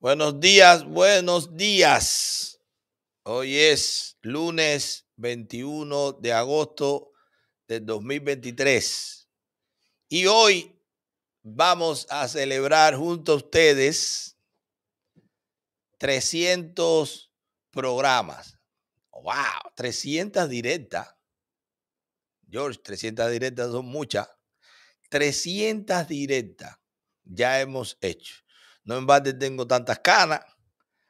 Buenos días, buenos días. Hoy es lunes 21 de agosto del 2023. Y hoy vamos a celebrar junto a ustedes 300 programas. ¡Wow! 300 directas. George, 300 directas son muchas. 300 directas ya hemos hecho. No en base tengo tantas canas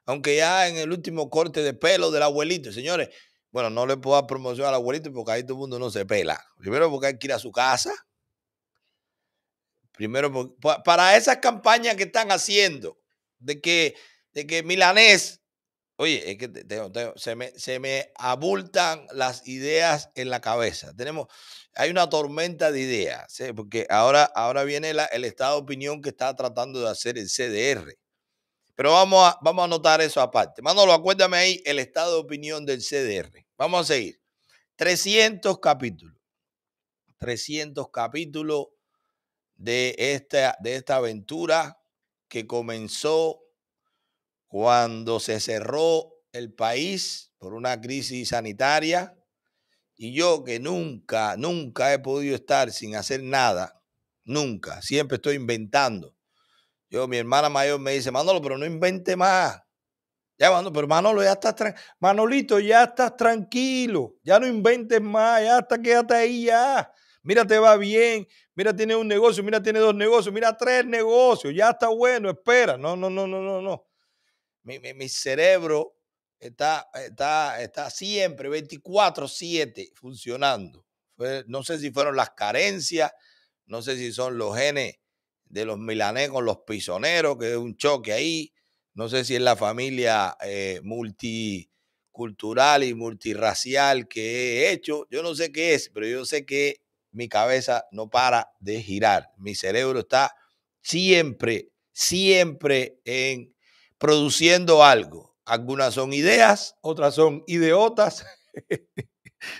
aunque ya en el último corte de pelo del abuelito, señores, bueno, no le puedo dar promoción al abuelito porque ahí todo el mundo no se pela. Primero porque hay que ir a su casa. Primero, para esas campañas que están haciendo, de que, de que Milanés, oye, es que se, me, se me abultan las ideas en la cabeza. Tenemos, hay una tormenta de ideas, ¿eh? porque ahora, ahora viene el estado de opinión que está tratando de hacer el CDR. Pero vamos a, vamos a anotar eso aparte. Manolo, acuérdame ahí el estado de opinión del CDR. Vamos a seguir. 300 capítulos. 300 capítulos de esta, de esta aventura que comenzó cuando se cerró el país por una crisis sanitaria y yo que nunca, nunca he podido estar sin hacer nada, nunca, siempre estoy inventando yo, mi hermana mayor me dice, Manolo, pero no invente más. Ya, Manolo, pero Manolo, ya estás Manolito, ya estás tranquilo. Ya no inventes más, ya hasta quédate ahí ya. Mira, te va bien. Mira, tiene un negocio, mira, tiene dos negocios, mira, tres negocios. Ya está bueno, espera. No, no, no, no, no, no. Mi, cerebro está, está, está siempre 24-7 funcionando. No sé si fueron las carencias, no sé si son los genes de los milanés con los pisoneros, que es un choque ahí. No sé si es la familia eh, multicultural y multirracial que he hecho. Yo no sé qué es, pero yo sé que mi cabeza no para de girar. Mi cerebro está siempre, siempre en produciendo algo. Algunas son ideas, otras son idiotas.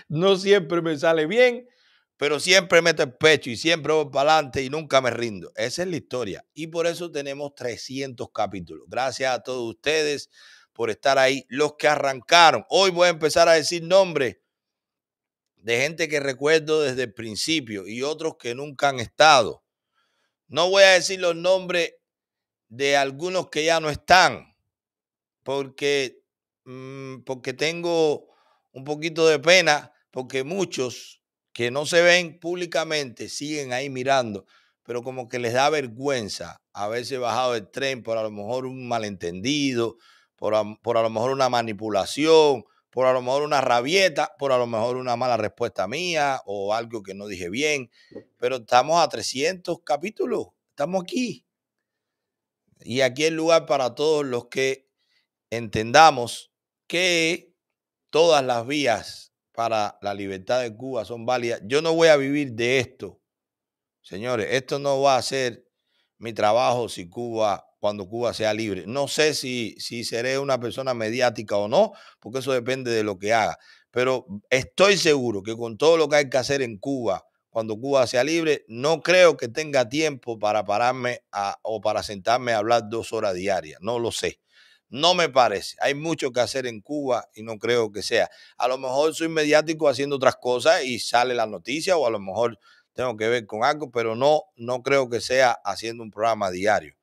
no siempre me sale bien, pero siempre meto el pecho y siempre voy para adelante y nunca me rindo. Esa es la historia. Y por eso tenemos 300 capítulos. Gracias a todos ustedes por estar ahí. Los que arrancaron. Hoy voy a empezar a decir nombres de gente que recuerdo desde el principio y otros que nunca han estado. No voy a decir los nombres de algunos que ya no están, porque, mm, porque tengo un poquito de pena, porque muchos que no se ven públicamente, siguen ahí mirando, pero como que les da vergüenza haberse bajado del tren por a lo mejor un malentendido, por a, por a lo mejor una manipulación, por a lo mejor una rabieta, por a lo mejor una mala respuesta mía o algo que no dije bien, pero estamos a 300 capítulos, estamos aquí. Y aquí es lugar para todos los que entendamos que todas las vías para la libertad de Cuba son válidas. Yo no voy a vivir de esto. Señores, esto no va a ser mi trabajo si Cuba, cuando Cuba sea libre. No sé si, si seré una persona mediática o no, porque eso depende de lo que haga. Pero estoy seguro que con todo lo que hay que hacer en Cuba, cuando Cuba sea libre, no creo que tenga tiempo para pararme o para sentarme a hablar dos horas diarias. No lo sé. No me parece. Hay mucho que hacer en Cuba y no creo que sea. A lo mejor soy mediático haciendo otras cosas y sale la noticia o a lo mejor tengo que ver con algo, pero no, no creo que sea haciendo un programa diario.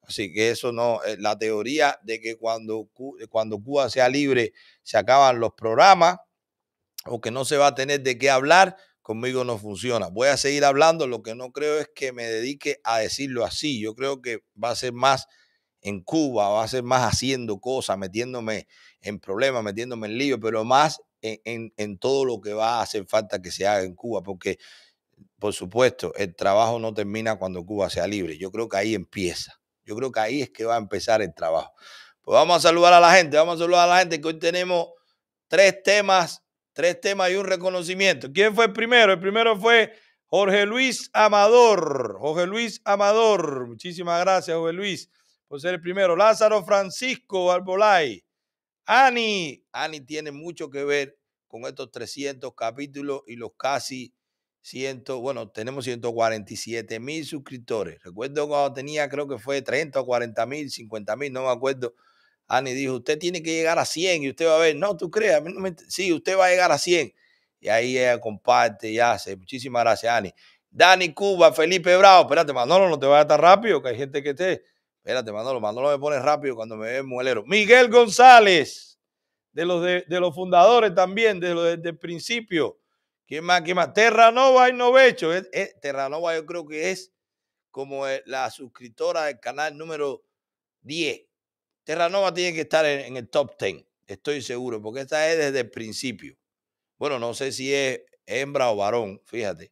Así que eso no, eh, la teoría de que cuando, cuando Cuba sea libre se acaban los programas o que no se va a tener de qué hablar, conmigo no funciona. Voy a seguir hablando, lo que no creo es que me dedique a decirlo así. Yo creo que va a ser más en Cuba, va a ser más haciendo cosas, metiéndome en problemas, metiéndome en líos, pero más e-, en, todo lo que va a hacer falta que se haga en Cuba, porque, por supuesto, el trabajo no termina cuando Cuba sea libre. Yo creo que ahí empieza. Yo creo que ahí es que va a empezar el trabajo. Pues vamos a saludar a la gente, vamos a saludar a la gente que hoy tenemos tres temas, tres temas y un reconocimiento. ¿Quién fue el primero? El primero fue Jorge Luis Amador. Jorge Luis Amador. Muchísimas gracias, Jorge Luis ser el primero. Lázaro Francisco Albolay. Ani. Ani tiene mucho que ver con estos 300 capítulos y los casi 100, bueno, tenemos 147 mil suscriptores. Recuerdo cuando tenía, creo que fue 30 o 40 mil, 50 mil, no me acuerdo. Ani dijo, usted tiene que llegar a 100 y usted va a ver, no, tú creas, sí, usted va a llegar a 100. Y ahí ella comparte y hace. Muchísimas gracias, Ani. Dani Cuba, Felipe Bravo, espérate, Manolo, no te vayas tan rápido, que hay gente que te Espérate, Manolo, Manolo me pone rápido cuando me ve muelero. Miguel González, de los, de, los fundadores también, de desde el principio. ¿Quién más? ¿Quién más? Terranova y Novecho. Terranova yo creo que es como la suscriptora del canal número 10. Terranova tiene que estar en, el top 10, estoy seguro, porque esta es desde el principio. Bueno, no sé si es hembra o varón, fíjate.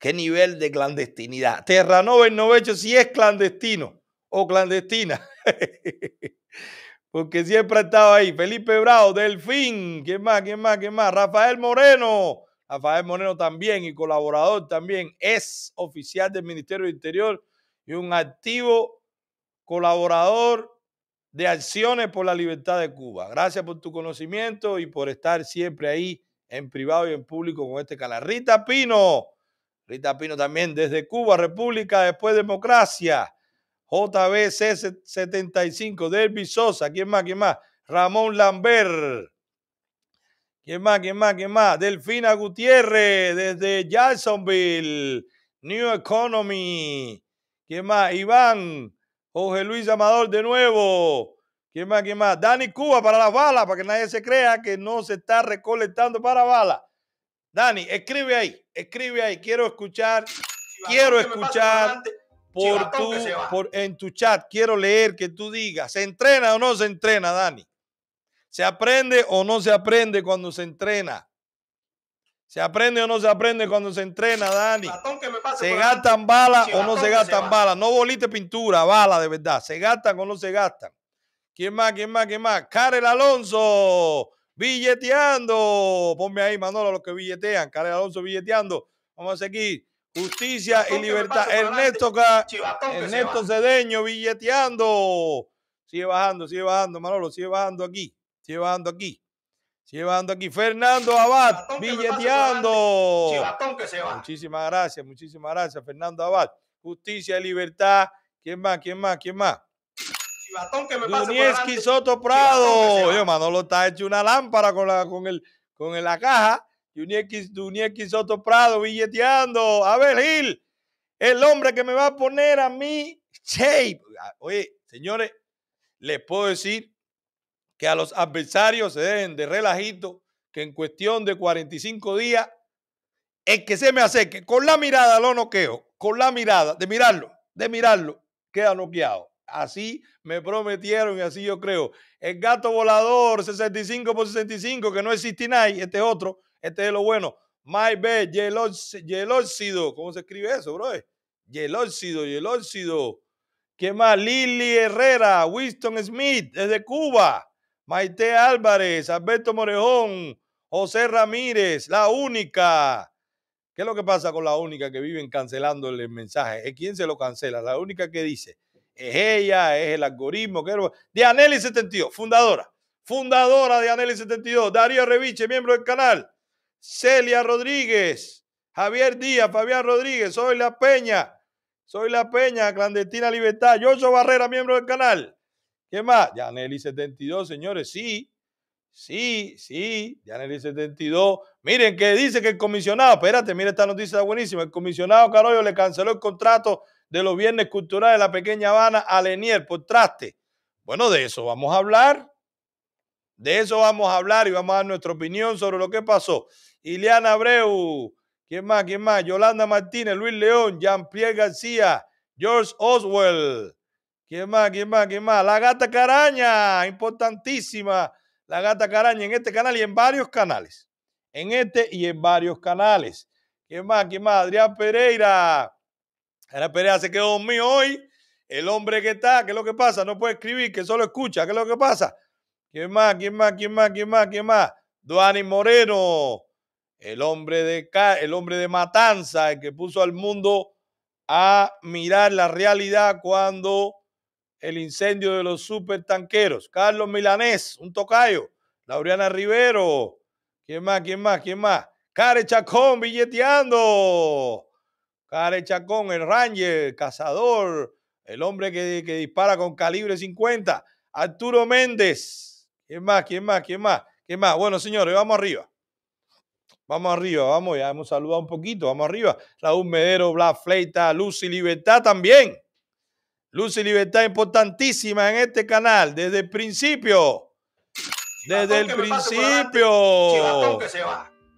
¿Qué nivel de clandestinidad? Terranova y Novecho si es clandestino o clandestina. Porque siempre ha estado ahí. Felipe Bravo, Delfín. ¿Quién más? ¿Quién más? ¿Quién más? Rafael Moreno. Rafael Moreno también y colaborador también. Es oficial del Ministerio del Interior y un activo colaborador de acciones por la libertad de Cuba. Gracias por tu conocimiento y por estar siempre ahí en privado y en público con este canal. Rita Pino. Rita Pino también desde Cuba, República después Democracia. JBC75, Derby Sosa, ¿quién más? ¿Quién más? Ramón Lambert. ¿Quién más? ¿Quién más? ¿Quién más? Delfina Gutiérrez desde Jacksonville, New Economy. ¿Quién más? Iván, Jorge Luis Amador de nuevo. ¿Quién más? ¿Quién más? Dani Cuba para las balas, para que nadie se crea que no se está recolectando para balas. Dani, escribe ahí, escribe ahí. Quiero escuchar, quiero escuchar por, tu, por en tu chat. Quiero leer que tú digas, ¿se entrena o no se entrena, Dani? ¿Se aprende o no se aprende cuando se entrena? ¿Se aprende o no se aprende cuando se entrena, Dani? ¿Se gastan balas o no se gastan balas? No bolite pintura, balas de verdad. ¿Se gastan o no se gastan? ¿Quién más? ¿Quién más? ¿Quién más? Karel Alonso, billeteando. Ponme ahí, Manolo, los que billetean. Karel Alonso, billeteando. Vamos a seguir Justicia y libertad. Ernesto, Cedeño billeteando. Sigue bajando, sigue bajando, Manolo, sigue bajando aquí. Sigue bajando aquí. Sigue bajando aquí. Fernando Abad, billeteando. Muchísimas gracias, muchísimas gracias, Fernando Abad. Justicia y libertad. ¿Quién más? ¿Quién más? ¿Quién más? Chivatón Soto Prado. Manolo está hecho una lámpara con, la, con, el, con la caja. X Soto Prado billeteando. A ver, Gil, el hombre que me va a poner a mí shape. Ah, oye, señores, les puedo decir que a los adversarios se dejen de relajito, que en cuestión de 45 días, es que se me acerque con la mirada lo noqueo, con la mirada, de mirarlo, de mirarlo, queda noqueado. Así me prometieron y así yo creo. El gato volador 65 por 65, que no existe nadie, este otro, este es lo bueno. My bed, Yelóxido. ¿Cómo se escribe eso, bro? Yelóxido, Yelóxido. ¿Qué más? Lili Herrera, Winston Smith, desde Cuba. Maite Álvarez, Alberto Morejón, José Ramírez, la única. ¿Qué es lo que pasa con la única que viven cancelando el mensaje? ¿Es quién se lo cancela? La única que dice. Es ella, es el algoritmo. De Aneli 72, fundadora. Fundadora de Aneli 72. Darío Reviche, miembro del canal. Celia Rodríguez, Javier Díaz, Fabián Rodríguez, soy La Peña, soy La Peña, Clandestina Libertad, soy Barrera, miembro del canal. ¿Qué más? Ya Yaneli 72, señores, sí, sí, sí, Yaneli 72. Miren que dice que el comisionado, espérate, mira esta noticia buenísima, el comisionado Carollo le canceló el contrato de los viernes culturales de la pequeña Habana a Lenier por traste. Bueno, de eso vamos a hablar. De eso vamos a hablar y vamos a dar nuestra opinión sobre lo que pasó. Ileana Abreu. ¿Quién más? ¿Quién más? Yolanda Martínez, Luis León, Jean-Pierre García, George Oswell. ¿Quién más? ¿Quién más? ¿Quién más? La gata caraña, importantísima. La gata caraña en este canal y en varios canales. En este y en varios canales. ¿Quién más? ¿Quién más? Adrián Pereira. Adrián Pereira se quedó dormido hoy. El hombre que está, ¿qué es lo que pasa? No puede escribir, que solo escucha, ¿qué es lo que pasa? ¿Quién más? ¿Quién más? ¿Quién más? ¿Quién más? ¿Quién más? Duani Moreno el hombre de, el hombre de matanza, el que puso al mundo a mirar la realidad cuando el incendio de los supertanqueros. Carlos Milanés, un tocayo. Lauriana Rivero. ¿Quién más? ¿Quién más? ¿Quién más? Care Chacón, billeteando. Care Chacón, el Ranger, cazador, el hombre que, que dispara con calibre 50. Arturo Méndez. ¿Quién más? ¿Quién más? ¿Quién más? ¿Quién más? Bueno, señores, vamos arriba. Vamos arriba, vamos, ya hemos saludado un poquito, vamos arriba. Raúl Medero, Blas Fleita, Luz y Libertad también. Luz y Libertad importantísima en este canal, desde el principio. Desde el principio.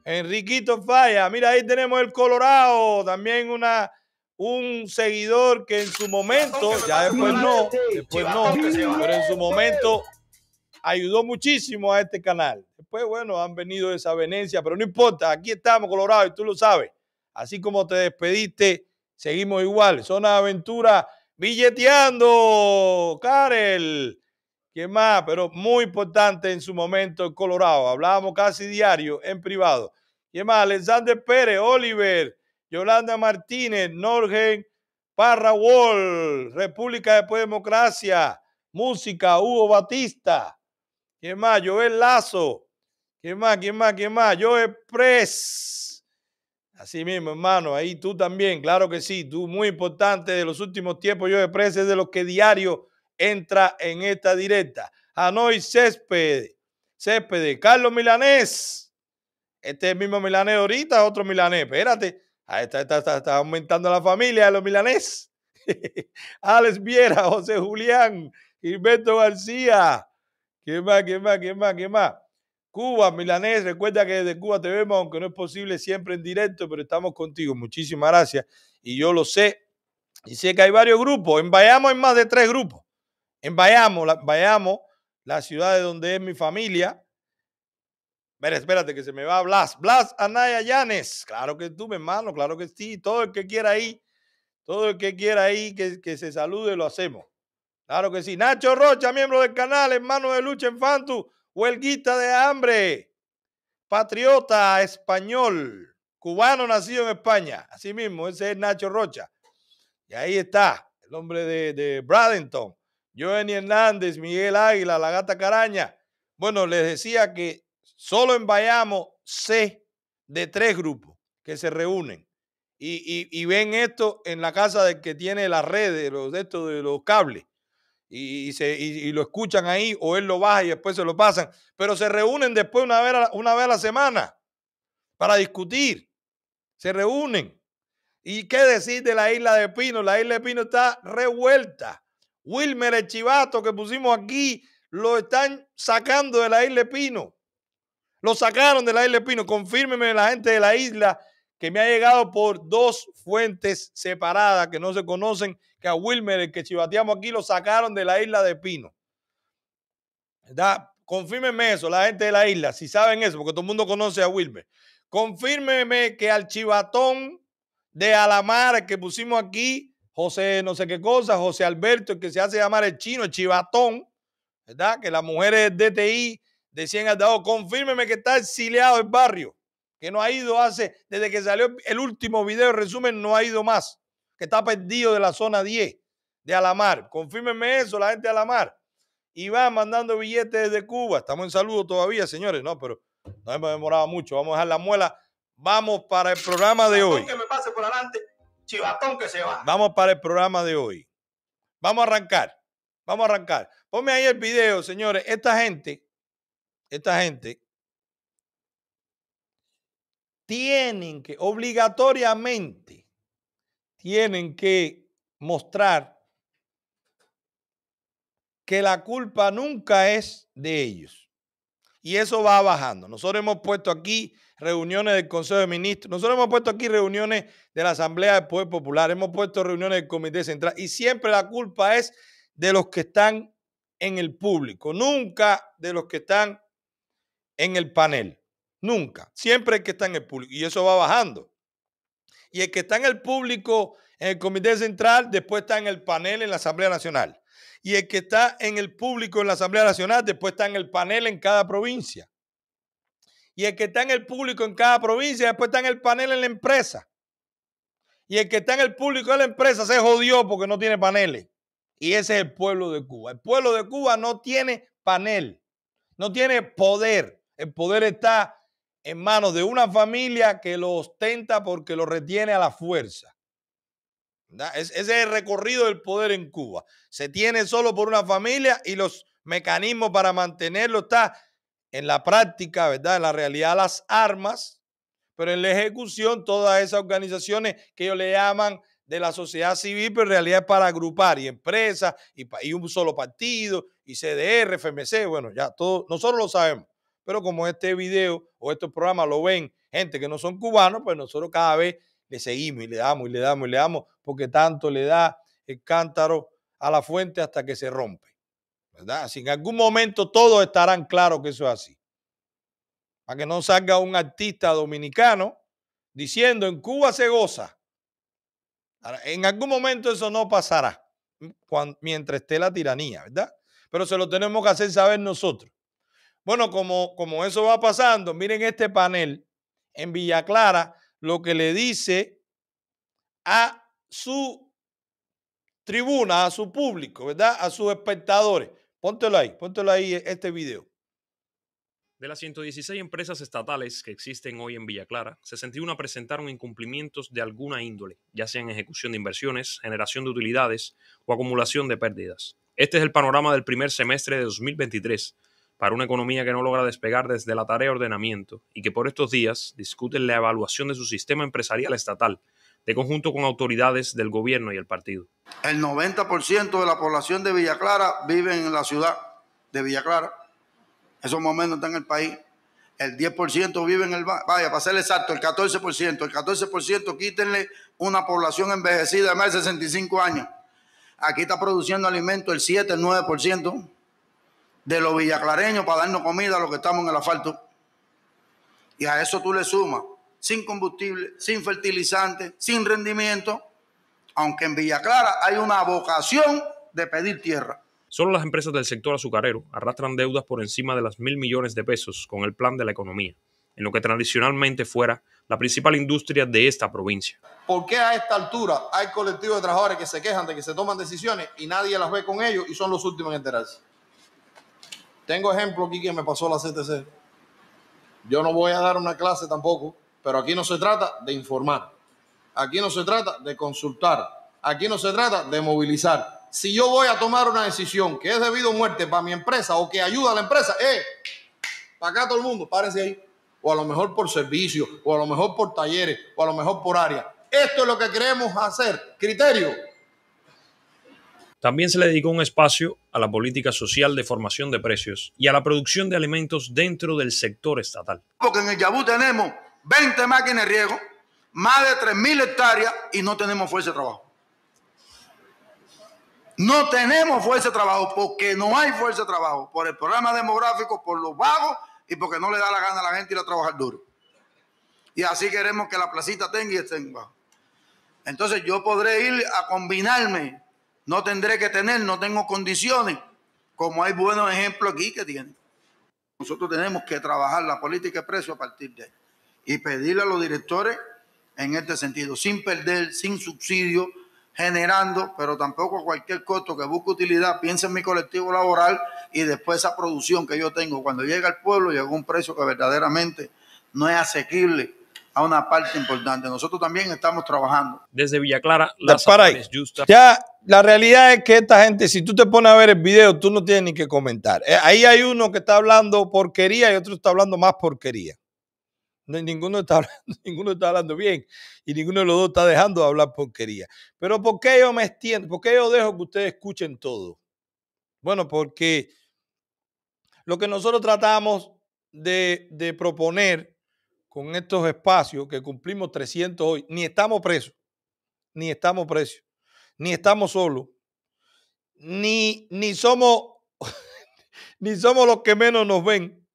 Enriquito Falla, mira, ahí tenemos el Colorado, también una, un seguidor que en su momento, ya después no, después no, pero en su momento ayudó muchísimo a este canal. Pues bueno, han venido esa venencia, pero no importa, aquí estamos, Colorado, y tú lo sabes. Así como te despediste, seguimos igual. Zona de aventura, billeteando, Karel. ¿Qué más? Pero muy importante en su momento en Colorado. Hablábamos casi diario en privado. ¿Qué más? Alexander Pérez, Oliver, Yolanda Martínez, Norgen, Parra Wall, República de Democracia, Música, Hugo Batista. ¿Qué más? Joel Lazo, ¿Quién más? ¿Quién más? ¿Quién más? Yo Express. Así mismo, hermano. Ahí tú también, claro que sí. Tú, muy importante de los últimos tiempos, Yo Express es de los que diario entra en esta directa. Hanoi Céspedes. Céspedes. Carlos Milanés. Este es mismo Milanés ahorita, otro Milanés. Espérate. Ahí está, está, aumentando la familia de los Milanés. Alex Viera, José Julián, Gilberto García. ¿Quién más? ¿Quién más? ¿Quién más? ¿Quién más? Cuba, Milanés, recuerda que desde Cuba te vemos, aunque no es posible siempre en directo, pero estamos contigo. Muchísimas gracias. Y yo lo sé. Y sé que hay varios grupos. En Bayamo hay más de tres grupos. En Bayamo, la, la ciudad de donde es mi familia. Mira, espérate que se me va Blas. Blas Anaya Llanes. Claro que tú, mi hermano, claro que sí. Todo el que quiera ahí, todo el que quiera ahí, que, se salude, lo hacemos. Claro que sí. Nacho Rocha, miembro del canal, hermano de Lucha Infantu huelguita de hambre, patriota español, cubano nacido en España, así mismo, ese es Nacho Rocha. Y ahí está el hombre de, Bradenton, Joveni Hernández, Miguel Águila, la gata Caraña. Bueno, les decía que solo en Bayamo sé de tres grupos que se reúnen y, ven esto en la casa de que tiene las redes, los, de estos de los cables y, se, lo escuchan ahí o él lo baja y después se lo pasan, pero se reúnen después una vez a una vez a la semana para discutir. Se reúnen. ¿Y qué decir de la isla de Pino? La isla de Pino está revuelta. Wilmer el chivato que pusimos aquí lo están sacando de la isla de Pino. Lo sacaron de la isla de Pino. Confírmeme la gente de la isla que me ha llegado por dos fuentes separadas que no se conocen que a Wilmer, el que chivateamos aquí, lo sacaron de la isla de Pino. ¿Verdad? Confírmeme eso, la gente de la isla, si saben eso, porque todo el mundo conoce a Wilmer. Confírmeme que al chivatón de Alamar, que pusimos aquí, José no sé qué cosa, José Alberto, el que se hace llamar el chino, el chivatón, ¿verdad? Que las mujeres DTI decían al dado, confírmeme que está exiliado el barrio, que no ha ido hace, desde que salió el último video resumen, no ha ido más que está perdido de la zona 10 de Alamar. Confírmenme eso, la gente de Alamar. Y va mandando billetes desde Cuba. Estamos en saludo todavía, señores. No, pero no hemos demorado mucho. Vamos a dejar la muela. Vamos para el programa de hoy. Vamos para el programa de hoy. Vamos a arrancar. Vamos a arrancar. Ponme ahí el video, señores. Esta gente, esta gente, tienen que obligatoriamente tienen que mostrar que la culpa nunca es de ellos. Y eso va bajando. Nosotros hemos puesto aquí reuniones del Consejo de Ministros, nosotros hemos puesto aquí reuniones de la Asamblea del Poder Popular, hemos puesto reuniones del Comité Central y siempre la culpa es de los que están en el público, nunca de los que están en el panel, nunca, siempre que están en el público y eso va bajando y el que está en el público en el Comité Central, después está en el panel en la Asamblea Nacional. Y el que está en el público en la Asamblea Nacional, después está en el panel en cada provincia. Y el que está en el público en cada provincia, después está en el panel en la empresa. Y el que está en el público en la empresa se jodió porque no tiene paneles. Y ese es el pueblo de Cuba. El pueblo de Cuba no tiene panel, no tiene poder. El poder está en manos de una familia que lo ostenta porque lo retiene a la fuerza. ese es el recorrido del poder en Cuba. Se tiene solo por una familia y los mecanismos para mantenerlo está en la práctica, ¿verdad? En la realidad las armas, pero en la ejecución todas esas organizaciones que ellos le llaman de la sociedad civil, pero en realidad es para agrupar y empresas y, y un solo partido y CDR, FMC, bueno, ya todo, nosotros lo sabemos. Pero como este video o estos programas lo ven gente que no son cubanos, pues nosotros cada vez le seguimos y le damos y le damos y le damos, porque tanto le da el cántaro a la fuente hasta que se rompe. ¿Verdad? Así en algún momento todos estarán claros que eso es así. Para que no salga un artista dominicano diciendo en Cuba se goza. En algún momento eso no pasará, mm, mientras esté la tiranía, ¿verdad? Pero se lo tenemos que hacer saber nosotros. Bueno, como, como eso va pasando, miren este panel en Villa Clara, lo que le dice a su tribuna, a su público, ¿verdad? A sus espectadores. Póntelo ahí, póntelo ahí e, este video. De las 116 empresas estatales que existen hoy en Villa Clara, 61 presentaron incumplimientos de alguna índole, ya sea en ejecución de inversiones, generación de utilidades o acumulación de pérdidas. Este es el panorama del primer semestre de 2023, para una economía que no logra despegar desde la tarea de ordenamiento y que por estos días discuten la evaluación de su sistema empresarial estatal, de conjunto con autoridades del gobierno y el partido. El 90% de la población de Villa Clara vive en la ciudad de Villa Clara. Esos momentos están en el país. El 10% vive en el... Vaya, para ser exacto, el 14%. El 14% quítenle una población envejecida de más de 65 años. Aquí está produciendo alimento el 7, el 9% de los villaclareños para darnos comida a los que estamos en el asfalto. Y a eso tú le sumas, sin combustible, sin fertilizante, sin rendimiento, aunque en Villa Clara hay una vocación de pedir tierra. Solo las empresas del sector azucarero arrastran deudas por encima de las mil millones de pesos con el plan de la economía, en lo que tradicionalmente fuera la principal industria de esta provincia. ¿Por qué a esta altura hay colectivos de trabajadores que se quejan de que se toman decisiones y nadie las ve con ellos y son los últimos en enterarse? Tengo ejemplo aquí que me pasó la CTC. Yo no voy a dar una clase tampoco, pero aquí no se trata de informar. Aquí no se trata de consultar. Aquí no se trata de movilizar. Si yo voy a tomar una decisión que es debido a muerte para mi empresa o que ayuda a la empresa, ¡eh! Para acá todo el mundo, párense ahí. O a lo mejor por servicio, o a lo mejor por talleres, o a lo mejor por área. Esto es lo que queremos hacer. Criterio, también se le dedicó un espacio a la política social de formación de precios y a la producción de alimentos dentro del sector estatal. Porque en el Yabú tenemos 20 máquinas de riego, más de 3.000 hectáreas y no tenemos fuerza de trabajo. No tenemos fuerza de trabajo porque no hay fuerza de trabajo, por el programa demográfico, por los vagos y porque no le da la gana a la gente ir a trabajar duro. Y así queremos que la placita tenga y esté en bajo. Entonces yo podré ir a combinarme no tendré que tener, no tengo condiciones, como hay buenos ejemplos aquí que tienen. Nosotros tenemos que trabajar la política de precios a partir de ahí y pedirle a los directores en este sentido, sin perder, sin subsidio, generando, pero tampoco a cualquier costo que busque utilidad, piensa en mi colectivo laboral y después esa producción que yo tengo, cuando llega al pueblo, llega a un precio que verdaderamente no es asequible a una parte importante. Nosotros también estamos trabajando. Desde Villa Clara, las justas. Ya, la realidad es que esta gente, si tú te pones a ver el video, tú no tienes ni que comentar. Eh, ahí hay uno que está hablando porquería y otro está hablando más porquería. Ninguno está, hablando, ninguno está hablando bien y ninguno de los dos está dejando de hablar porquería. Pero ¿por qué yo me extiendo? ¿Por qué yo dejo que ustedes escuchen todo? Bueno, porque lo que nosotros tratamos de proponer con estos espacios que cumplimos 300 hoy, ni estamos presos, ni estamos presos, ni estamos solos, ni, ni somos, ni somos los que menos nos ven,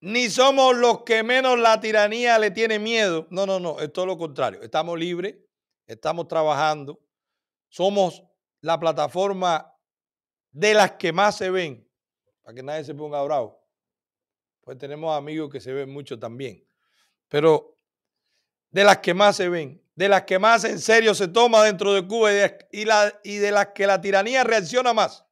ni somos los que menos la tiranía le tiene miedo. No, no, no, es todo lo contrario. Estamos libres, estamos trabajando, somos la plataforma de las que más se ven, para que nadie se ponga bravo pues tenemos amigos que se ven mucho también, pero de las que más se ven, de las que más en serio se toma dentro de Cuba y de, la, las que la tiranía reacciona más.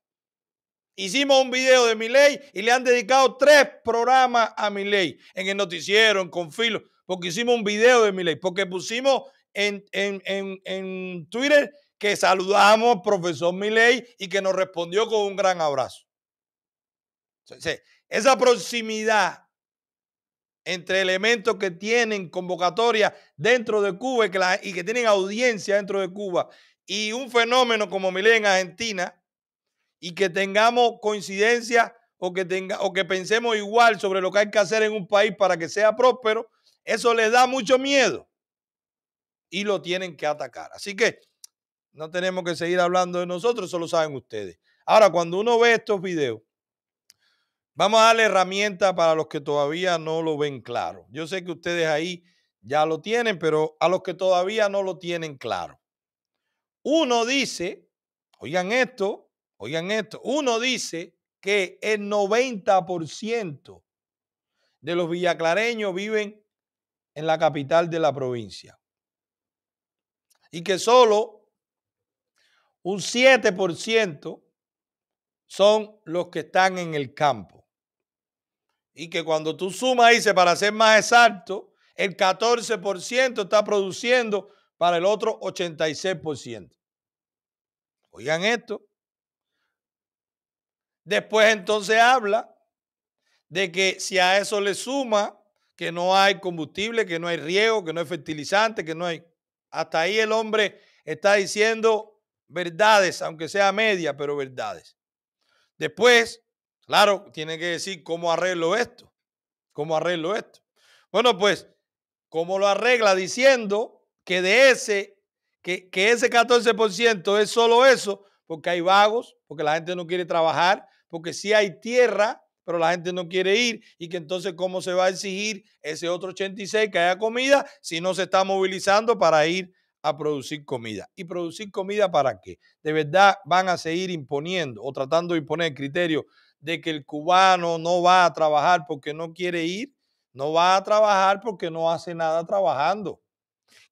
Hicimos un video de mi ley y le han dedicado tres programas a mi ley, en el noticiero, en Confilo, porque hicimos un video de mi ley, porque pusimos en, Twitter que saludamos al profesor ley y que nos respondió con un gran abrazo. Esa proximidad entre elementos que tienen convocatoria dentro de Cuba y que, tienen audiencia dentro de Cuba y un fenómeno como Milen, en Argentina y que tengamos coincidencia o que, tenga, o que pensemos igual sobre lo que hay que hacer en un país para que sea próspero, eso les da mucho miedo y lo tienen que atacar. Así que no tenemos que seguir hablando de nosotros, eso lo saben ustedes. Ahora, cuando uno ve estos videos, Vamos a darle herramienta para los que todavía no lo ven claro. Yo sé que ustedes ahí ya lo tienen, pero a los que todavía no lo tienen claro. Uno dice, oigan esto, oigan esto, uno dice que el 90% de los villaclareños viven en la capital de la provincia y que solo un 7% son los que están en el campo. Y que cuando tú sumas, dice, para ser más exacto, el 14% está produciendo para el otro 86%. Oigan esto. Después entonces habla de que si a eso le suma que no hay combustible, que no hay riego, que no hay fertilizante, que no hay... Hasta ahí el hombre está diciendo verdades, aunque sea media, pero verdades. Después Claro, tiene que decir cómo arreglo esto. ¿Cómo arreglo esto? Bueno, pues, ¿cómo lo arregla? Diciendo que de ese, que, ese 14% es solo eso, porque hay vagos, porque la gente no quiere trabajar, porque sí hay tierra, pero la gente no quiere ir y que entonces cómo se va a exigir ese otro 86 que haya comida si no se está movilizando para ir a producir comida. ¿Y producir comida para qué? ¿De verdad van a seguir imponiendo o tratando de imponer criterios de que el cubano no va a trabajar porque no quiere ir, no va a trabajar porque no hace nada trabajando.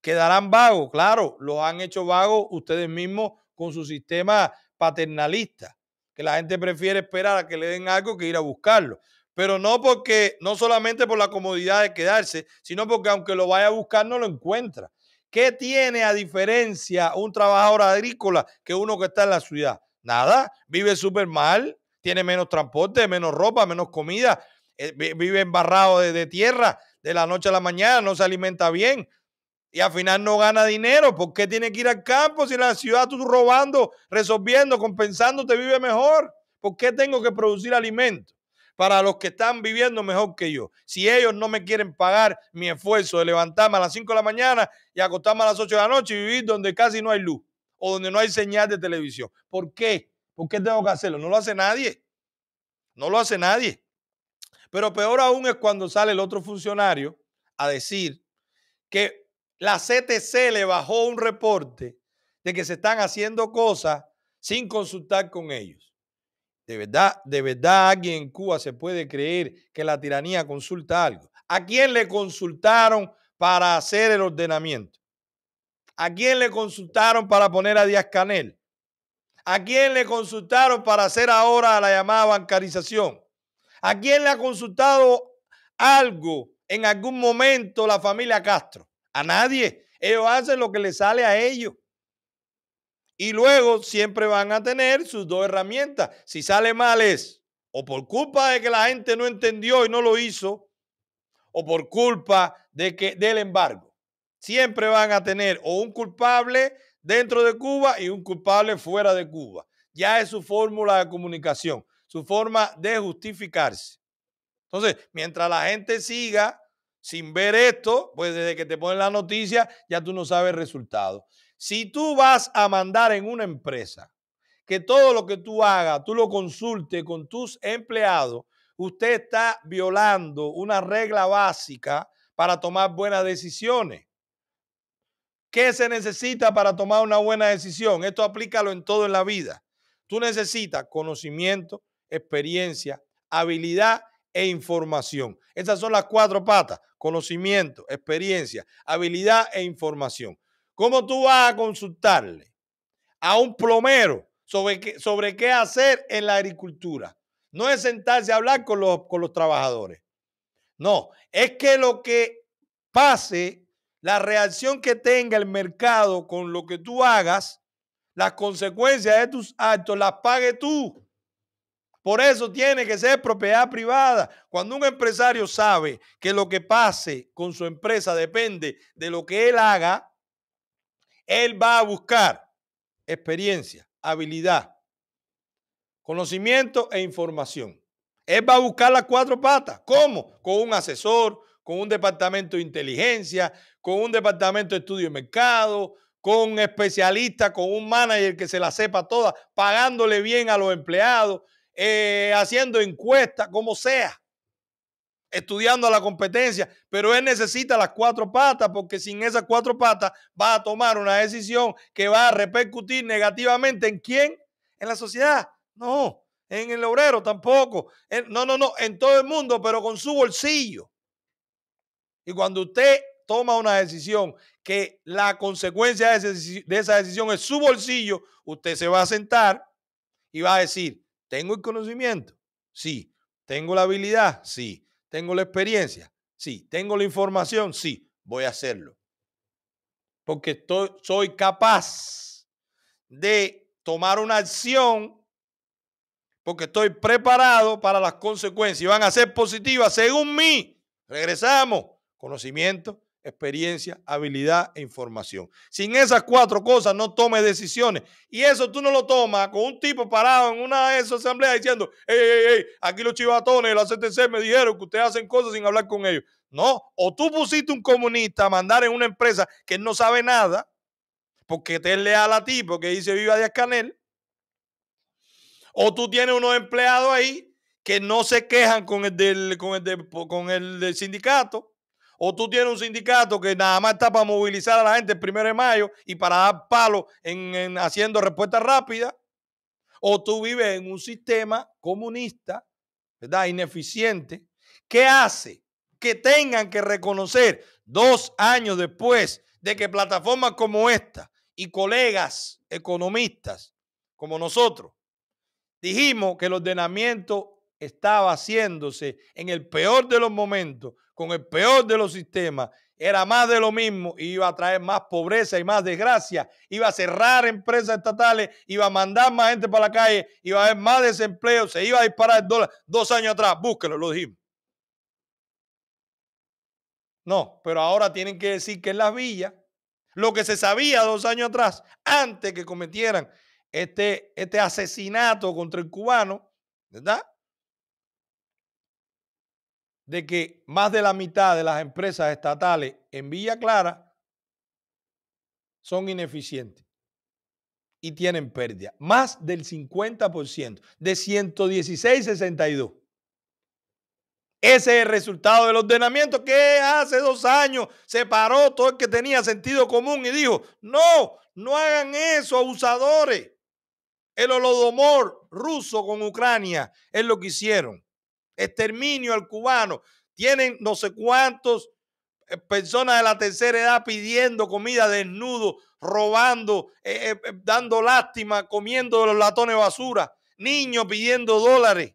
Quedarán vagos, claro, los han hecho vagos ustedes mismos con su sistema paternalista, que la gente prefiere esperar a que le den algo que ir a buscarlo. Pero no porque, no solamente por la comodidad de quedarse, sino porque aunque lo vaya a buscar no lo encuentra. ¿Qué tiene a diferencia un trabajador agrícola que uno que está en la ciudad? Nada, vive súper mal, tiene menos transporte, menos ropa, menos comida, eh, vive embarrado de, tierra de la noche a la mañana, no se alimenta bien y al final no gana dinero. ¿Por qué tiene que ir al campo si en la ciudad tú robando, resolviendo, compensando, te vive mejor? ¿Por qué tengo que producir alimento para los que están viviendo mejor que yo? Si ellos no me quieren pagar mi esfuerzo de levantarme a las 5 de la mañana y acostarme a las 8 de la noche y vivir donde casi no hay luz o donde no hay señal de televisión. ¿Por qué? ¿Por qué tengo que hacerlo? No lo hace nadie. No lo hace nadie. Pero peor aún es cuando sale el otro funcionario a decir que la CTC le bajó un reporte de que se están haciendo cosas sin consultar con ellos. De verdad, de verdad alguien en Cuba se puede creer que la tiranía consulta algo. ¿A quién le consultaron para hacer el ordenamiento? ¿A quién le consultaron para poner a Díaz Canel? ¿A quién le consultaron para hacer ahora la llamada bancarización? ¿A quién le ha consultado algo en algún momento la familia Castro? A nadie. Ellos hacen lo que les sale a ellos. Y luego siempre van a tener sus dos herramientas. Si sale mal es o por culpa de que la gente no entendió y no lo hizo, o por culpa de que, del embargo. Siempre van a tener o un culpable dentro de Cuba y un culpable fuera de Cuba. Ya es su fórmula de comunicación, su forma de justificarse. Entonces, mientras la gente siga sin ver esto, pues desde que te ponen la noticia, ya tú no sabes el resultado. Si tú vas a mandar en una empresa que todo lo que tú hagas, tú lo consultes con tus empleados, usted está violando una regla básica para tomar buenas decisiones. ¿Qué se necesita para tomar una buena decisión? Esto aplícalo en todo en la vida. Tú necesitas conocimiento, experiencia, habilidad e información. Esas son las cuatro patas. Conocimiento, experiencia, habilidad e información. ¿Cómo tú vas a consultarle a un plomero sobre qué, hacer en la agricultura? No es sentarse a hablar con los, con los trabajadores. No, es que lo que pase la reacción que tenga el mercado con lo que tú hagas, las consecuencias de tus actos las pague tú. Por eso tiene que ser propiedad privada. Cuando un empresario sabe que lo que pase con su empresa depende de lo que él haga, él va a buscar experiencia, habilidad, conocimiento e información. Él va a buscar las cuatro patas. ¿Cómo? Con un asesor, con un departamento de inteligencia, con un departamento de estudio de mercado, con un especialista, con un manager que se la sepa toda, pagándole bien a los empleados, eh, haciendo encuestas, como sea, estudiando la competencia, pero él necesita las cuatro patas porque sin esas cuatro patas va a tomar una decisión que va a repercutir negativamente en quién, en la sociedad, no, en el obrero tampoco, no, no, no, en todo el mundo, pero con su bolsillo. Y cuando usted toma una decisión que la consecuencia de esa decisión es su bolsillo, usted se va a sentar y va a decir, ¿tengo el conocimiento? Sí. ¿Tengo la habilidad? Sí. ¿Tengo la experiencia? Sí. ¿Tengo la información? Sí. Voy a hacerlo. Porque estoy, soy capaz de tomar una acción porque estoy preparado para las consecuencias y van a ser positivas según mí. Regresamos conocimiento, experiencia, habilidad e información. Sin esas cuatro cosas no tomes decisiones. Y eso tú no lo tomas con un tipo parado en una de esas asambleas diciendo, ey, hey, hey, aquí los chivatones de la CTC me dijeron que ustedes hacen cosas sin hablar con ellos. No, o tú pusiste un comunista a mandar en una empresa que no sabe nada, porque te es leal a ti, porque dice viva Díaz Canel, o tú tienes unos empleados ahí que no se quejan con el con el con el del sindicato, o tú tienes un sindicato que nada más está para movilizar a la gente el primero de mayo y para dar palos en, haciendo respuesta rápida. O tú vives en un sistema comunista, ¿verdad? Ineficiente, que hace que tengan que reconocer dos años después de que plataformas como esta y colegas economistas como nosotros dijimos que el ordenamiento estaba haciéndose en el peor de los momentos con el peor de los sistemas, era más de lo mismo, iba a traer más pobreza y más desgracia, iba a cerrar empresas estatales, iba a mandar más gente para la calle, iba a haber más desempleo, se iba a disparar el dólar. Dos años atrás, búsquelo, lo dijimos. No, pero ahora tienen que decir que en las villas, lo que se sabía dos años atrás, antes que cometieran este, este asesinato contra el cubano, ¿verdad? de que más de la mitad de las empresas estatales en Villa Clara son ineficientes y tienen pérdida. Más del 50%, de 116,62. Ese es el resultado del ordenamiento que hace dos años se paró todo el que tenía sentido común y dijo, no, no hagan eso, abusadores. El holodomor ruso con Ucrania es lo que hicieron exterminio al cubano. Tienen no sé cuántos eh, personas de la tercera edad pidiendo comida desnudo, robando, eh, eh, dando lástima, comiendo los latones basura, niños pidiendo dólares,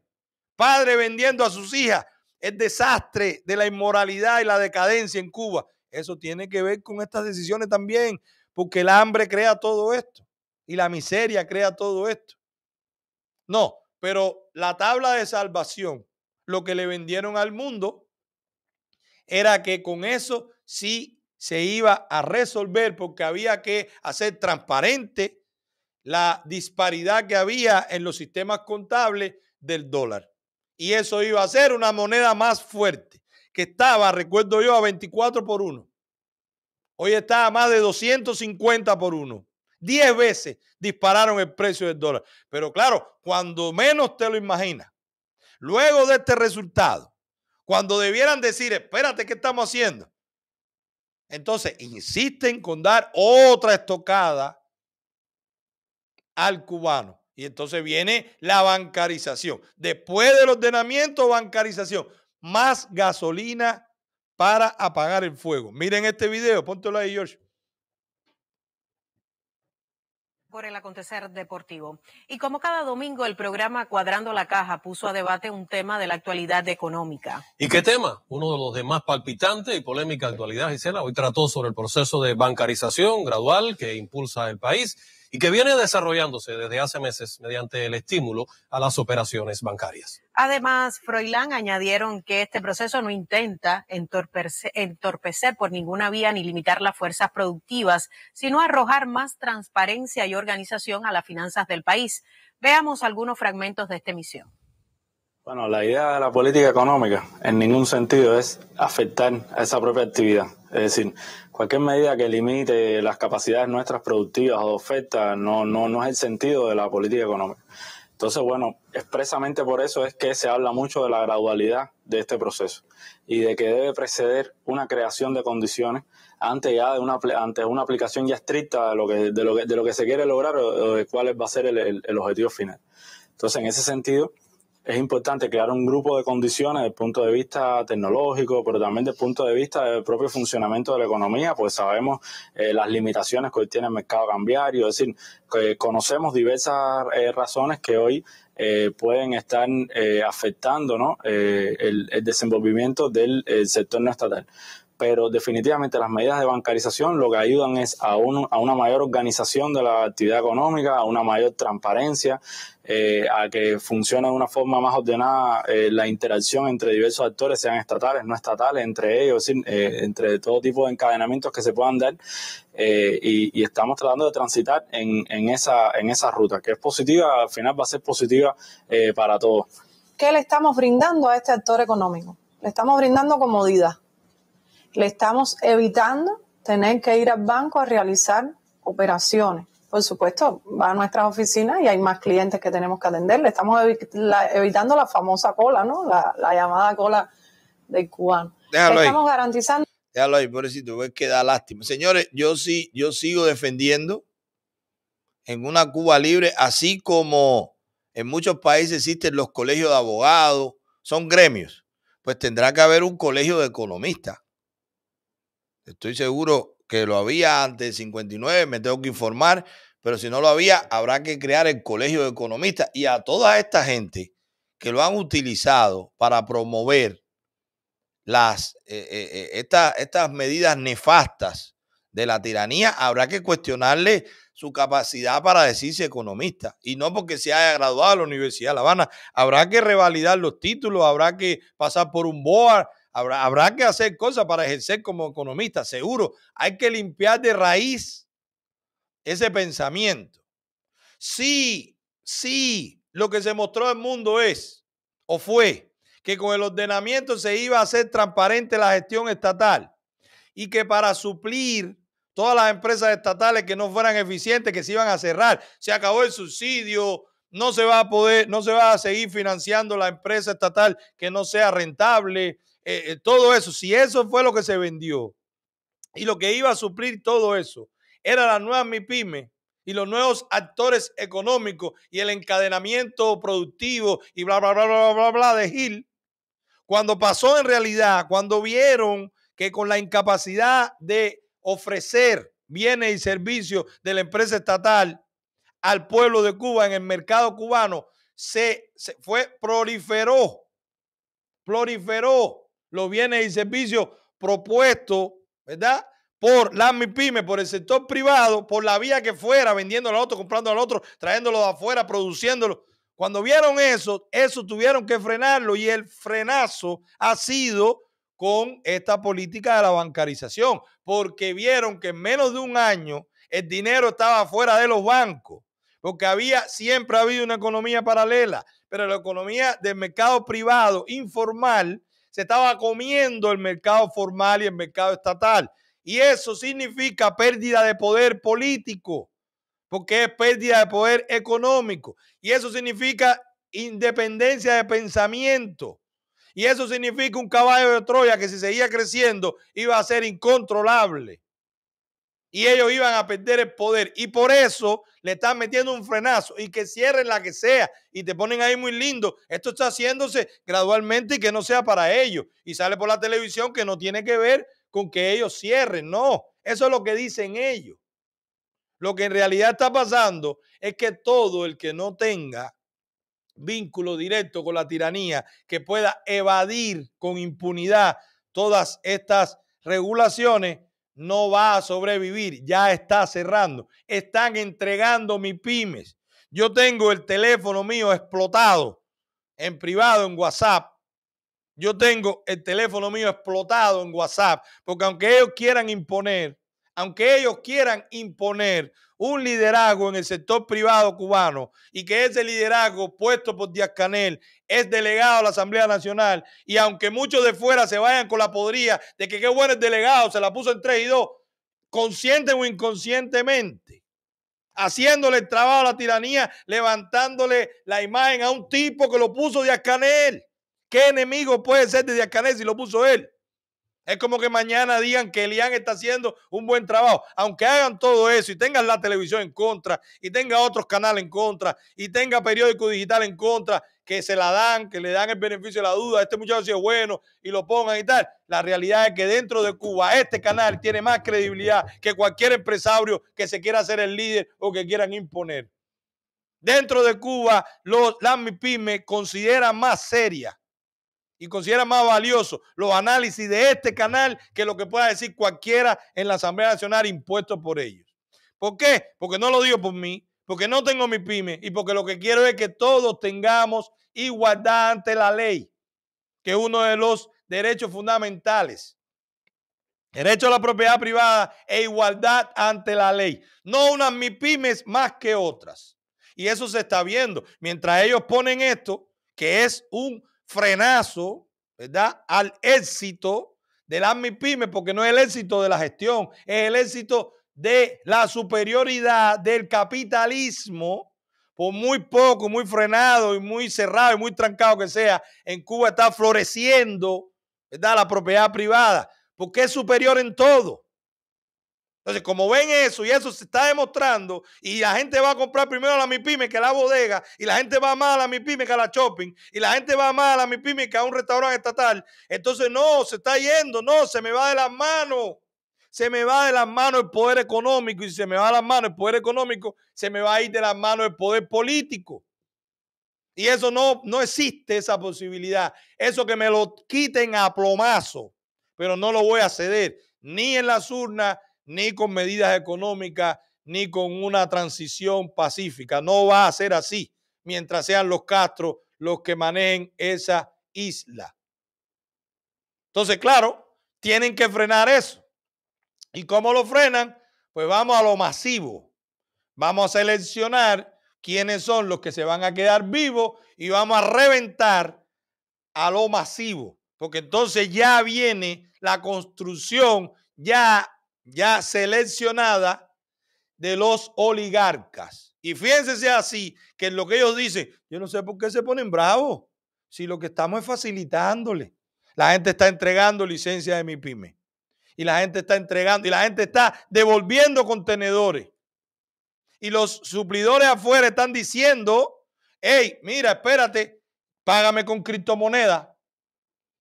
padres vendiendo a sus hijas. es desastre de la inmoralidad y la decadencia en Cuba. Eso tiene que ver con estas decisiones también, porque el hambre crea todo esto y la miseria crea todo esto. No, pero la tabla de salvación lo que le vendieron al mundo era que con eso sí se iba a resolver porque había que hacer transparente la disparidad que había en los sistemas contables del dólar. Y eso iba a ser una moneda más fuerte, que estaba, recuerdo yo, a 24 por 1. Hoy está a más de 250 por 1. Diez veces dispararon el precio del dólar. Pero claro, cuando menos te lo imaginas, luego de este resultado, cuando debieran decir, espérate, ¿qué estamos haciendo? Entonces, insisten con dar otra estocada al cubano. Y entonces viene la bancarización. Después del ordenamiento, bancarización. Más gasolina para apagar el fuego. Miren este video, póntelo ahí, George. por el acontecer deportivo. Y como cada domingo, el programa Cuadrando la Caja puso a debate un tema de la actualidad económica. ¿Y qué tema? Uno de los de más palpitante y polémica actualidad, Gisela. Hoy trató sobre el proceso de bancarización gradual que impulsa el país y que viene desarrollándose desde hace meses mediante el estímulo a las operaciones bancarias. Además, Froilán añadieron que este proceso no intenta entorpecer, por ninguna vía ni limitar las fuerzas productivas, sino arrojar más transparencia y organización a las finanzas del país. Veamos algunos fragmentos de esta emisión. Bueno, la idea de la política económica en ningún sentido es afectar a esa propia actividad. Es decir, cualquier medida que limite las capacidades nuestras productivas o de oferta no, no, no es el sentido de la política económica. Entonces, bueno, expresamente por eso es que se habla mucho de la gradualidad de este proceso y de que debe preceder una creación de condiciones antes ya de una ante una aplicación ya estricta de lo que de lo que, se quiere lograr o, de cuál va a ser el, el objetivo final. Entonces, en ese sentido, es importante crear un grupo de condiciones desde el punto de vista tecnológico, pero también desde el punto de vista del propio funcionamiento de la economía, pues sabemos eh, las limitaciones que hoy tiene el mercado cambiario, es decir, conocemos diversas eh, razones que hoy eh, pueden estar afectando el, el, desenvolvimiento del sector no estatal pero definitivamente las medidas de bancarización lo que ayudan es a, a una mayor organización de la actividad económica, a una mayor transparencia, eh, a que funcione de una forma más ordenada eh, la interacción entre diversos actores, sean estatales, no estatales, entre ellos, es decir, eh, entre todo tipo de encadenamientos que se puedan dar. Y, estamos tratando de transitar en esa ruta, que es positiva, al final va a ser positiva para todos. ¿Qué le estamos brindando a este actor económico? Le estamos brindando comodidad le estamos evitando tener que ir al banco a realizar operaciones. Por supuesto, va a nuestras oficinas y hay más clientes que tenemos que atender. Le estamos evitando la famosa cola, ¿no? La, llamada cola del cubano. Déjalo estamos garantizando. Déjalo ahí, pobrecito, es que da lástima. Señores, yo sí, yo sigo defendiendo en una Cuba libre, así como en muchos países existen los colegios de abogados, son gremios. Pues tendrá que haber un colegio de economistas Estoy seguro que lo había antes del 59, me tengo que informar, pero si no lo había, habrá que crear el Colegio de Economistas y a toda esta gente que lo han utilizado para promover las, eh, eh, eh, estas medidas nefastas de la tiranía, habrá que cuestionarle su capacidad para decirse economista. Y no porque se haya graduado de la Universidad de La Habana. Habrá que revalidar los títulos, habrá que pasar por un board, Habrá, que hacer cosas para ejercer como economista, seguro. Hay que limpiar de raíz ese pensamiento. Sí, sí, lo que se mostró al mundo es, o fue, que con el ordenamiento se iba a hacer transparente la gestión estatal y que para suplir todas las empresas estatales que no fueran eficientes, que se iban a cerrar, se acabó el subsidio, no se va a poder, no se va a seguir financiando la empresa estatal que no sea rentable, eh, eh, todo eso, si eso fue lo que se vendió y lo que iba a suplir todo eso era la nueva MIPYME y los nuevos actores económicos y el encadenamiento productivo y bla, bla, bla, bla, bla, bla de Gil, cuando pasó en realidad, cuando vieron que con la incapacidad de ofrecer bienes y servicios de la empresa estatal al pueblo de Cuba en el mercado cubano, se, se fue, proliferó, proliferó los bienes y servicios propuestos, ¿verdad? Por las MIPYME, por el sector privado, por la vía que fuera, vendiendo al otro, comprando al otro, trayéndolo de afuera, produciéndolo. Cuando vieron eso, eso tuvieron que frenarlo y el frenazo ha sido con esta política de la bancarización, porque vieron que en menos de un año el dinero estaba fuera de los bancos, porque había siempre ha habido una economía paralela, pero la economía del mercado privado informal se estaba comiendo el mercado formal y el mercado estatal. Y eso significa pérdida de poder político, porque es pérdida de poder económico. Y eso significa independencia de pensamiento. Y eso significa un caballo de Troya que si seguía creciendo iba a ser incontrolable y ellos iban a perder el poder. Y por eso le están metiendo un frenazo y que cierren la que sea y te ponen ahí muy lindo. Esto está haciéndose gradualmente y que no sea para ellos. Y sale por la televisión que no tiene que ver con que ellos cierren. No, eso es lo que dicen ellos. Lo que en realidad está pasando es que todo el que no tenga vínculo directo con la tiranía, que pueda evadir con impunidad todas estas regulaciones, no va a sobrevivir, ya está cerrando. Están entregando mis pymes. Yo tengo el teléfono mío explotado en privado en WhatsApp. Yo tengo el teléfono mío explotado en WhatsApp, porque aunque ellos quieran imponer, aunque ellos quieran imponer un liderazgo en el sector privado cubano y que ese liderazgo puesto por Díaz Canel es delegado a la Asamblea Nacional y aunque muchos de fuera se vayan con la podría de que qué bueno es delegado, se la puso en 3 y 2, consciente o inconscientemente, haciéndole el trabajo a la tiranía, levantándole la imagen a un tipo que lo puso Díaz Canel. ¿Qué enemigo puede ser de Díaz Canel si lo puso él? Es como que mañana digan que Elian está haciendo un buen trabajo. Aunque hagan todo eso y tengan la televisión en contra, y tenga otros canales en contra, y tenga periódico digital en contra, que se la dan, que le dan el beneficio de la duda, este muchacho sí es bueno y lo pongan y tal. La realidad es que dentro de Cuba este canal tiene más credibilidad que cualquier empresario que se quiera hacer el líder o que quieran imponer. Dentro de Cuba, los, las considera consideran más seria y considera más valioso los análisis de este canal que lo que pueda decir cualquiera en la Asamblea Nacional impuesto por ellos. ¿Por qué? Porque no lo digo por mí, porque no tengo mi pyme y porque lo que quiero es que todos tengamos igualdad ante la ley, que es uno de los derechos fundamentales. Derecho a la propiedad privada e igualdad ante la ley. No unas mipymes más que otras. Y eso se está viendo. Mientras ellos ponen esto, que es un frenazo, ¿verdad? Al éxito de las MIPYME, porque no es el éxito de la gestión, es el éxito de la superioridad del capitalismo, por muy poco, muy frenado y muy cerrado y muy trancado que sea, en Cuba está floreciendo, ¿verdad? La propiedad privada, porque es superior en todo. Entonces, como ven eso y eso se está demostrando y la gente va a comprar primero a la MIPYME que a la bodega y la gente va más a la Mipime que a la shopping y la gente va más a la Mipime que a un restaurante estatal, entonces no, se está yendo, no, se me va de las manos. Se me va de las manos el poder económico y si se me va de las manos el poder económico, se me va a ir de las manos el poder político. Y eso no, no existe esa posibilidad. Eso que me lo quiten a plomazo, pero no lo voy a ceder ni en las urnas ni con medidas económicas, ni con una transición pacífica. No va a ser así mientras sean los Castro los que manejen esa isla. Entonces, claro, tienen que frenar eso. ¿Y cómo lo frenan? Pues vamos a lo masivo. Vamos a seleccionar quiénes son los que se van a quedar vivos y vamos a reventar a lo masivo. Porque entonces ya viene la construcción, ya ya seleccionada de los oligarcas. Y fíjense así, que lo que ellos dicen, yo no sé por qué se ponen bravos, si lo que estamos es facilitándole. La gente está entregando licencia de mi pyme. Y la gente está entregando, y la gente está devolviendo contenedores. Y los suplidores afuera están diciendo, hey, mira, espérate, págame con criptomoneda.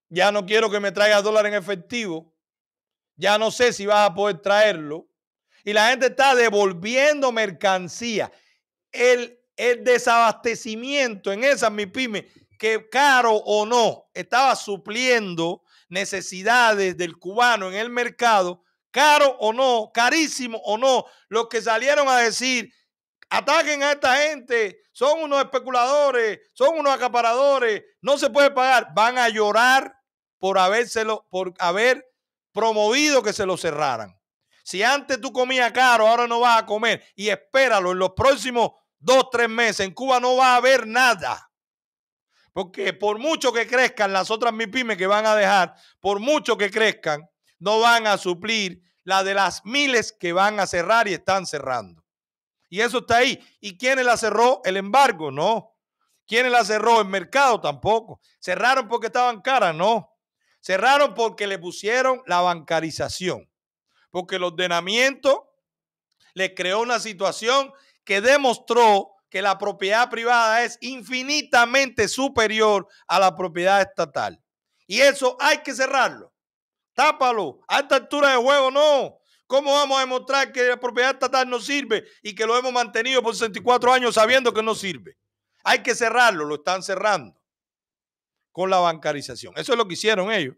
Ya no quiero que me traigas dólar en efectivo. Ya no sé si vas a poder traerlo. Y la gente está devolviendo mercancía. El, desabastecimiento en esas pymes que caro o no, estaba supliendo necesidades del cubano en el mercado, caro o no, carísimo o no, los que salieron a decir, ataquen a esta gente, son unos especuladores, son unos acaparadores, no se puede pagar, van a llorar por habérselo, por haber promovido que se lo cerraran. Si antes tú comías caro, ahora no vas a comer. Y espéralo, en los próximos dos, tres meses en Cuba no va a haber nada. Porque por mucho que crezcan las otras MIPIME que van a dejar, por mucho que crezcan, no van a suplir la de las miles que van a cerrar y están cerrando. Y eso está ahí. ¿Y quién la cerró? El embargo, no. ¿Quién la cerró? El mercado tampoco. ¿Cerraron porque estaban caras? No. Cerraron porque le pusieron la bancarización, porque el ordenamiento le creó una situación que demostró que la propiedad privada es infinitamente superior a la propiedad estatal. Y eso hay que cerrarlo. Tápalo. A esta altura de juego no. ¿Cómo vamos a demostrar que la propiedad estatal no sirve y que lo hemos mantenido por 64 años sabiendo que no sirve? Hay que cerrarlo, lo están cerrando con la bancarización. Eso es lo que hicieron ellos.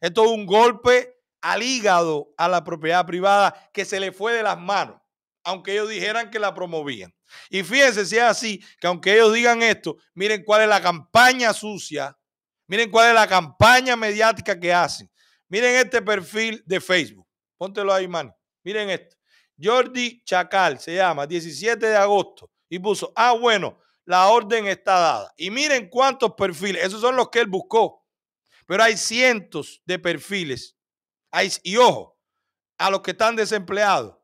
Esto es un golpe al hígado a la propiedad privada que se le fue de las manos, aunque ellos dijeran que la promovían. Y fíjense si es así, que aunque ellos digan esto, miren cuál es la campaña sucia, miren cuál es la campaña mediática que hacen. Miren este perfil de Facebook. Póntelo ahí, mano. Miren esto. Jordi Chacal se llama, 17 de agosto. Y puso, ah, bueno, la orden está dada. Y miren cuántos perfiles, esos son los que él buscó, pero hay cientos de perfiles. Hay, y ojo, a los que están desempleados,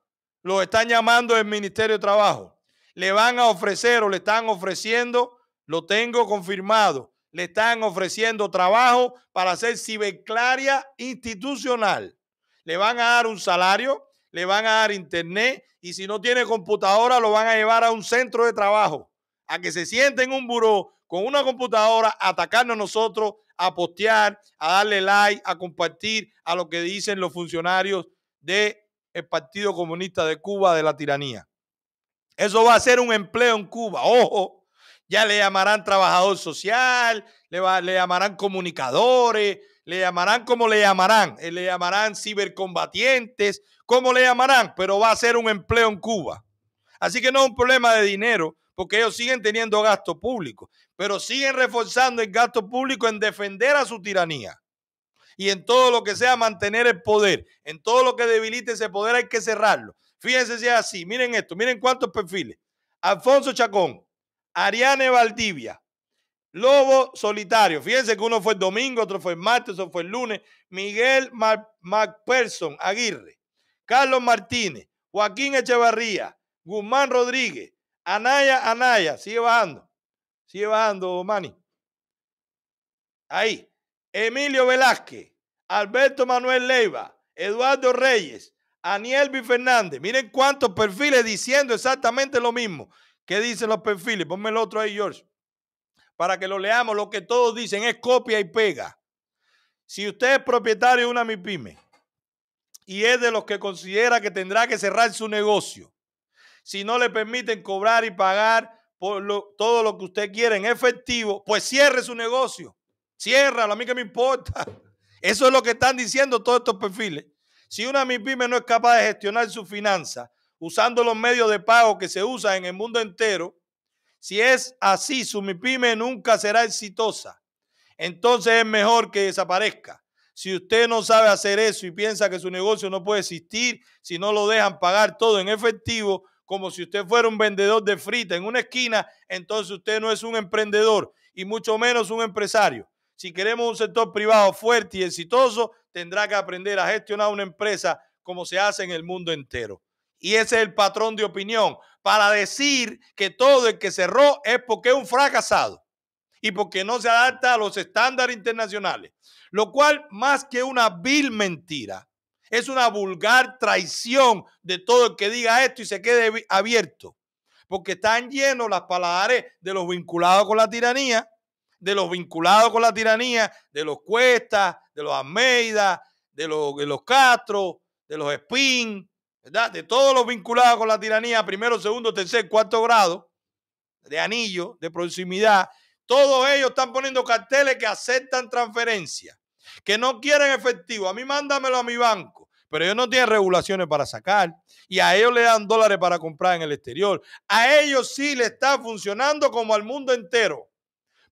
los están llamando el Ministerio de Trabajo, le van a ofrecer o le están ofreciendo, lo tengo confirmado, le están ofreciendo trabajo para hacer ciberclaria institucional. Le van a dar un salario, le van a dar internet y si no tiene computadora lo van a llevar a un centro de trabajo a que se siente en un buró con una computadora a atacarnos a nosotros, a postear, a darle like, a compartir a lo que dicen los funcionarios del Partido Comunista de Cuba de la tiranía. Eso va a ser un empleo en Cuba, ojo. Ya le llamarán trabajador social, le, le llamarán comunicadores, le llamarán como le llamarán, eh, le llamarán cibercombatientes, como le llamarán, pero va a ser un empleo en Cuba. Así que no es un problema de dinero, porque ellos siguen teniendo gasto público, pero siguen reforzando el gasto público en defender a su tiranía y en todo lo que sea mantener el poder, en todo lo que debilite ese poder hay que cerrarlo. Fíjense si es así, miren esto, miren cuántos perfiles. Alfonso Chacón, Ariane Valdivia, Lobo Solitario, fíjense que uno fue el domingo, otro fue el martes, otro fue el lunes, Miguel MacPherson Aguirre, Carlos Martínez, Joaquín Echevarría, Guzmán Rodríguez, Anaya, Anaya, sigue bajando. Sigue bajando, Mani. Ahí. Emilio Velázquez, Alberto Manuel Leiva, Eduardo Reyes, Aniel B. Fernández. Miren cuántos perfiles diciendo exactamente lo mismo. ¿Qué dicen los perfiles? Ponme el otro ahí, George. Para que lo leamos, lo que todos dicen es copia y pega. Si usted es propietario de una MIPYME y es de los que considera que tendrá que cerrar su negocio si no le permiten cobrar y pagar por todo lo que usted quiere en efectivo, pues cierre su negocio. Ciérralo, a mí que me importa. Eso es lo que están diciendo todos estos perfiles. Si una MIPYME no es capaz de gestionar su finanza usando los medios de pago que se usan en el mundo entero, si es así, su MIPYME nunca será exitosa. Entonces es mejor que desaparezca. Si usted no sabe hacer eso y piensa que su negocio no puede existir, si no lo dejan pagar todo en efectivo, como si usted fuera un vendedor de frita en una esquina, entonces usted no es un emprendedor y mucho menos un empresario. Si queremos un sector privado fuerte y exitoso, tendrá que aprender a gestionar una empresa como se hace en el mundo entero. Y ese es el patrón de opinión para decir que todo el que cerró es porque es un fracasado y porque no se adapta a los estándares internacionales, lo cual más que una vil mentira es una vulgar traición de todo el que diga esto y se quede abierto. Porque están llenos las palabras de los vinculados con la tiranía, de los vinculados con la tiranía, de los Cuestas, de los Almeida, de los, los Castro, de los Spin, ¿verdad? De todos los vinculados con la tiranía, primero, segundo, tercer, cuarto grado, de anillo, de proximidad. Todos ellos están poniendo carteles que aceptan transferencias que no quieren efectivo. A mí mándamelo a mi banco. Pero ellos no tienen regulaciones para sacar y a ellos le dan dólares para comprar en el exterior. A ellos sí le está funcionando como al mundo entero.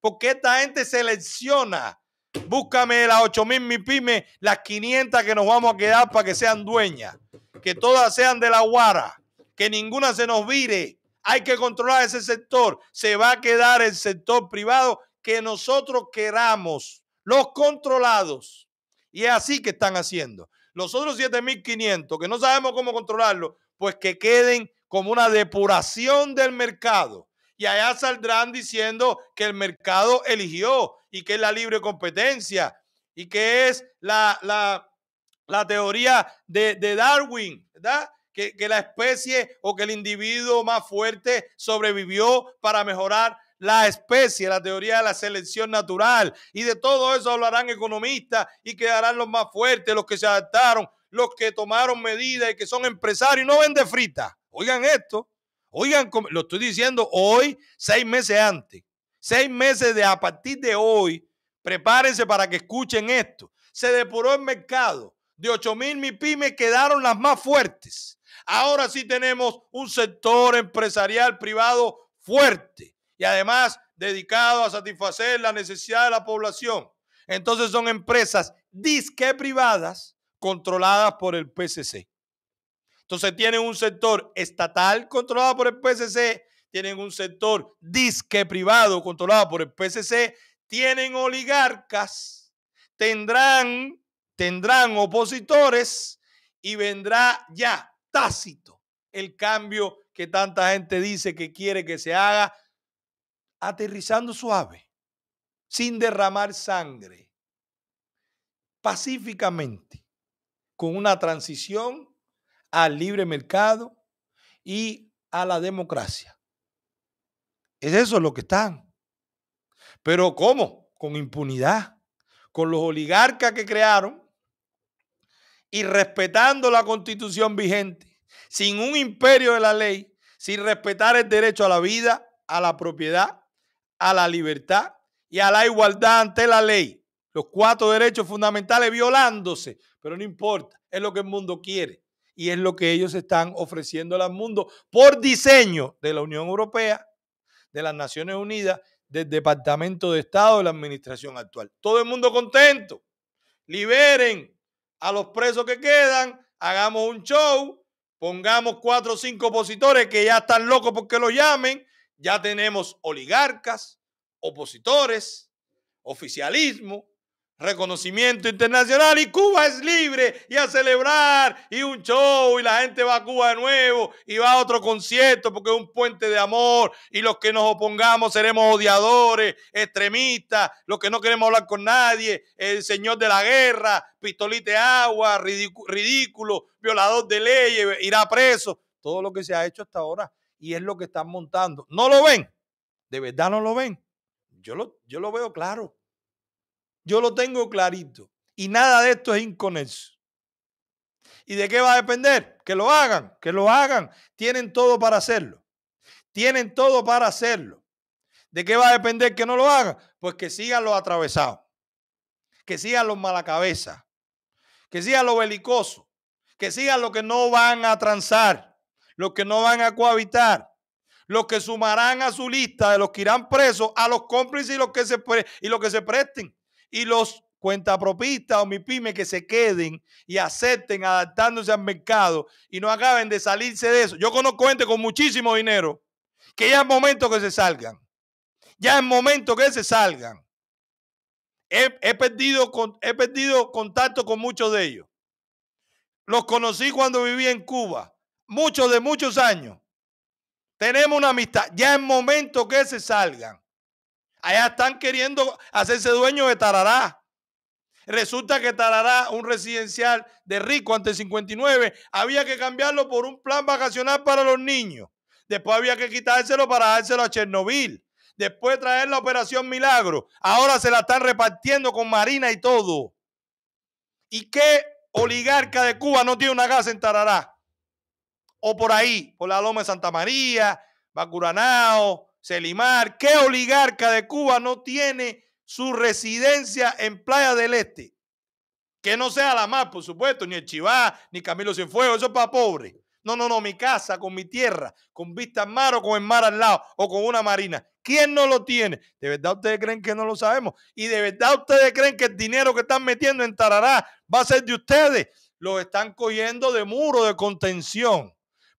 Porque esta gente selecciona. Búscame las 8 mil mi pyme, las 500 que nos vamos a quedar para que sean dueñas. Que todas sean de la guara. Que ninguna se nos vire. Hay que controlar ese sector. Se va a quedar el sector privado que nosotros queramos los controlados. Y es así que están haciendo. Los otros 7.500 que no sabemos cómo controlarlo, pues que queden como una depuración del mercado. Y allá saldrán diciendo que el mercado eligió y que es la libre competencia y que es la, la, teoría de, Darwin, ¿verdad? Que, que, la especie o que el individuo más fuerte sobrevivió para mejorar la especie, la teoría de la selección natural. Y de todo eso hablarán economistas y quedarán los más fuertes, los que se adaptaron, los que tomaron medidas y que son empresarios y no vende frita. Oigan esto. Oigan, lo estoy diciendo hoy, seis meses antes. Seis meses de a partir de hoy, prepárense para que escuchen esto. Se depuró el mercado. De 8000 mil pymes, quedaron las más fuertes. Ahora sí tenemos un sector empresarial privado fuerte y además dedicado a satisfacer la necesidad de la población. Entonces son empresas disque privadas controladas por el PCC. Entonces tienen un sector estatal controlado por el PCC, tienen un sector disque privado controlado por el PCC, tienen oligarcas, tendrán, tendrán opositores y vendrá ya tácito el cambio que tanta gente dice que quiere que se haga aterrizando suave, sin derramar sangre, pacíficamente, con una transición al libre mercado y a la democracia. Es eso lo que están. Pero ¿cómo? Con impunidad, con los oligarcas que crearon y respetando la constitución vigente, sin un imperio de la ley, sin respetar el derecho a la vida, a la propiedad a la libertad y a la igualdad ante la ley. Los cuatro derechos fundamentales violándose, pero no importa, es lo que el mundo quiere y es lo que ellos están ofreciendo al mundo por diseño de la Unión Europea, de las Naciones Unidas, del Departamento de Estado de la administración actual. Todo el mundo contento. Liberen a los presos que quedan, hagamos un show, pongamos cuatro o cinco opositores que ya están locos porque los llamen, ya tenemos oligarcas, opositores, oficialismo, reconocimiento internacional y Cuba es libre y a celebrar y un show y la gente va a Cuba de nuevo y va a otro concierto porque es un puente de amor y los que nos opongamos seremos odiadores, extremistas, los que no queremos hablar con nadie, el señor de la guerra, de agua, ridículo, violador de leyes, irá preso, todo lo que se ha hecho hasta ahora y es lo que están montando. ¿No lo ven? ¿De verdad no lo ven? Yo lo, yo lo veo claro. Yo lo tengo clarito. Y nada de esto es inconexo. ¿Y de qué va a depender? Que lo hagan, que lo hagan. Tienen todo para hacerlo. Tienen todo para hacerlo. ¿De qué va a depender que no lo hagan? Pues que sigan los atravesados, que sigan los malacabezas, que sigan los belicosos, que sigan los que no van a transar los que no van a cohabitar, los que sumarán a su lista de los que irán presos a los cómplices y los que se, y los que se presten, y los cuentapropistas o mi pyme que se queden y acepten adaptándose al mercado y no acaben de salirse de eso. Yo conozco gente con muchísimo dinero que ya es momento que se salgan. Ya es momento que se salgan. He, perdido, he perdido contacto con muchos de ellos. Los conocí cuando viví en Cuba muchos de muchos años. Tenemos una amistad. Ya es momento que se salgan. Allá están queriendo hacerse dueño de Tarará. Resulta que Tarará, un residencial de rico ante 59, había que cambiarlo por un plan vacacional para los niños. Después había que quitárselo para dárselo a Chernobyl. Después traer la operación Milagro. Ahora se la están repartiendo con Marina y todo. ¿Y qué oligarca de Cuba no tiene una casa en Tarará? o por ahí, por la Loma de Santa María, Bacuranao, Selimar. ¿Qué oligarca de Cuba no tiene su residencia en Playa del Este? Que no sea la más, por supuesto, ni el Chivá, ni Camilo Cienfuegos, eso es para pobre. No, no, no, mi casa, con mi tierra, con vista al mar o con el mar al lado o con una marina. ¿Quién no lo tiene? ¿De verdad ustedes creen que no lo sabemos? ¿Y de verdad ustedes creen que el dinero que están metiendo en Tarará va a ser de ustedes? Lo están cogiendo de muro de contención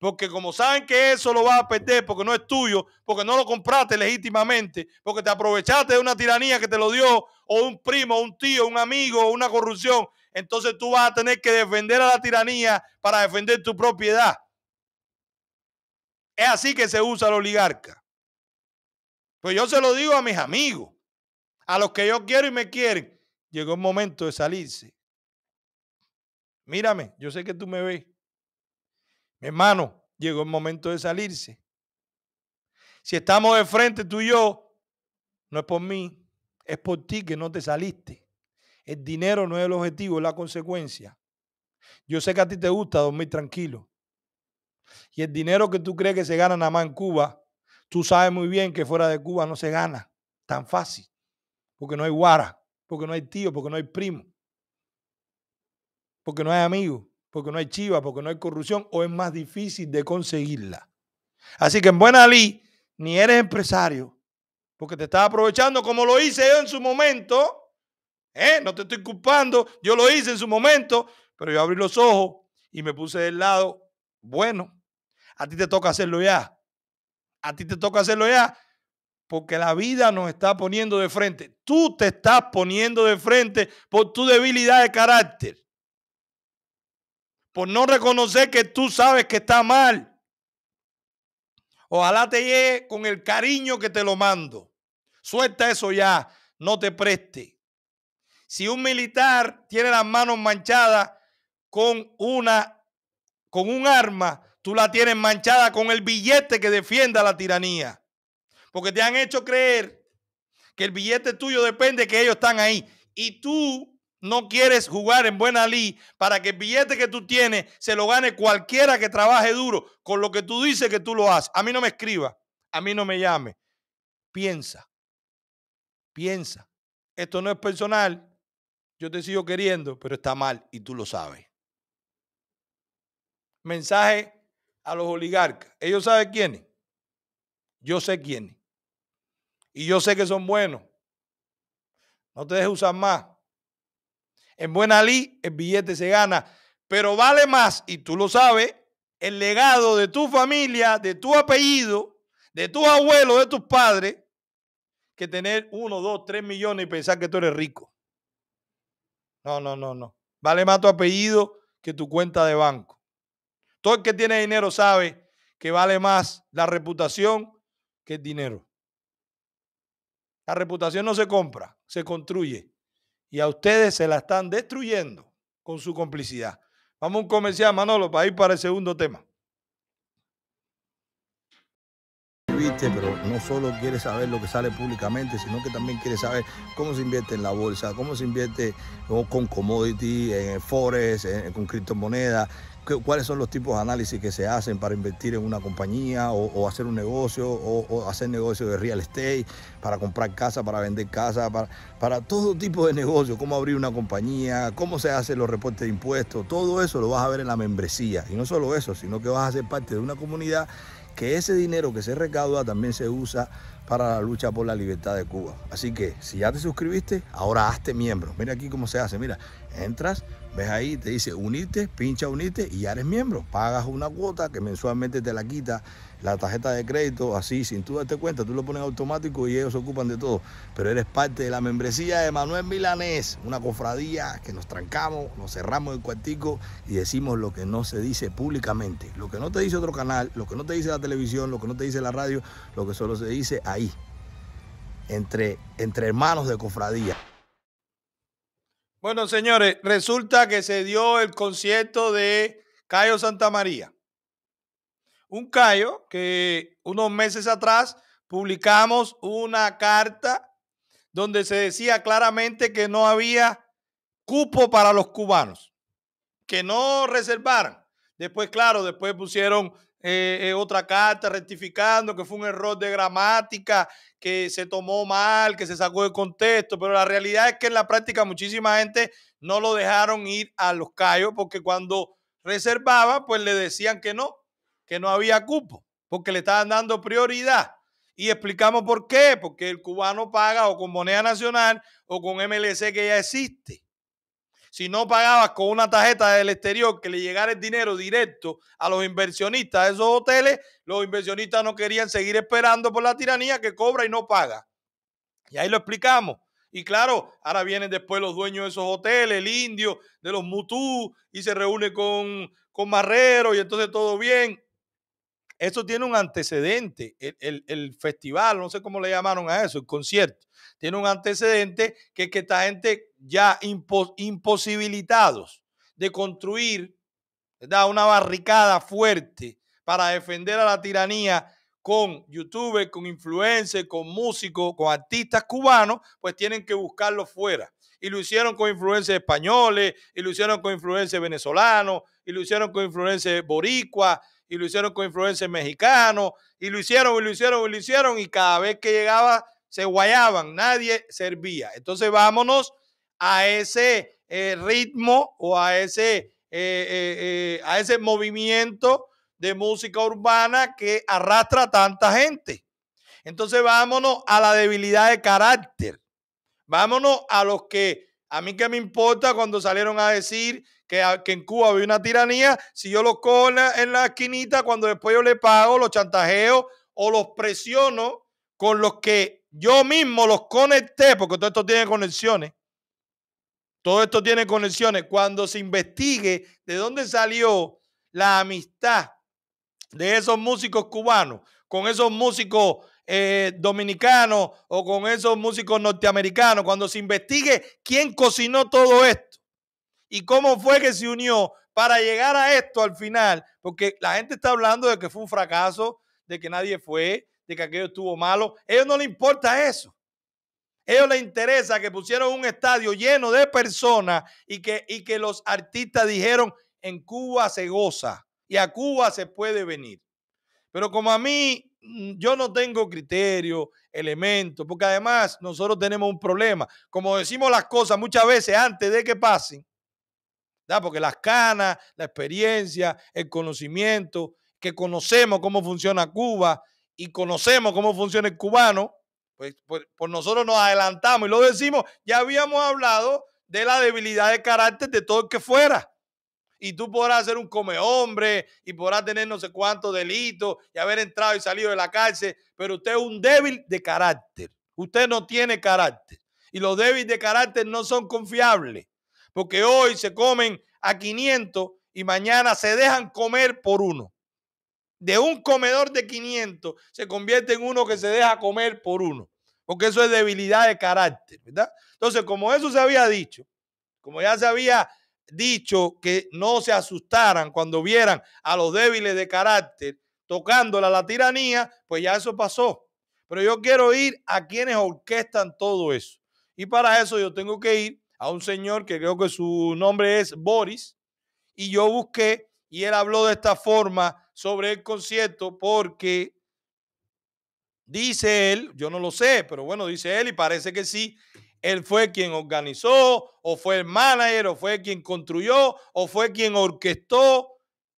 porque como saben que eso lo vas a perder porque no es tuyo, porque no lo compraste legítimamente, porque te aprovechaste de una tiranía que te lo dio o un primo, un tío, un amigo, una corrupción, entonces tú vas a tener que defender a la tiranía para defender tu propiedad. Es así que se usa el oligarca. Pues yo se lo digo a mis amigos, a los que yo quiero y me quieren. Llegó el momento de salirse. Mírame, yo sé que tú me ves. Hermano, llegó el momento de salirse. Si estamos de frente tú y yo, no es por mí, es por ti que no te saliste. El dinero no es el objetivo, es la consecuencia. Yo sé que a ti te gusta dormir tranquilo. Y el dinero que tú crees que se gana nada más en Cuba, tú sabes muy bien que fuera de Cuba no se gana tan fácil. Porque no hay guara, porque no hay tío, porque no hay primo, porque no hay amigo porque no hay chivas, porque no hay corrupción, o es más difícil de conseguirla. Así que en buena ley, ni eres empresario, porque te estás aprovechando como lo hice yo en su momento. ¿eh? No te estoy culpando, yo lo hice en su momento, pero yo abrí los ojos y me puse del lado, bueno, a ti te toca hacerlo ya. A ti te toca hacerlo ya, porque la vida nos está poniendo de frente. Tú te estás poniendo de frente por tu debilidad de carácter por no reconocer que tú sabes que está mal. Ojalá te llegue con el cariño que te lo mando. Suelta eso ya, no te preste. Si un militar tiene las manos manchadas con una con un arma, tú la tienes manchada con el billete que defienda la tiranía. Porque te han hecho creer que el billete tuyo depende de que ellos están ahí y tú no quieres jugar en buena ley para que el billete que tú tienes se lo gane cualquiera que trabaje duro con lo que tú dices que tú lo haces. A mí no me escriba, a mí no me llame. Piensa, piensa. Esto no es personal. Yo te sigo queriendo, pero está mal y tú lo sabes. Mensaje a los oligarcas. Ellos saben quiénes. Yo sé quiénes. Y yo sé que son buenos. No te dejes usar más. En buena ley, el billete se gana, pero vale más, y tú lo sabes, el legado de tu familia, de tu apellido, de tus abuelos, de tus padres, que tener uno, dos, tres millones y pensar que tú eres rico. No, no, no, no. Vale más tu apellido que tu cuenta de banco. Todo el que tiene dinero sabe que vale más la reputación que el dinero. La reputación no se compra, se construye y a ustedes se la están destruyendo con su complicidad. Vamos a un Manolo, para ir para el segundo tema. Viste, pero no solo quiere saber lo que sale públicamente, sino que también quiere saber cómo se invierte en la bolsa, cómo se invierte con commodity, en forex, con criptomonedas cuáles son los tipos de análisis que se hacen para invertir en una compañía o, hacer un negocio o, hacer negocio de real estate, para comprar casa, para vender casa, para, todo tipo de negocio, cómo abrir una compañía, cómo se hacen los reportes de impuestos, todo eso lo vas a ver en la membresía. Y no solo eso, sino que vas a ser parte de una comunidad que ese dinero que se recauda también se usa para la lucha por la libertad de Cuba. Así que si ya te suscribiste, ahora hazte miembro. Mira aquí cómo se hace. Mira, entras, Ves ahí, te dice unirte, pincha unirte y ya eres miembro. Pagas una cuota que mensualmente te la quita la tarjeta de crédito, así sin tú darte cuenta, tú lo pones automático y ellos se ocupan de todo. Pero eres parte de la membresía de Manuel Milanés, una cofradía que nos trancamos, nos cerramos el cuartico y decimos lo que no se dice públicamente. Lo que no te dice otro canal, lo que no te dice la televisión, lo que no te dice la radio, lo que solo se dice ahí, entre, entre hermanos de cofradía. Bueno, señores, resulta que se dio el concierto de Cayo Santa María. Un Cayo que unos meses atrás publicamos una carta donde se decía claramente que no había cupo para los cubanos, que no reservaran. Después, claro, después pusieron eh, eh, otra carta rectificando que fue un error de gramática, que se tomó mal, que se sacó del contexto, pero la realidad es que en la práctica muchísima gente no lo dejaron ir a los callos porque cuando reservaba, pues le decían que no, que no había cupo, porque le estaban dando prioridad. Y explicamos por qué, porque el cubano paga o con moneda nacional o con MLC que ya existe si no pagabas con una tarjeta del exterior que le llegara el dinero directo a los inversionistas de esos hoteles, los inversionistas no querían seguir esperando por la tiranía que cobra y no paga. Y ahí lo explicamos. Y claro, ahora vienen después los dueños de esos hoteles, el indio, de los Mutú, y se reúne con, con Marrero, y entonces todo bien. Eso tiene un antecedente, el, el, festival, no sé cómo le llamaron a eso, el concierto. Tiene un antecedente que que esta gente ya imposibilitados de construir da una barricada fuerte para defender a la tiranía con youtubers, con influencers, con músicos, con artistas cubanos, pues tienen que buscarlo fuera. Y lo hicieron con influencers españoles, y lo hicieron con influencers venezolanos, y lo hicieron con influencers boricuas, y lo hicieron con influencers mexicanos, y lo hicieron, y lo hicieron, y lo hicieron, y cada vez que llegaba se guayaban, nadie servía. Entonces vámonos a ese eh, ritmo o a ese, eh, eh, a ese movimiento de música urbana que arrastra a tanta gente. Entonces vámonos a la debilidad de carácter. Vámonos a los que, a mí que me importa cuando salieron a decir que, ah, en Cuba había una tiranía, si yo los cojo en la, esquinita, cuando después yo le pago, los chantajeo o los presiono con los que yo mismo los conecté, porque todo esto tiene conexiones, todo esto tiene conexiones. Cuando se investigue de dónde salió la amistad de esos músicos cubanos con esos músicos eh, dominicanos o con esos músicos norteamericanos, cuando se investigue quién cocinó todo esto y cómo fue que se unió para llegar a esto al final, porque la gente está hablando de que fue un fracaso, de que nadie fue, de que aquello estuvo malo, a ellos no les importa eso ellos les interesa que pusieron un estadio lleno de personas y que, y que los artistas dijeron, en Cuba se goza y a Cuba se puede venir. Pero como a mí mm, yo no tengo criterio, elementos, porque además nosotros tenemos un problema. Como decimos las cosas muchas veces antes de que pasen, ¿da? porque las canas, la experiencia, el conocimiento, que conocemos cómo funciona Cuba y conocemos cómo funciona el cubano, pues por, nosotros nos adelantamos y lo decimos, ya habíamos hablado de la debilidad de carácter de todo el que fuera. Y tú podrás ser un comehombre y podrás tener no sé cuántos delitos y haber entrado y salido de la cárcel, pero usted es un débil de carácter. Usted no tiene carácter. Y los débiles de carácter no son confiables, porque hoy se comen a 500 y mañana se dejan comer por uno de un comedor de 500 se convierte en uno que se deja comer por uno, porque eso es debilidad de carácter, ¿verdad? Entonces, como eso se había dicho, como ya se había dicho que no se asustaran cuando vieran a los débiles de carácter tocándola la tiranía, pues ya eso pasó. Pero yo quiero ir a quienes orquestan todo eso. Y para eso yo tengo que ir a un señor que creo que su nombre es Boris. Y yo busqué y él habló de esta forma sobre el concierto porque dice él, yo no lo sé, pero bueno, dice él y parece que sí, él fue quien organizó o fue el manager o fue quien construyó o fue quien orquestó,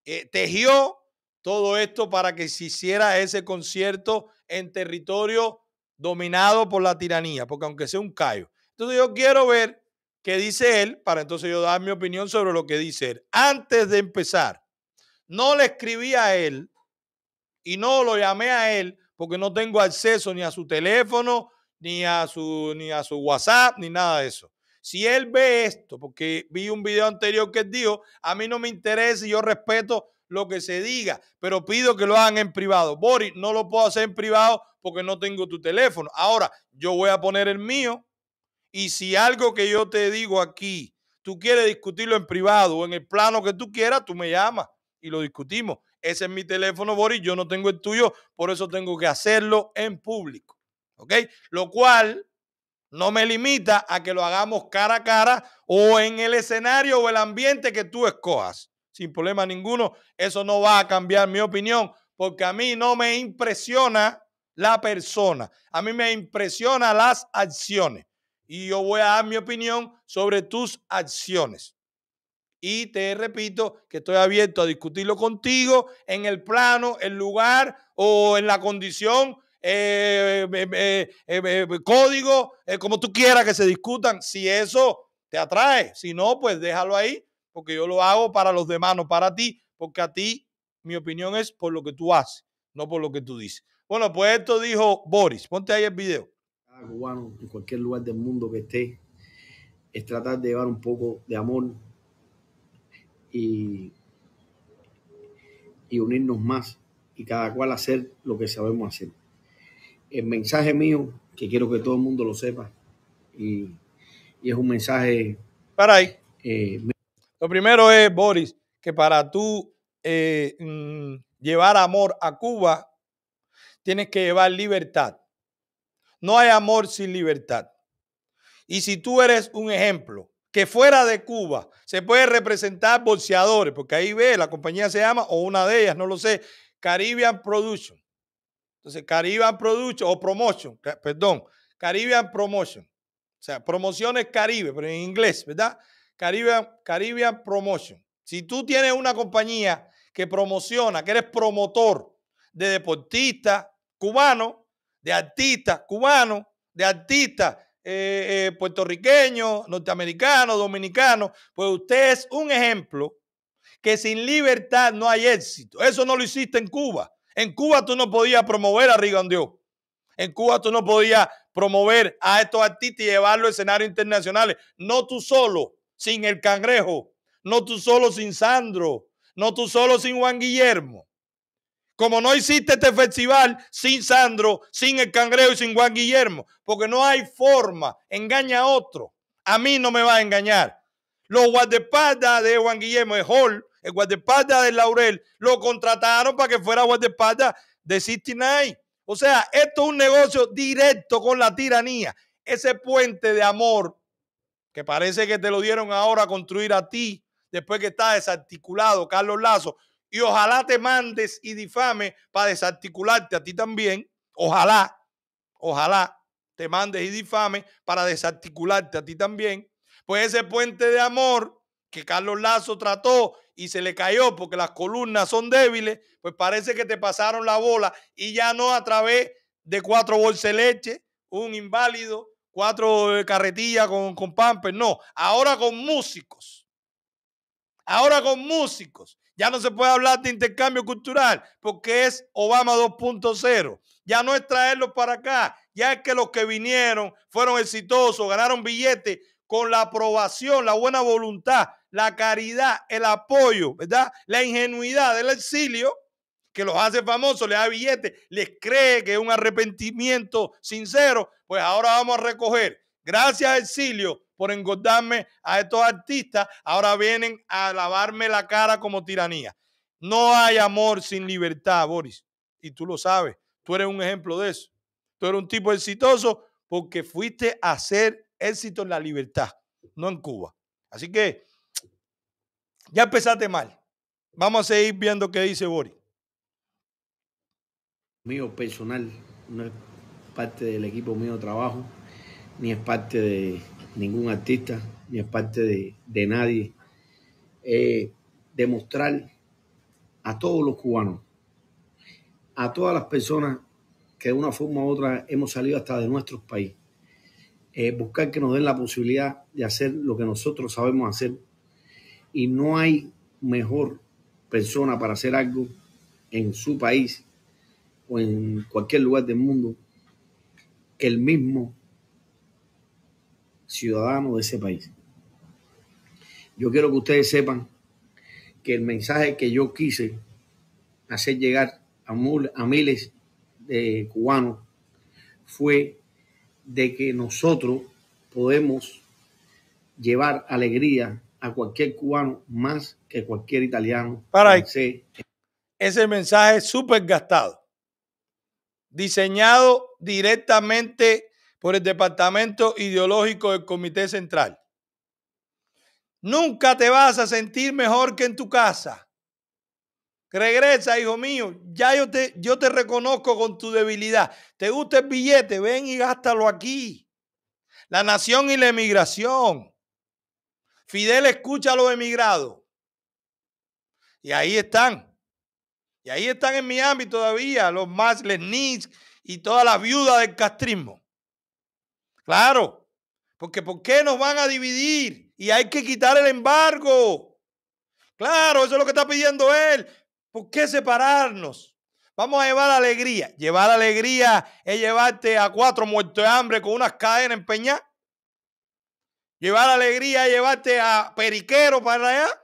eh, tejió todo esto para que se hiciera ese concierto en territorio dominado por la tiranía, porque aunque sea un callo. Entonces yo quiero ver qué dice él para entonces yo dar mi opinión sobre lo que dice él. Antes de empezar, no le escribí a él y no lo llamé a él porque no tengo acceso ni a su teléfono, ni a su, ni a su WhatsApp, ni nada de eso. Si él ve esto, porque vi un video anterior que él dijo, a mí no me interesa y yo respeto lo que se diga, pero pido que lo hagan en privado. Boris, no lo puedo hacer en privado porque no tengo tu teléfono. Ahora, yo voy a poner el mío y si algo que yo te digo aquí, tú quieres discutirlo en privado o en el plano que tú quieras, tú me llamas y lo discutimos. Ese es mi teléfono, Boris, yo no tengo el tuyo, por eso tengo que hacerlo en público. ¿Ok? Lo cual no me limita a que lo hagamos cara a cara o en el escenario o el ambiente que tú escojas. Sin problema ninguno, eso no va a cambiar mi opinión, porque a mí no me impresiona la persona, a mí me impresiona las acciones. Y yo voy a dar mi opinión sobre tus acciones. Y te repito que estoy abierto a discutirlo contigo en el plano, el lugar o en la condición, eh, eh, eh, código, como tú quieras que se discutan. Si eso te atrae, si no, pues déjalo ahí, porque yo lo hago para los demás, no para ti, porque a ti mi opinión es por lo que tú haces, no por lo que tú dices. Bueno, pues esto dijo Boris. Ponte ahí el video. en cualquier lugar del mundo que esté, es tratar de llevar un poco de amor y, unirnos más y cada cual hacer lo que sabemos hacer. El mensaje mío, que quiero que todo el mundo lo sepa, y, es un mensaje... Para ahí. Eh, lo primero es, Boris, que para tú eh, mm, llevar amor a Cuba, tienes que llevar libertad. No hay amor sin libertad. Y si tú eres un ejemplo que fuera de Cuba se puede representar bolseadores, porque ahí ve, la compañía se llama, o una de ellas, no lo sé, Caribbean Production. Entonces, Caribbean Production o Promotion, perdón, Caribbean Promotion. O sea, promociones Caribe, pero en inglés, ¿verdad? Caribbean, Caribbean Promotion. Si tú tienes una compañía que promociona, que eres promotor de deportistas cubanos, de artistas cubanos, de artistas eh, eh, puertorriqueño, norteamericano, dominicano, pues usted es un ejemplo que sin libertad no hay éxito. Eso no lo hiciste en Cuba. En Cuba tú no podías promover a Rigondeo. En Cuba tú no podías promover a estos artistas y llevarlos a escenarios internacionales. No tú solo, sin el cangrejo. No tú solo sin Sandro. No tú solo sin Juan Guillermo. Como no hiciste este festival sin Sandro, sin el cangrejo y sin Juan Guillermo, porque no hay forma, engaña a otro. A mí no me va a engañar. Los guardaespaldas de Juan Guillermo, de Hall, el guardaespaldas de Laurel, lo contrataron para que fuera guardaespaldas de City O sea, esto es un negocio directo con la tiranía. Ese puente de amor que parece que te lo dieron ahora a construir a ti, después que está desarticulado Carlos Lazo, y ojalá te mandes y difame para desarticularte a ti también. Ojalá, ojalá te mandes y difame para desarticularte a ti también. Pues ese puente de amor que Carlos Lazo trató y se le cayó porque las columnas son débiles, pues parece que te pasaron la bola y ya no a través de cuatro bolsas de leche, un inválido, cuatro eh, carretillas con, con pamper, no, ahora con músicos. Ahora con músicos ya no se puede hablar de intercambio cultural porque es Obama 2.0. Ya no es traerlos para acá. Ya es que los que vinieron fueron exitosos, ganaron billetes con la aprobación, la buena voluntad, la caridad, el apoyo, ¿verdad? La ingenuidad del exilio que los hace famosos, les da billetes, les cree que es un arrepentimiento sincero. Pues ahora vamos a recoger, gracias exilio, por engordarme a estos artistas, ahora vienen a lavarme la cara como tiranía. No hay amor sin libertad, Boris. Y tú lo sabes. Tú eres un ejemplo de eso. Tú eres un tipo exitoso porque fuiste a hacer éxito en la libertad, no en Cuba. Así que ya empezaste mal. Vamos a seguir viendo qué dice Boris. Mío personal, no es parte del equipo mío de trabajo, ni es parte de, ningún artista, ni es parte de, nadie, eh, demostrar a todos los cubanos, a todas las personas que de una forma u otra hemos salido hasta de nuestros países, eh, buscar que nos den la posibilidad de hacer lo que nosotros sabemos hacer. Y no hay mejor persona para hacer algo en su país o en cualquier lugar del mundo que el mismo ciudadano de ese país. Yo quiero que ustedes sepan que el mensaje que yo quise hacer llegar a, miles de cubanos fue de que nosotros podemos llevar alegría a cualquier cubano más que cualquier italiano. Para Ese mensaje es súper gastado, diseñado directamente por el Departamento Ideológico del Comité Central. Nunca te vas a sentir mejor que en tu casa. Regresa, hijo mío. Ya yo te, yo te reconozco con tu debilidad. ¿Te gusta el billete? Ven y gástalo aquí. La nación y la emigración. Fidel escucha a los emigrados. Y ahí están. Y ahí están en Miami todavía los más lesnits y todas las viudas del castrismo. Claro, porque ¿por qué nos van a dividir? Y hay que quitar el embargo. Claro, eso es lo que está pidiendo él. ¿Por qué separarnos? Vamos a llevar alegría. Llevar alegría es llevarte a cuatro muertos de hambre con unas cadenas empeñadas. Llevar alegría es llevarte a periquero para allá.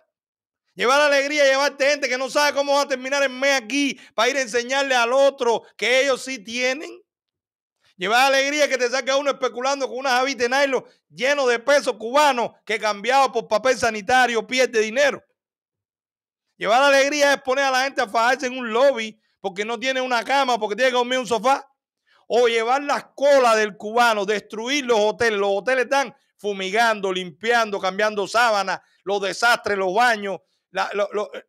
Llevar alegría, llevarte gente que no sabe cómo va a terminar el mes aquí para ir a enseñarle al otro que ellos sí tienen. Llevar alegría que te a uno especulando con unas de nylon lleno de pesos cubanos que cambiado por papel sanitario de dinero. Llevar alegría es poner a la gente a fajarse en un lobby porque no tiene una cama, porque tiene que dormir un sofá. O llevar las colas del cubano, destruir los hoteles. Los hoteles están fumigando, limpiando, cambiando sábanas, los desastres, los baños.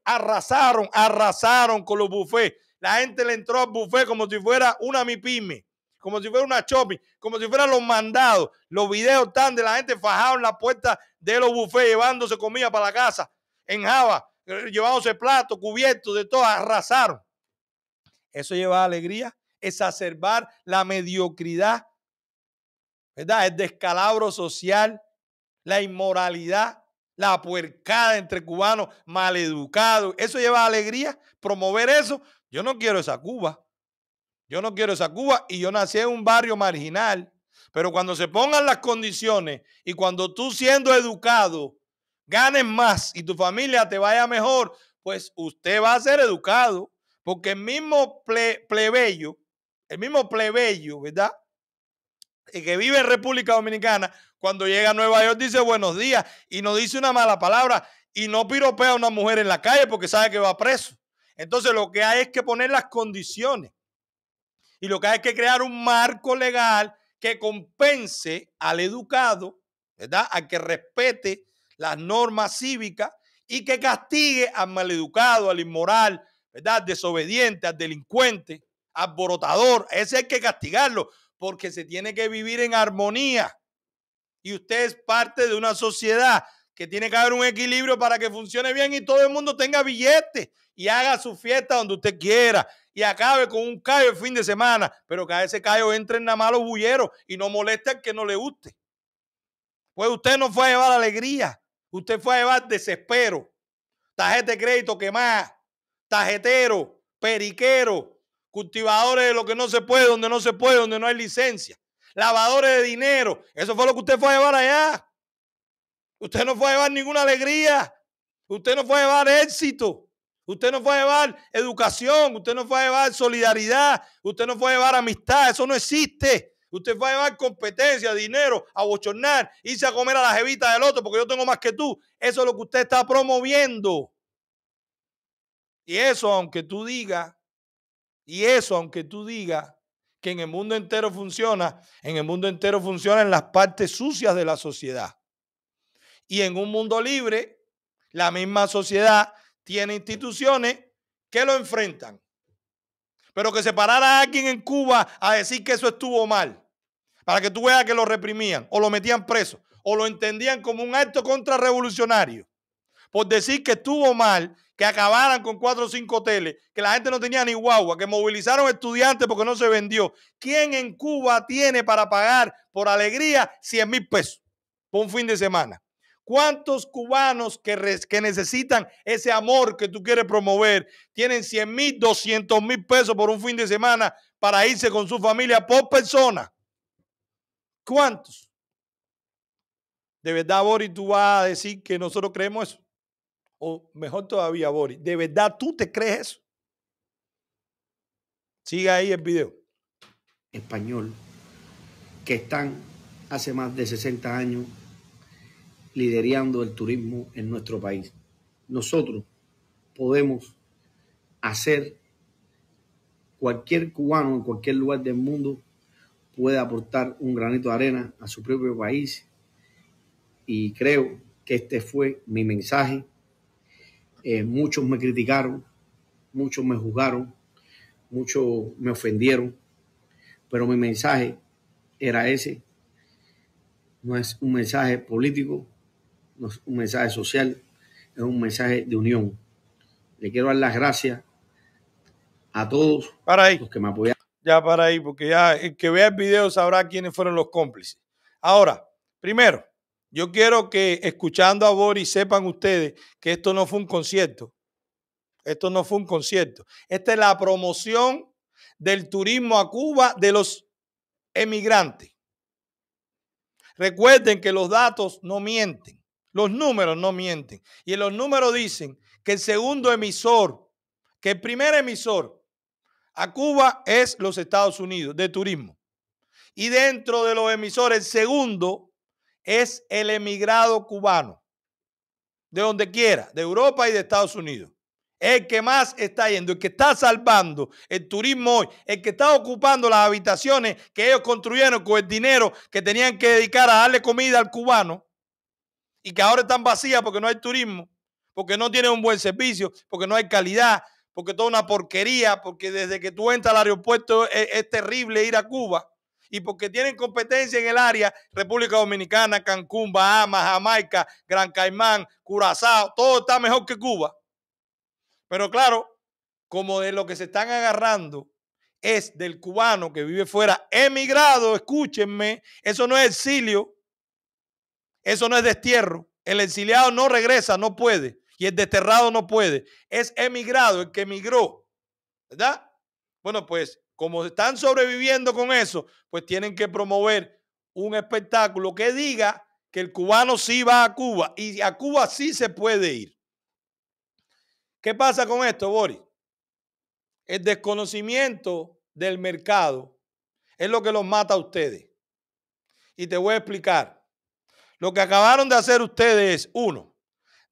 arrasaron, arrasaron con los bufés. La gente le entró al bufé como si fuera una mipyme como si fuera una shopping, como si fueran los mandados. Los videos tan de la gente fajada en la puerta de los bufés, llevándose comida para la casa, en Java, eh, llevándose platos, cubiertos, de todo, arrasaron. Eso lleva a alegría, exacerbar la mediocridad, ¿verdad? El descalabro social, la inmoralidad la puercada entre cubanos maleducados. Eso lleva a alegría. Promover eso. Yo no quiero esa Cuba. Yo no quiero esa Cuba y yo nací en un barrio marginal. Pero cuando se pongan las condiciones y cuando tú siendo educado ganes más y tu familia te vaya mejor, pues usted va a ser educado. Porque el mismo plebeyo, el mismo plebeyo, ¿verdad? El que vive en República Dominicana, cuando llega a Nueva York dice buenos días y no dice una mala palabra y no piropea a una mujer en la calle porque sabe que va preso. Entonces lo que hay es que poner las condiciones. Y lo que hay es que crear un marco legal que compense al educado, ¿verdad? Al que respete las normas cívicas y que castigue al maleducado, al inmoral, ¿verdad? Al desobediente, al delincuente, al borotador. Ese hay que castigarlo porque se tiene que vivir en armonía. Y usted es parte de una sociedad que tiene que haber un equilibrio para que funcione bien y todo el mundo tenga billetes y haga su fiesta donde usted quiera y acabe con un callo el fin de semana, pero que a ese callo entren nada más los bulleros y no moleste al que no le guste. Pues usted no fue a llevar alegría, usted fue a llevar desespero, tarjeta de crédito quemada, Tajetero. periquero, cultivadores de lo que no se puede, donde no se puede, donde no hay licencia, lavadores de dinero. Eso fue lo que usted fue a llevar allá. Usted no fue a llevar ninguna alegría. Usted no fue a llevar éxito. Usted no fue a llevar educación, usted no fue a llevar solidaridad, usted no fue a llevar amistad, eso no existe. Usted va a llevar competencia, dinero, a bochornar, irse a comer a las jevita del otro porque yo tengo más que tú. Eso es lo que usted está promoviendo. Y eso, aunque tú digas, y eso, aunque tú digas que en el mundo entero funciona, en el mundo entero funcionan las partes sucias de la sociedad. Y en un mundo libre, la misma sociedad tiene instituciones que lo enfrentan. Pero que se parara a alguien en Cuba a decir que eso estuvo mal, para que tú veas que lo reprimían o lo metían preso o lo entendían como un acto contrarrevolucionario, por decir que estuvo mal que acabaran con cuatro o cinco hoteles, que la gente no tenía ni guagua, que movilizaron estudiantes porque no se vendió. ¿Quién en Cuba tiene para pagar por alegría 100 mil pesos por un fin de semana? ¿Cuántos cubanos que, necesitan ese amor que tú quieres promover tienen 100 mil, 200 mil pesos por un fin de semana para irse con su familia por persona? ¿Cuántos? ¿De verdad, Bori, tú vas a decir que nosotros creemos eso? O mejor todavía, Bori, ¿de verdad tú te crees eso? Siga ahí el video. Español, que están hace más de 60 años liderando el turismo en nuestro país. Nosotros podemos hacer cualquier cubano en cualquier lugar del mundo puede aportar un granito de arena a su propio país y creo que este fue mi mensaje. Eh, muchos me criticaron, muchos me juzgaron, muchos me ofendieron, pero mi mensaje era ese. No es un mensaje político, un mensaje social, es un mensaje de unión. Le quiero dar las gracias a todos los que me apoyaron. Ya para ahí, porque ya el que vea el video sabrá quiénes fueron los cómplices. Ahora, primero, yo quiero que escuchando a Boris sepan ustedes que esto no fue un concierto. Esto no fue un concierto. Esta es la promoción del turismo a Cuba de los emigrantes. Recuerden que los datos no mienten. Los números no mienten. Y en los números dicen que el segundo emisor, que el primer emisor a Cuba es los Estados Unidos de turismo. Y dentro de los emisores, el segundo es el emigrado cubano, de donde quiera, de Europa y de Estados Unidos. El que más está yendo, el que está salvando el turismo hoy, el que está ocupando las habitaciones que ellos construyeron con el dinero que tenían que dedicar a darle comida al cubano, y que ahora están vacías porque no hay turismo, porque no tienen un buen servicio, porque no hay calidad, porque toda una porquería, porque desde que tú entras al aeropuerto e, es, terrible ir a Cuba y porque tienen competencia en el área, República Dominicana, Cancún, Bahamas, Jamaica, Gran Caimán, Curazao, todo está mejor que Cuba. Pero claro, como de lo que se están agarrando es del cubano que vive fuera, emigrado, escúchenme, eso no es exilio, eso no es destierro. El exiliado no regresa, no puede. Y el desterrado no puede. Es emigrado, el que emigró. ¿Verdad? Bueno, pues como están sobreviviendo con eso, pues tienen que promover un espectáculo que diga que el cubano sí va a Cuba y a Cuba sí se puede ir. ¿Qué pasa con esto, Boris? El desconocimiento del mercado es lo que los mata a ustedes. Y te voy a explicar. Lo que acabaron de hacer ustedes es, uno,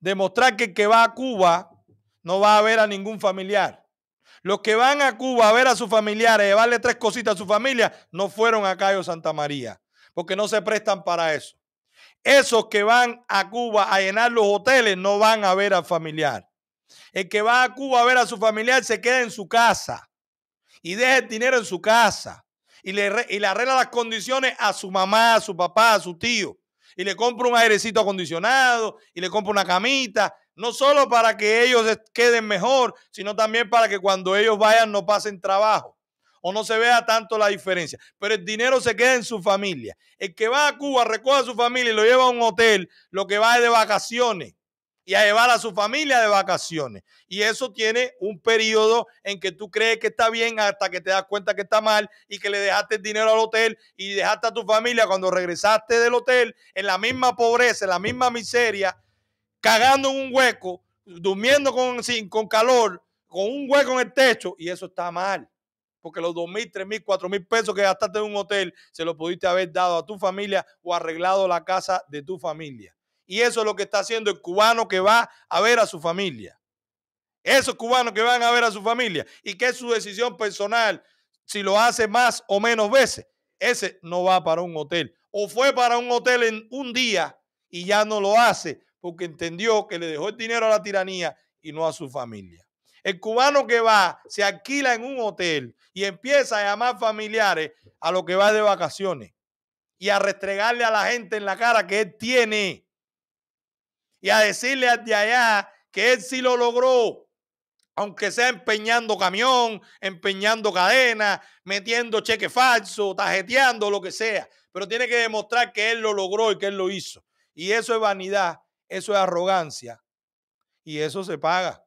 demostrar que el que va a Cuba no va a ver a ningún familiar. Los que van a Cuba a ver a sus familiares, llevarle tres cositas a su familia, no fueron a Cayo Santa María, porque no se prestan para eso. Esos que van a Cuba a llenar los hoteles no van a ver al familiar. El que va a Cuba a ver a su familiar se queda en su casa y deja el dinero en su casa y le, y le arregla las condiciones a su mamá, a su papá, a su tío y le compro un airecito acondicionado y le compro una camita, no solo para que ellos queden mejor, sino también para que cuando ellos vayan no pasen trabajo o no se vea tanto la diferencia. Pero el dinero se queda en su familia. El que va a Cuba recuerda a su familia y lo lleva a un hotel, lo que va es de vacaciones y a llevar a su familia de vacaciones. Y eso tiene un periodo en que tú crees que está bien hasta que te das cuenta que está mal y que le dejaste el dinero al hotel y dejaste a tu familia cuando regresaste del hotel en la misma pobreza, en la misma miseria, cagando en un hueco, durmiendo con, con calor, con un hueco en el techo y eso está mal. Porque los dos mil, tres mil, cuatro mil pesos que gastaste en un hotel se lo pudiste haber dado a tu familia o arreglado la casa de tu familia. Y eso es lo que está haciendo el cubano que va a ver a su familia. Esos cubanos que van a ver a su familia y que es su decisión personal si lo hace más o menos veces. Ese no va para un hotel. O fue para un hotel en un día y ya no lo hace porque entendió que le dejó el dinero a la tiranía y no a su familia. El cubano que va, se alquila en un hotel y empieza a llamar familiares a lo que va de vacaciones y a restregarle a la gente en la cara que él tiene y a decirle al de allá que él sí lo logró, aunque sea empeñando camión, empeñando cadena, metiendo cheque falso, tajeteando, lo que sea, pero tiene que demostrar que él lo logró y que él lo hizo. Y eso es vanidad, eso es arrogancia y eso se paga.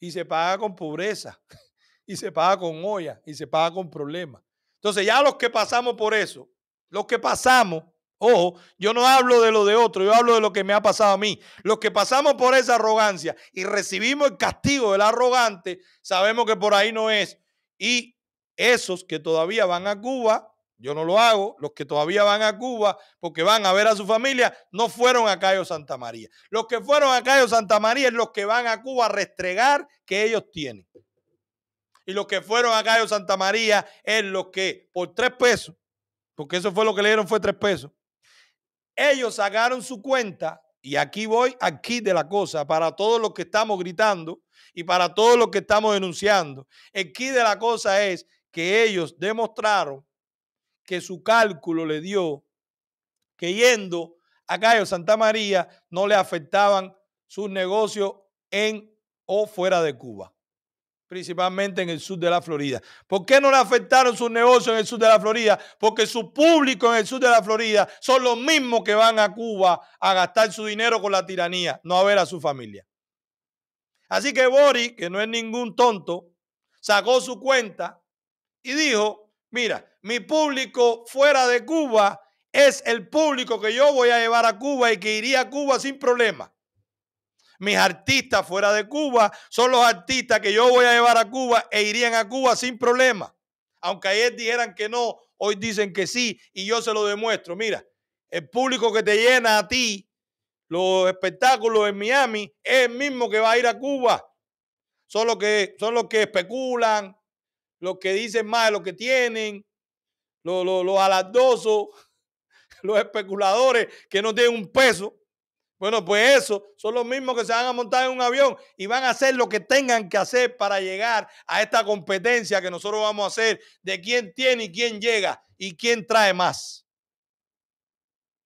Y se paga con pobreza, y se paga con olla, y se paga con problemas. Entonces ya los que pasamos por eso, los que pasamos Ojo, yo no hablo de lo de otro, yo hablo de lo que me ha pasado a mí. Los que pasamos por esa arrogancia y recibimos el castigo del arrogante, sabemos que por ahí no es. Y esos que todavía van a Cuba, yo no lo hago, los que todavía van a Cuba porque van a ver a su familia, no fueron a Cayo Santa María. Los que fueron a Cayo Santa María es los que van a Cuba a restregar que ellos tienen. Y los que fueron a Cayo Santa María es los que por tres pesos, porque eso fue lo que le dieron, fue tres pesos ellos sacaron su cuenta, y aquí voy, aquí de la cosa, para todos los que estamos gritando y para todos los que estamos denunciando. Aquí de la cosa es que ellos demostraron que su cálculo le dio que yendo a Cayo Santa María no le afectaban sus negocios en o fuera de Cuba principalmente en el sur de la Florida. ¿Por qué no le afectaron sus negocios en el sur de la Florida? Porque su público en el sur de la Florida son los mismos que van a Cuba a gastar su dinero con la tiranía, no a ver a su familia. Así que Boris, que no es ningún tonto, sacó su cuenta y dijo, mira, mi público fuera de Cuba es el público que yo voy a llevar a Cuba y que iría a Cuba sin problema. Mis artistas fuera de Cuba son los artistas que yo voy a llevar a Cuba e irían a Cuba sin problema. Aunque ayer dijeran que no, hoy dicen que sí y yo se lo demuestro. Mira, el público que te llena a ti los espectáculos en Miami es el mismo que va a ir a Cuba. Son los que, son los que especulan, los que dicen más de lo que tienen, los, los alardosos, los especuladores que no tienen un peso. Bueno, pues eso son los mismos que se van a montar en un avión y van a hacer lo que tengan que hacer para llegar a esta competencia que nosotros vamos a hacer de quién tiene y quién llega y quién trae más.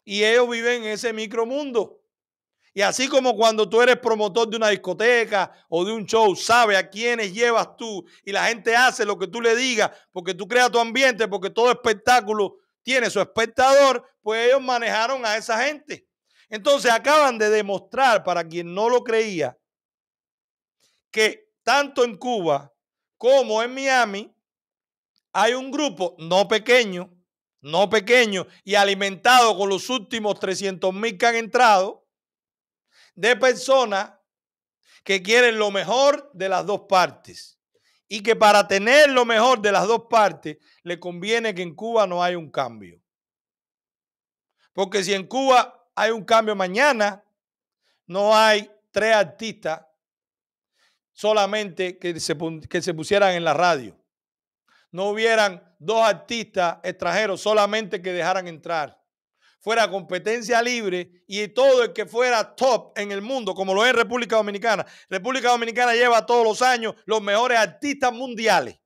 Y ellos viven en ese micromundo. Y así como cuando tú eres promotor de una discoteca o de un show, sabes a quiénes llevas tú y la gente hace lo que tú le digas porque tú creas tu ambiente, porque todo espectáculo tiene su espectador, pues ellos manejaron a esa gente. Entonces acaban de demostrar, para quien no lo creía, que tanto en Cuba como en Miami hay un grupo no pequeño, no pequeño y alimentado con los últimos 300 mil que han entrado, de personas que quieren lo mejor de las dos partes. Y que para tener lo mejor de las dos partes, le conviene que en Cuba no haya un cambio. Porque si en Cuba hay un cambio mañana. No hay tres artistas solamente que se, que se pusieran en la radio. No hubieran dos artistas extranjeros solamente que dejaran entrar. Fuera competencia libre y todo el que fuera top en el mundo, como lo es República Dominicana. República Dominicana lleva todos los años los mejores artistas mundiales.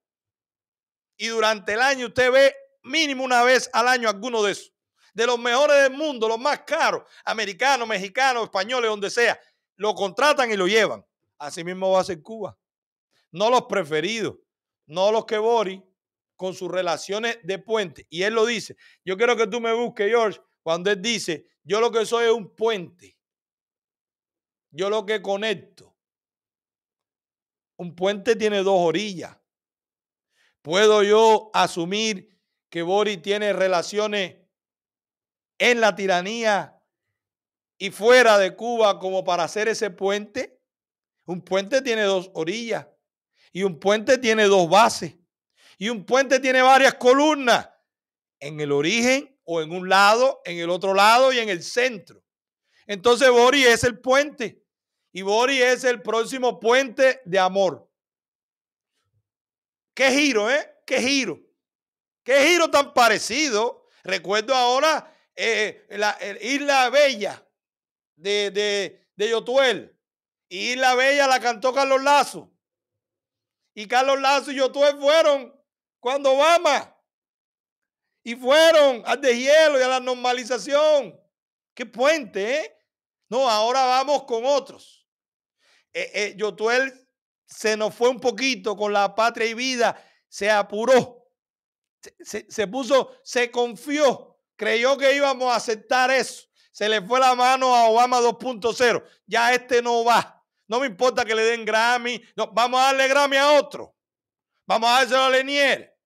Y durante el año usted ve mínimo una vez al año alguno de esos de los mejores del mundo, los más caros, americanos, mexicanos, españoles, donde sea. Lo contratan y lo llevan. Así mismo va a ser Cuba. No los preferidos, no los que Bori, con sus relaciones de puente. Y él lo dice. Yo quiero que tú me busques, George, cuando él dice, yo lo que soy es un puente. Yo lo que conecto. Un puente tiene dos orillas. ¿Puedo yo asumir que Bori tiene relaciones en la tiranía y fuera de Cuba como para hacer ese puente? Un puente tiene dos orillas y un puente tiene dos bases y un puente tiene varias columnas en el origen o en un lado, en el otro lado y en el centro. Entonces Bori es el puente y Bori es el próximo puente de amor. Qué giro, ¿eh? Qué giro. Qué giro tan parecido. Recuerdo ahora eh, eh, la, Isla Bella de, de, Yotuel. Y Isla Bella la cantó Carlos Lazo. Y Carlos Lazo y Yotuel fueron cuando Obama. Y fueron al deshielo y a la normalización. Qué puente, ¿eh? No, ahora vamos con otros. Eh, Yotuel se nos fue un poquito con la patria y vida, se apuró, se puso, se confió creyó que íbamos a aceptar eso. Se le fue la mano a Obama 2.0. Ya este no va. No me importa que le den Grammy. No, vamos a darle Grammy a otro. Vamos a dárselo a Lenier.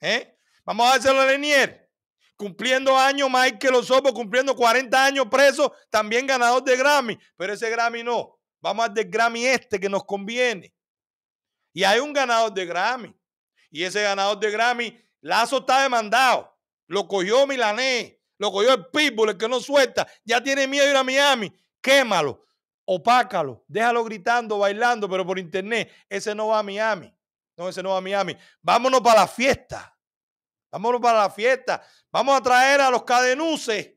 ¿eh? Vamos a dárselo a Lenier. Cumpliendo años, más que los Osopo, cumpliendo 40 años preso, también ganador de Grammy. Pero ese Grammy no. Vamos a de Grammy este que nos conviene. Y hay un ganador de Grammy. Y ese ganador de Grammy, Lazo está demandado. Lo cogió Milanés, lo cogió el Pitbull, el que no suelta, ya tiene miedo ir a Miami, quémalo, opácalo, déjalo gritando, bailando, pero por internet, ese no va a Miami. No, ese no va a Miami. Vámonos para la fiesta. Vámonos para la fiesta. Vamos a traer a los cadenuces,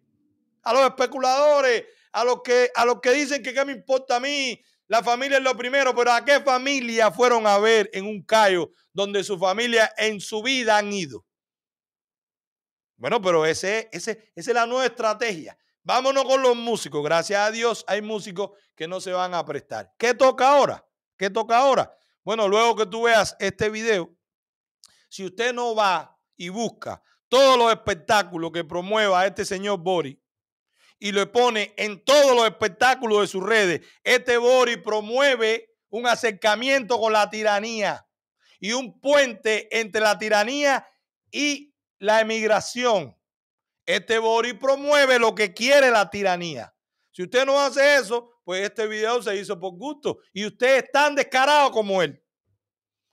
a los especuladores, a los que, a los que dicen que qué me importa a mí. La familia es lo primero, pero ¿a qué familia fueron a ver en un callo donde su familia en su vida han ido? Bueno, pero ese, ese, esa es la nueva estrategia. Vámonos con los músicos. Gracias a Dios hay músicos que no se van a prestar. ¿Qué toca ahora? ¿Qué toca ahora? Bueno, luego que tú veas este video, si usted no va y busca todos los espectáculos que promueva este señor Bori y lo pone en todos los espectáculos de sus redes, este Bori promueve un acercamiento con la tiranía y un puente entre la tiranía y la emigración. Este Boris promueve lo que quiere la tiranía. Si usted no hace eso, pues este video se hizo por gusto. Y usted es tan descarado como él.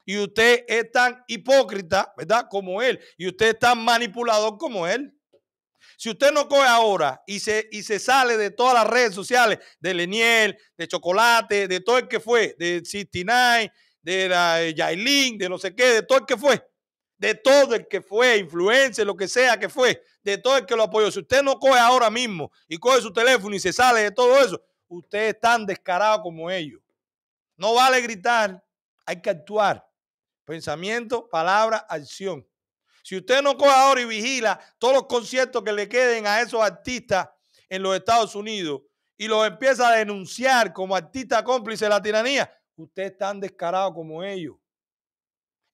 Y usted es tan hipócrita, ¿verdad? Como él. Y usted es tan manipulador como él. Si usted no coge ahora y se, y se sale de todas las redes sociales, de Leniel, de Chocolate, de todo el que fue, de 69, de la eh, Yailin, de no sé qué, de todo el que fue, de todo el que fue, influencer, lo que sea que fue, de todo el que lo apoyó. Si usted no coge ahora mismo y coge su teléfono y se sale de todo eso, usted es tan descarado como ellos. No vale gritar, hay que actuar. Pensamiento, palabra, acción. Si usted no coge ahora y vigila todos los conciertos que le queden a esos artistas en los Estados Unidos y los empieza a denunciar como artista cómplice de la tiranía, usted es tan descarado como ellos.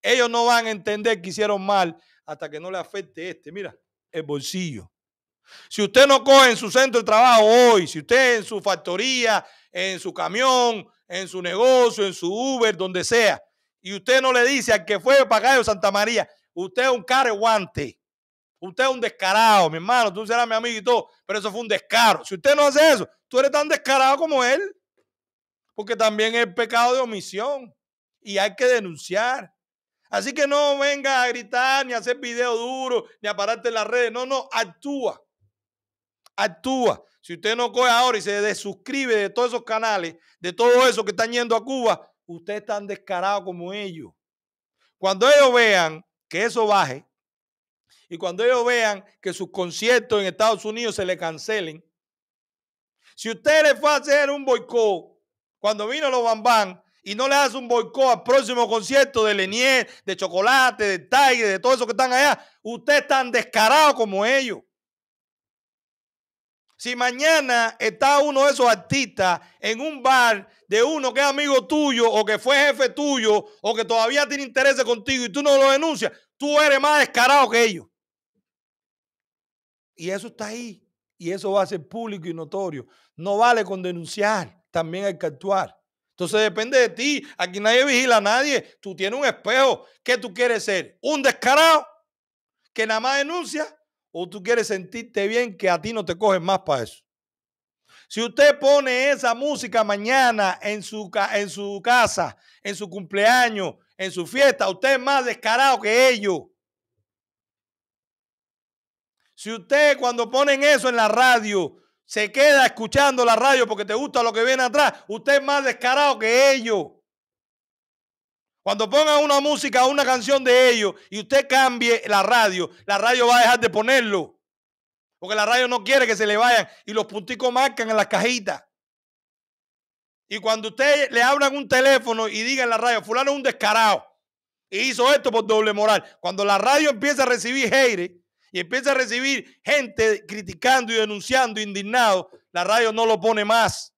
Ellos no van a entender que hicieron mal hasta que no le afecte este, mira, el bolsillo. Si usted no coge en su centro de trabajo hoy, si usted en su factoría, en su camión, en su negocio, en su Uber, donde sea, y usted no le dice al que fue para acá Santa María, usted es un guante. usted es un descarado, mi hermano, tú serás mi amigo y todo, pero eso fue un descaro. Si usted no hace eso, tú eres tan descarado como él, porque también es pecado de omisión y hay que denunciar. Así que no venga a gritar, ni a hacer video duro, ni a pararte en las redes. No, no, actúa. Actúa. Si usted no coge ahora y se desuscribe de todos esos canales, de todo eso que están yendo a Cuba, usted es tan descarado como ellos. Cuando ellos vean que eso baje y cuando ellos vean que sus conciertos en Estados Unidos se le cancelen, si usted le fue a hacer un boicot, cuando vino los bambán, y no le das un boicot al próximo concierto de Lenier, de Chocolate, de Tiger, de todo eso que están allá, usted es tan descarado como ellos. Si mañana está uno de esos artistas en un bar de uno que es amigo tuyo o que fue jefe tuyo o que todavía tiene intereses contigo y tú no lo denuncias, tú eres más descarado que ellos. Y eso está ahí. Y eso va a ser público y notorio. No vale con denunciar, también hay que actuar. Entonces depende de ti. Aquí nadie vigila a nadie. Tú tienes un espejo. ¿Qué tú quieres ser? ¿Un descarado que nada más denuncia? ¿O tú quieres sentirte bien que a ti no te cogen más para eso? Si usted pone esa música mañana en su, en su casa, en su cumpleaños, en su fiesta, usted es más descarado que ellos. Si usted cuando ponen eso en la radio, se queda escuchando la radio porque te gusta lo que viene atrás, usted es más descarado que ellos. Cuando pongan una música o una canción de ellos y usted cambie la radio, la radio va a dejar de ponerlo. Porque la radio no quiere que se le vayan y los punticos marcan en las cajitas. Y cuando usted le abran un teléfono y digan la radio, fulano es un descarado y hizo esto por doble moral. Cuando la radio empieza a recibir aire y empieza a recibir gente criticando y denunciando, indignado, la radio no lo pone más.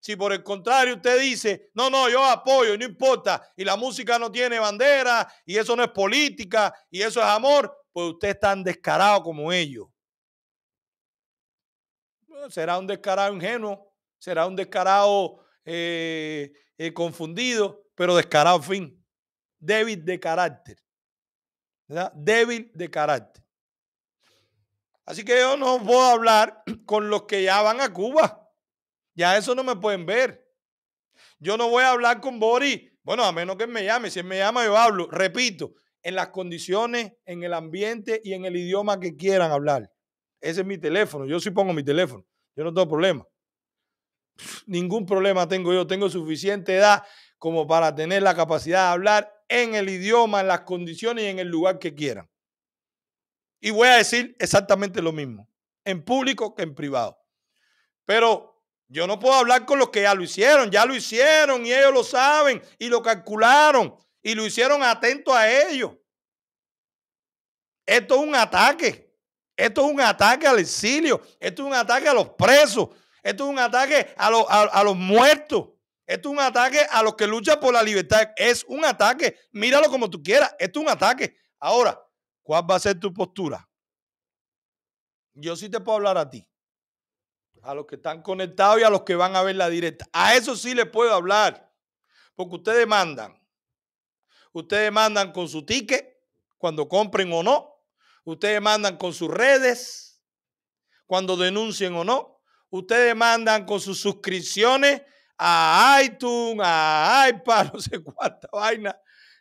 Si por el contrario usted dice, no, no, yo apoyo, no importa, y la música no tiene bandera, y eso no es política, y eso es amor, pues usted es tan descarado como ellos. será un descarado ingenuo, será un descarado eh, eh, confundido, pero descarado, fin, débil de carácter. Débil de carácter. Así que yo no puedo hablar con los que ya van a Cuba. Ya eso no me pueden ver. Yo no voy a hablar con Boris. Bueno, a menos que él me llame. Si él me llama, yo hablo. Repito, en las condiciones, en el ambiente y en el idioma que quieran hablar. Ese es mi teléfono. Yo sí pongo mi teléfono. Yo no tengo problema. ningún problema tengo yo. Tengo suficiente edad como para tener la capacidad de hablar en el idioma, en las condiciones y en el lugar que quieran. Y voy a decir exactamente lo mismo, en público que en privado. Pero yo no puedo hablar con los que ya lo hicieron, ya lo hicieron y ellos lo saben y lo calcularon y lo hicieron atento a ellos. Esto es un ataque, esto es un ataque al exilio, esto es un ataque a los presos, esto es un ataque a los, a los muertos. Esto es un ataque a los que luchan por la libertad. Es un ataque. Míralo como tú quieras. Esto es un ataque. Ahora, ¿cuál va a ser tu postura? Yo sí te puedo hablar a ti. A los que están conectados y a los que van a ver la directa. A eso sí les puedo hablar. Porque ustedes mandan. Ustedes mandan con su ticket, cuando compren o no. Ustedes mandan con sus redes, cuando denuncien o no. Ustedes mandan con sus suscripciones a iTunes, a iPad, no sé cuánta vaina.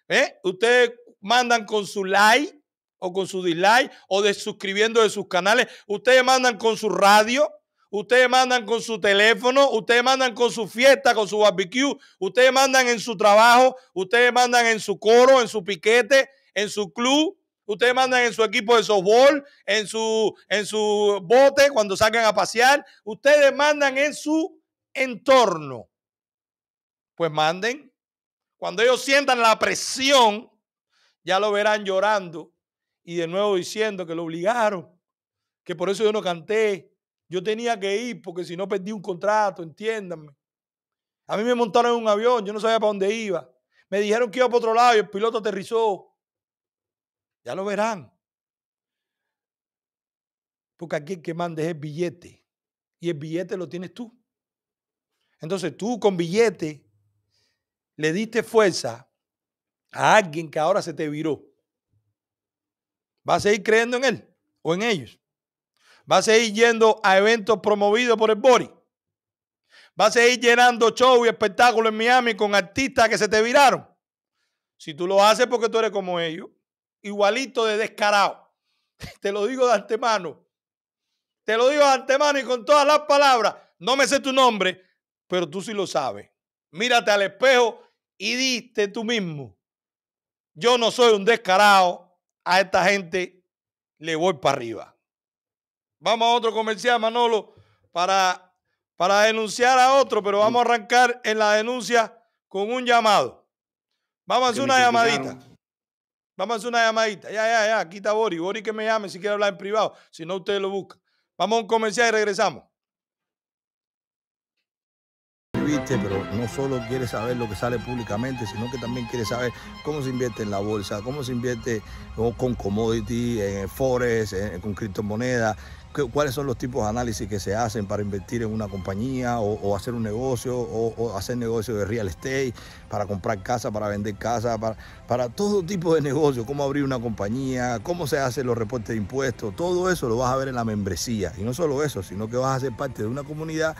¿Eh? Ustedes mandan con su like o con su dislike o de suscribiendo de sus canales. Ustedes mandan con su radio. Ustedes mandan con su teléfono, ustedes mandan con su fiesta, con su barbecue, ustedes mandan en su trabajo, ustedes mandan en su coro, en su piquete, en su club, ustedes mandan en su equipo de softball, en su, en su bote cuando salgan a pasear, ustedes mandan en su entorno, pues manden. Cuando ellos sientan la presión, ya lo verán llorando y de nuevo diciendo que lo obligaron, que por eso yo no canté, yo tenía que ir porque si no perdí un contrato, entiéndanme. A mí me montaron en un avión, yo no sabía para dónde iba. Me dijeron que iba para otro lado y el piloto aterrizó. Ya lo verán. Porque aquí el que manda es el billete. Y el billete lo tienes tú. Entonces tú con billete le diste fuerza a alguien que ahora se te viró. ¿Vas a seguir creyendo en él o en ellos? ¿Vas a seguir yendo a eventos promovidos por el Bori? ¿Vas a seguir llenando shows y espectáculos en Miami con artistas que se te viraron? Si tú lo haces porque tú eres como ellos, igualito de descarado. Te lo digo de antemano. Te lo digo de antemano y con todas las palabras. No me sé tu nombre, pero tú sí lo sabes. Mírate al espejo y diste tú mismo. Yo no soy un descarado. A esta gente le voy para arriba. Vamos a otro comercial, Manolo, para, para denunciar a otro, pero vamos a arrancar en la denuncia con un llamado. Vamos a hacer una llamadita. Vamos a hacer una llamadita. Ya, ya, ya. Quita Bori. Bori que me llame si quiere hablar en privado. Si no, ustedes lo buscan. Vamos a un comercial y regresamos pero no solo quiere saber lo que sale públicamente, sino que también quiere saber cómo se invierte en la bolsa, cómo se invierte con commodity, en forex, con criptomonedas, cuáles son los tipos de análisis que se hacen para invertir en una compañía o, hacer un negocio o, hacer negocio de real estate, para comprar casa, para vender casa, para, para todo tipo de negocio, cómo abrir una compañía, cómo se hacen los reportes de impuestos, todo eso lo vas a ver en la membresía. Y no solo eso, sino que vas a ser parte de una comunidad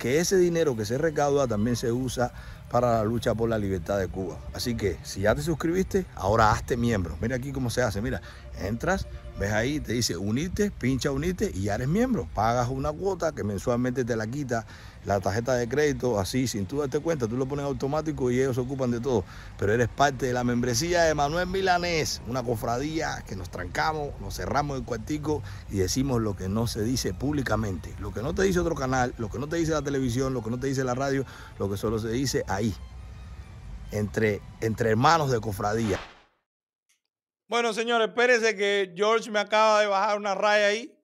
que ese dinero que se recauda también se usa para la lucha por la libertad de Cuba. Así que si ya te suscribiste, ahora hazte miembro. Mira aquí cómo se hace. Mira, entras, ves ahí, te dice unirte, pincha unirte y ya eres miembro. Pagas una cuota que mensualmente te la quita la tarjeta de crédito, así, sin tú darte cuenta, tú lo pones automático y ellos se ocupan de todo. Pero eres parte de la membresía de Manuel Milanés, una cofradía que nos trancamos, nos cerramos el cuartico y decimos lo que no se dice públicamente, lo que no te dice otro canal, lo que no te dice la televisión, lo que no te dice la radio, lo que solo se dice ahí, entre, entre hermanos de cofradía. Bueno, señores, espérense que George me acaba de bajar una raya ahí.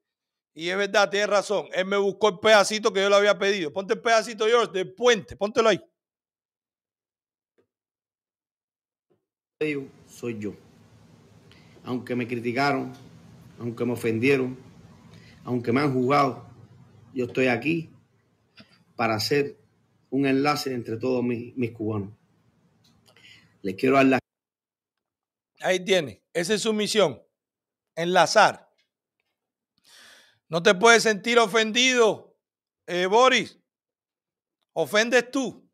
Y es verdad, tiene razón. Él me buscó el pedacito que yo le había pedido. Ponte el pedacito, George, del puente. Póntelo ahí. Soy yo. Aunque me criticaron, aunque me ofendieron, aunque me han juzgado, yo estoy aquí para hacer un enlace entre todos mis, cubanos. Les quiero hablar. Ahí tiene. Esa es su misión. Enlazar no te puedes sentir ofendido, eh, Boris. Ofendes tú.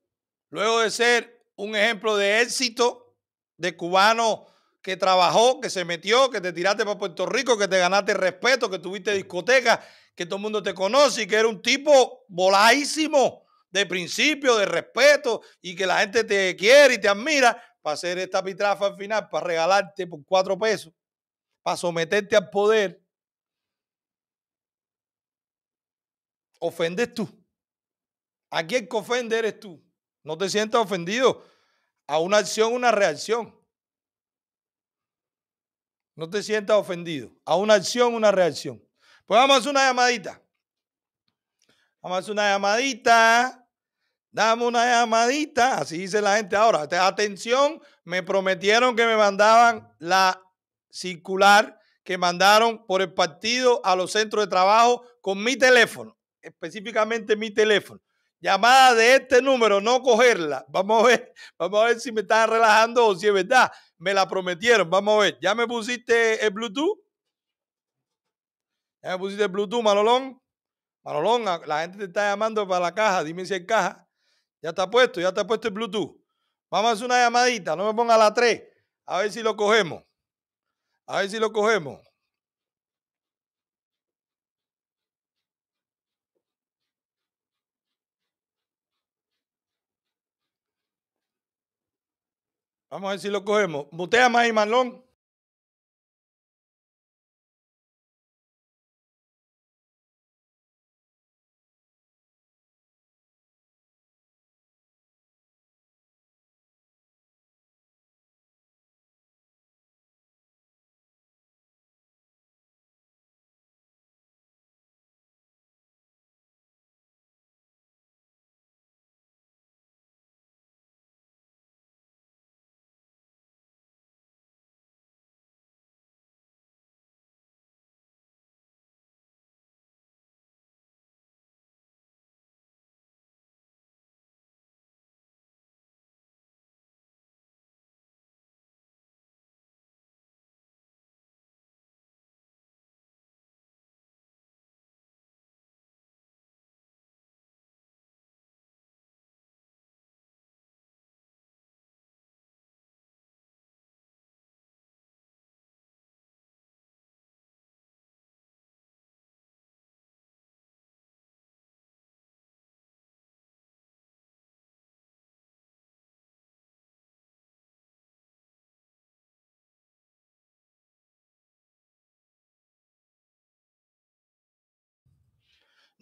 Luego de ser un ejemplo de éxito de cubano que trabajó, que se metió, que te tiraste para Puerto Rico, que te ganaste respeto, que tuviste discoteca, que todo el mundo te conoce y que era un tipo voladísimo de principio, de respeto y que la gente te quiere y te admira para hacer esta pitrafa al final, para regalarte por cuatro pesos, para someterte al poder ofendes tú. Aquí el que ofende eres tú. No te sientas ofendido. A una acción, una reacción. No te sientas ofendido. A una acción, una reacción. Pues vamos a hacer una llamadita. Vamos a hacer una llamadita. Dame una llamadita. Así dice la gente ahora. Atención, me prometieron que me mandaban la circular que mandaron por el partido a los centros de trabajo con mi teléfono específicamente mi teléfono. Llamada de este número, no cogerla. Vamos a ver, vamos a ver si me están relajando o si es verdad. Me la prometieron. Vamos a ver. ¿Ya me pusiste el Bluetooth? ¿Ya me pusiste el Bluetooth, malolón? Malolón, la gente te está llamando para la caja. Dime si hay caja. Ya está puesto, ya está puesto el Bluetooth. Vamos a hacer una llamadita. No me ponga la 3. A ver si lo cogemos. A ver si lo cogemos. Vamos a ver si lo cogemos. Mutea más y Malón.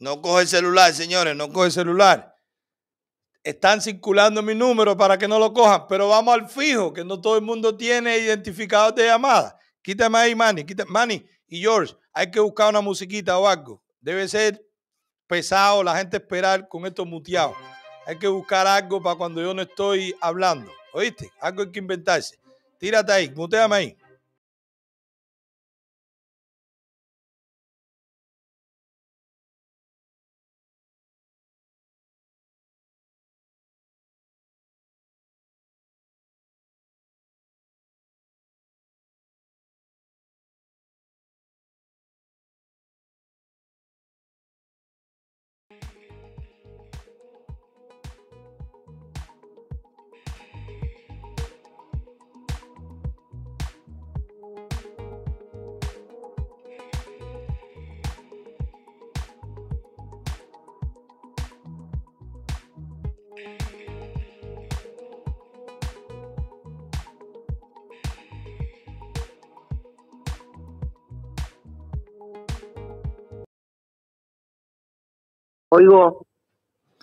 No coge el celular, señores, no coge el celular. Están circulando mi número para que no lo cojan, pero vamos al fijo, que no todo el mundo tiene identificados de llamada. Quítame ahí, Manny, Manny y George, hay que buscar una musiquita o algo. Debe ser pesado la gente esperar con estos muteados. Hay que buscar algo para cuando yo no estoy hablando. ¿Oíste? Algo hay que inventarse. Tírate ahí, muteame ahí. Oigo,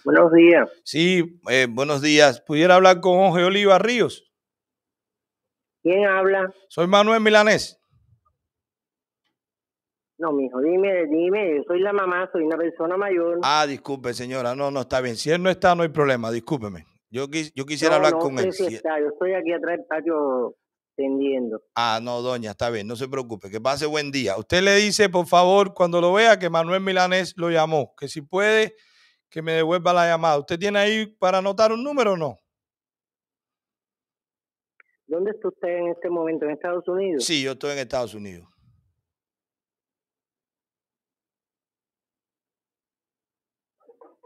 buenos días. Sí, eh, buenos días. ¿Pudiera hablar con Jorge Oliva Ríos? ¿Quién habla? Soy Manuel Milanés. No, mijo, dime, dime, soy la mamá, soy una persona mayor. Ah, disculpe, señora, no, no está bien. Si él no está, no hay problema, discúlpeme. Yo, yo quisiera hablar con él. está. Yo estoy aquí atrás del patio Ah, no, doña, está bien, no se preocupe, que pase buen día. Usted le dice, por favor, cuando lo vea, que Manuel Milanés lo llamó, que si puede, que me devuelva la llamada. ¿Usted tiene ahí para anotar un número o no? ¿Dónde está usted en este momento? ¿En Estados Unidos? Sí, yo estoy en Estados Unidos.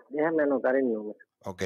Déjame anotar el número. Ok.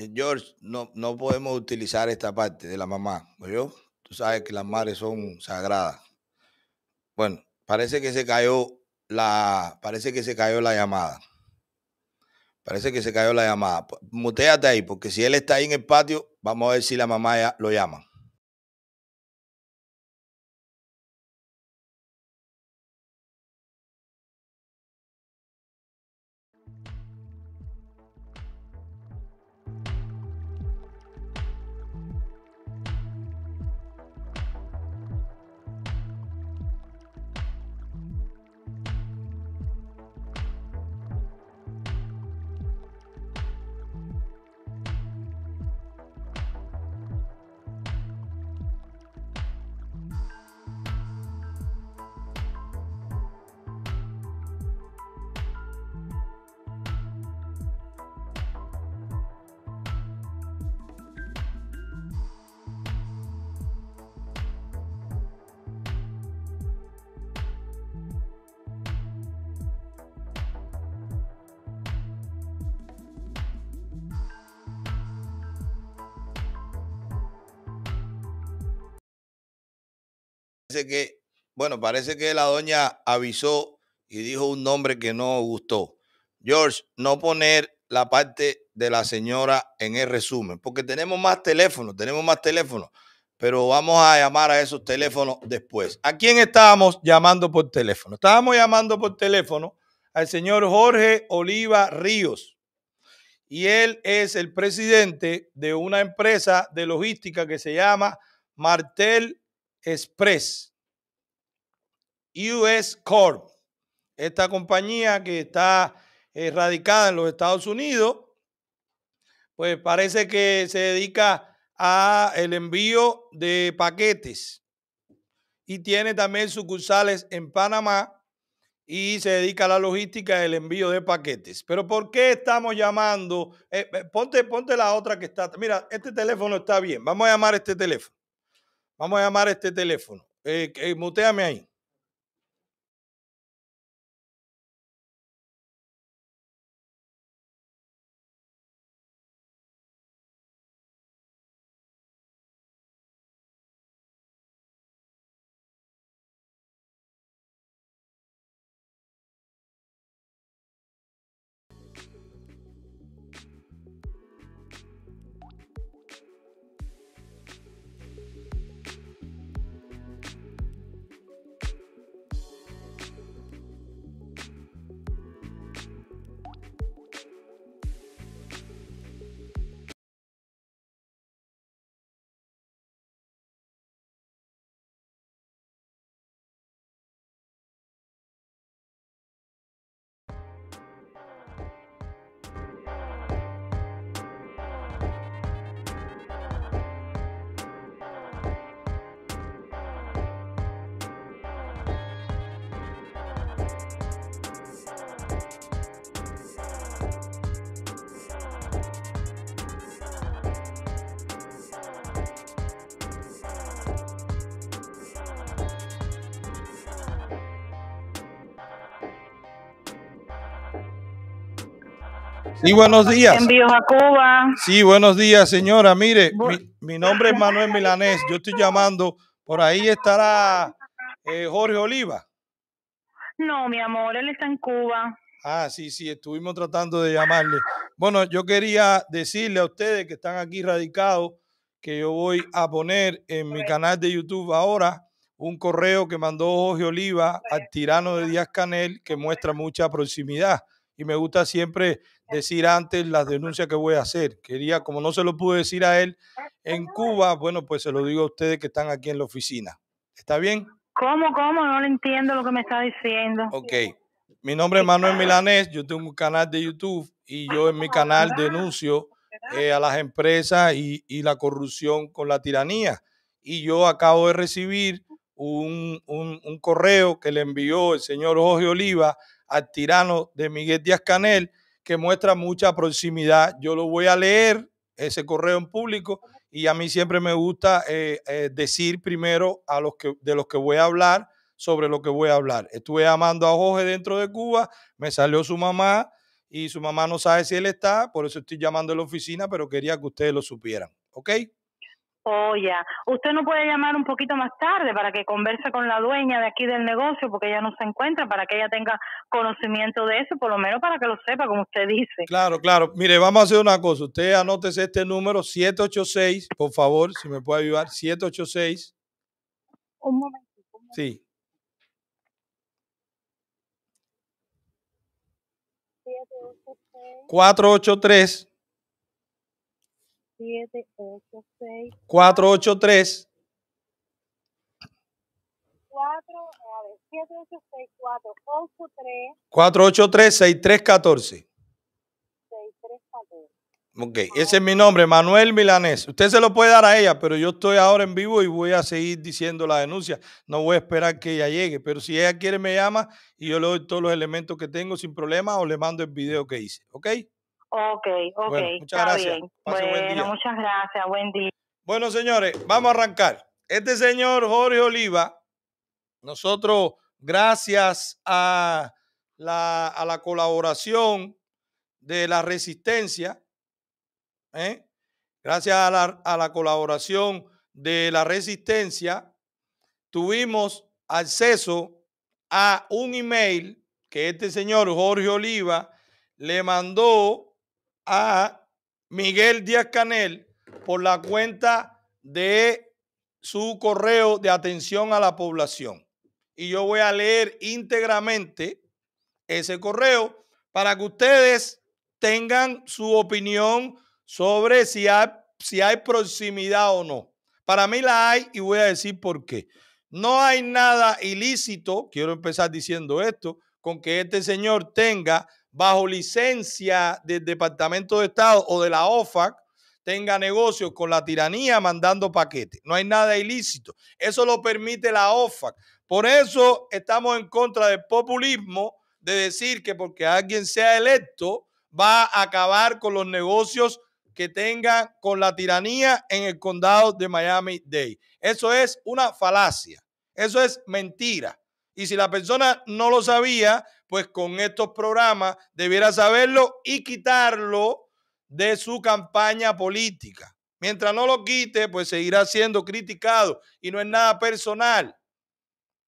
Eh, George, no, no podemos utilizar esta parte de la mamá, pues yo Tú sabes que las madres son sagradas. Bueno, parece que se cayó la, parece que se cayó la llamada. Parece que se cayó la llamada. Pues, muteate ahí, porque si él está ahí en el patio, vamos a ver si la mamá lo llama. que, bueno, parece que la doña avisó y dijo un nombre que no gustó. George, no poner la parte de la señora en el resumen, porque tenemos más teléfonos, tenemos más teléfonos, pero vamos a llamar a esos teléfonos después. ¿A quién estábamos llamando por teléfono? Estábamos llamando por teléfono al señor Jorge Oliva Ríos. Y él es el presidente de una empresa de logística que se llama Martel Express. US Corp. Esta compañía que está eh, radicada en los Estados Unidos, pues parece que se dedica a el envío de paquetes y tiene también sucursales en Panamá y se dedica a la logística del envío de paquetes. Pero ¿por qué estamos llamando? Eh, eh, ponte, ponte la otra que está. Mira, este teléfono está bien. Vamos a llamar este teléfono. Vamos a llamar este teléfono. muteame ahí. Sí, buenos días. a Cuba. Sí, buenos días, señora. Mire, mi, nombre es Manuel Milanés. Yo estoy llamando. Por ahí estará eh, Jorge Oliva. No, mi amor, él está en Cuba. Ah, sí, sí, estuvimos tratando de llamarle. Bueno, yo quería decirle a ustedes que están aquí radicados que yo voy a poner en mi canal de YouTube ahora un correo que mandó Jorge Oliva al tirano de Díaz Canel que muestra mucha proximidad. Y me gusta siempre decir antes las denuncias que voy a hacer. Quería, como no se lo pude decir a él en Cuba, bueno, pues se lo digo a ustedes que están aquí en la oficina. ¿Está bien? ¿Cómo, cómo? No le entiendo lo que me está diciendo. Ok. Mi nombre es Manuel Milanés, yo tengo un canal de YouTube y yo en mi canal denuncio eh, a las empresas y, la corrupción con la tiranía. Y yo acabo de recibir un correo que le envió el señor Jorge Oliva al tirano de Miguel Díaz Canel, que muestra mucha proximidad. Yo lo voy a leer, ese correo en público, y a mí siempre me gusta eh, eh, decir primero a los que, de los que voy a hablar sobre lo que voy a hablar. Estuve llamando a Jorge dentro de Cuba, me salió su mamá y su mamá no sabe si él está, por eso estoy llamando a la oficina, pero quería que ustedes lo supieran. ¿Ok? Oh, Usted no puede llamar un poquito más tarde para que converse con la dueña de aquí del negocio, porque ella no se encuentra, para que ella tenga conocimiento de eso, por lo menos para que lo sepa, como usted dice. Claro, claro. Mire, vamos a hacer una cosa. Usted anótese este número, 786, por favor, si me puede ayudar, 786. Un seis. Sí. Sí. 483 786. 483. 4, a ver, 786 483. 483 6314. 6314. Ok, ah, ese es mi nombre, Manuel Milanés. Usted se lo puede dar a ella, pero yo estoy ahora en vivo y voy a seguir diciendo la denuncia. No voy a esperar que ella llegue, pero si ella quiere me llama y yo le doy todos los elementos que tengo sin problema o le mando el video que hice. ¿Ok? Ok, ok. muchas gracias. Bien. bueno, muchas gracias. Buen día. Bueno, señores, vamos a arrancar. Este señor Jorge Oliva, nosotros, gracias a la, a la colaboración de la Resistencia, ¿eh? gracias a la, a la colaboración de la Resistencia, tuvimos acceso a un email que este señor Jorge Oliva le mandó a Miguel Díaz Canel por la cuenta de su correo de atención a la población. Y yo voy a leer íntegramente ese correo para que ustedes tengan su opinión sobre si hay, si hay proximidad o no. Para mí la hay y voy a decir por qué. No hay nada ilícito, quiero empezar diciendo esto, con que este señor tenga bajo licencia del Departamento de Estado o de la OFAC tenga negocios con la tiranía mandando paquetes. No hay nada ilícito. Eso lo permite la OFAC. Por eso estamos en contra del populismo de decir que porque alguien sea electo va a acabar con los negocios que tenga con la tiranía en el condado de Miami Dade. Eso es una falacia. Eso es mentira. Y si la persona no lo sabía, pues con estos programas debiera saberlo y quitarlo de su campaña política. Mientras no lo quite, pues seguirá siendo criticado y no es nada personal,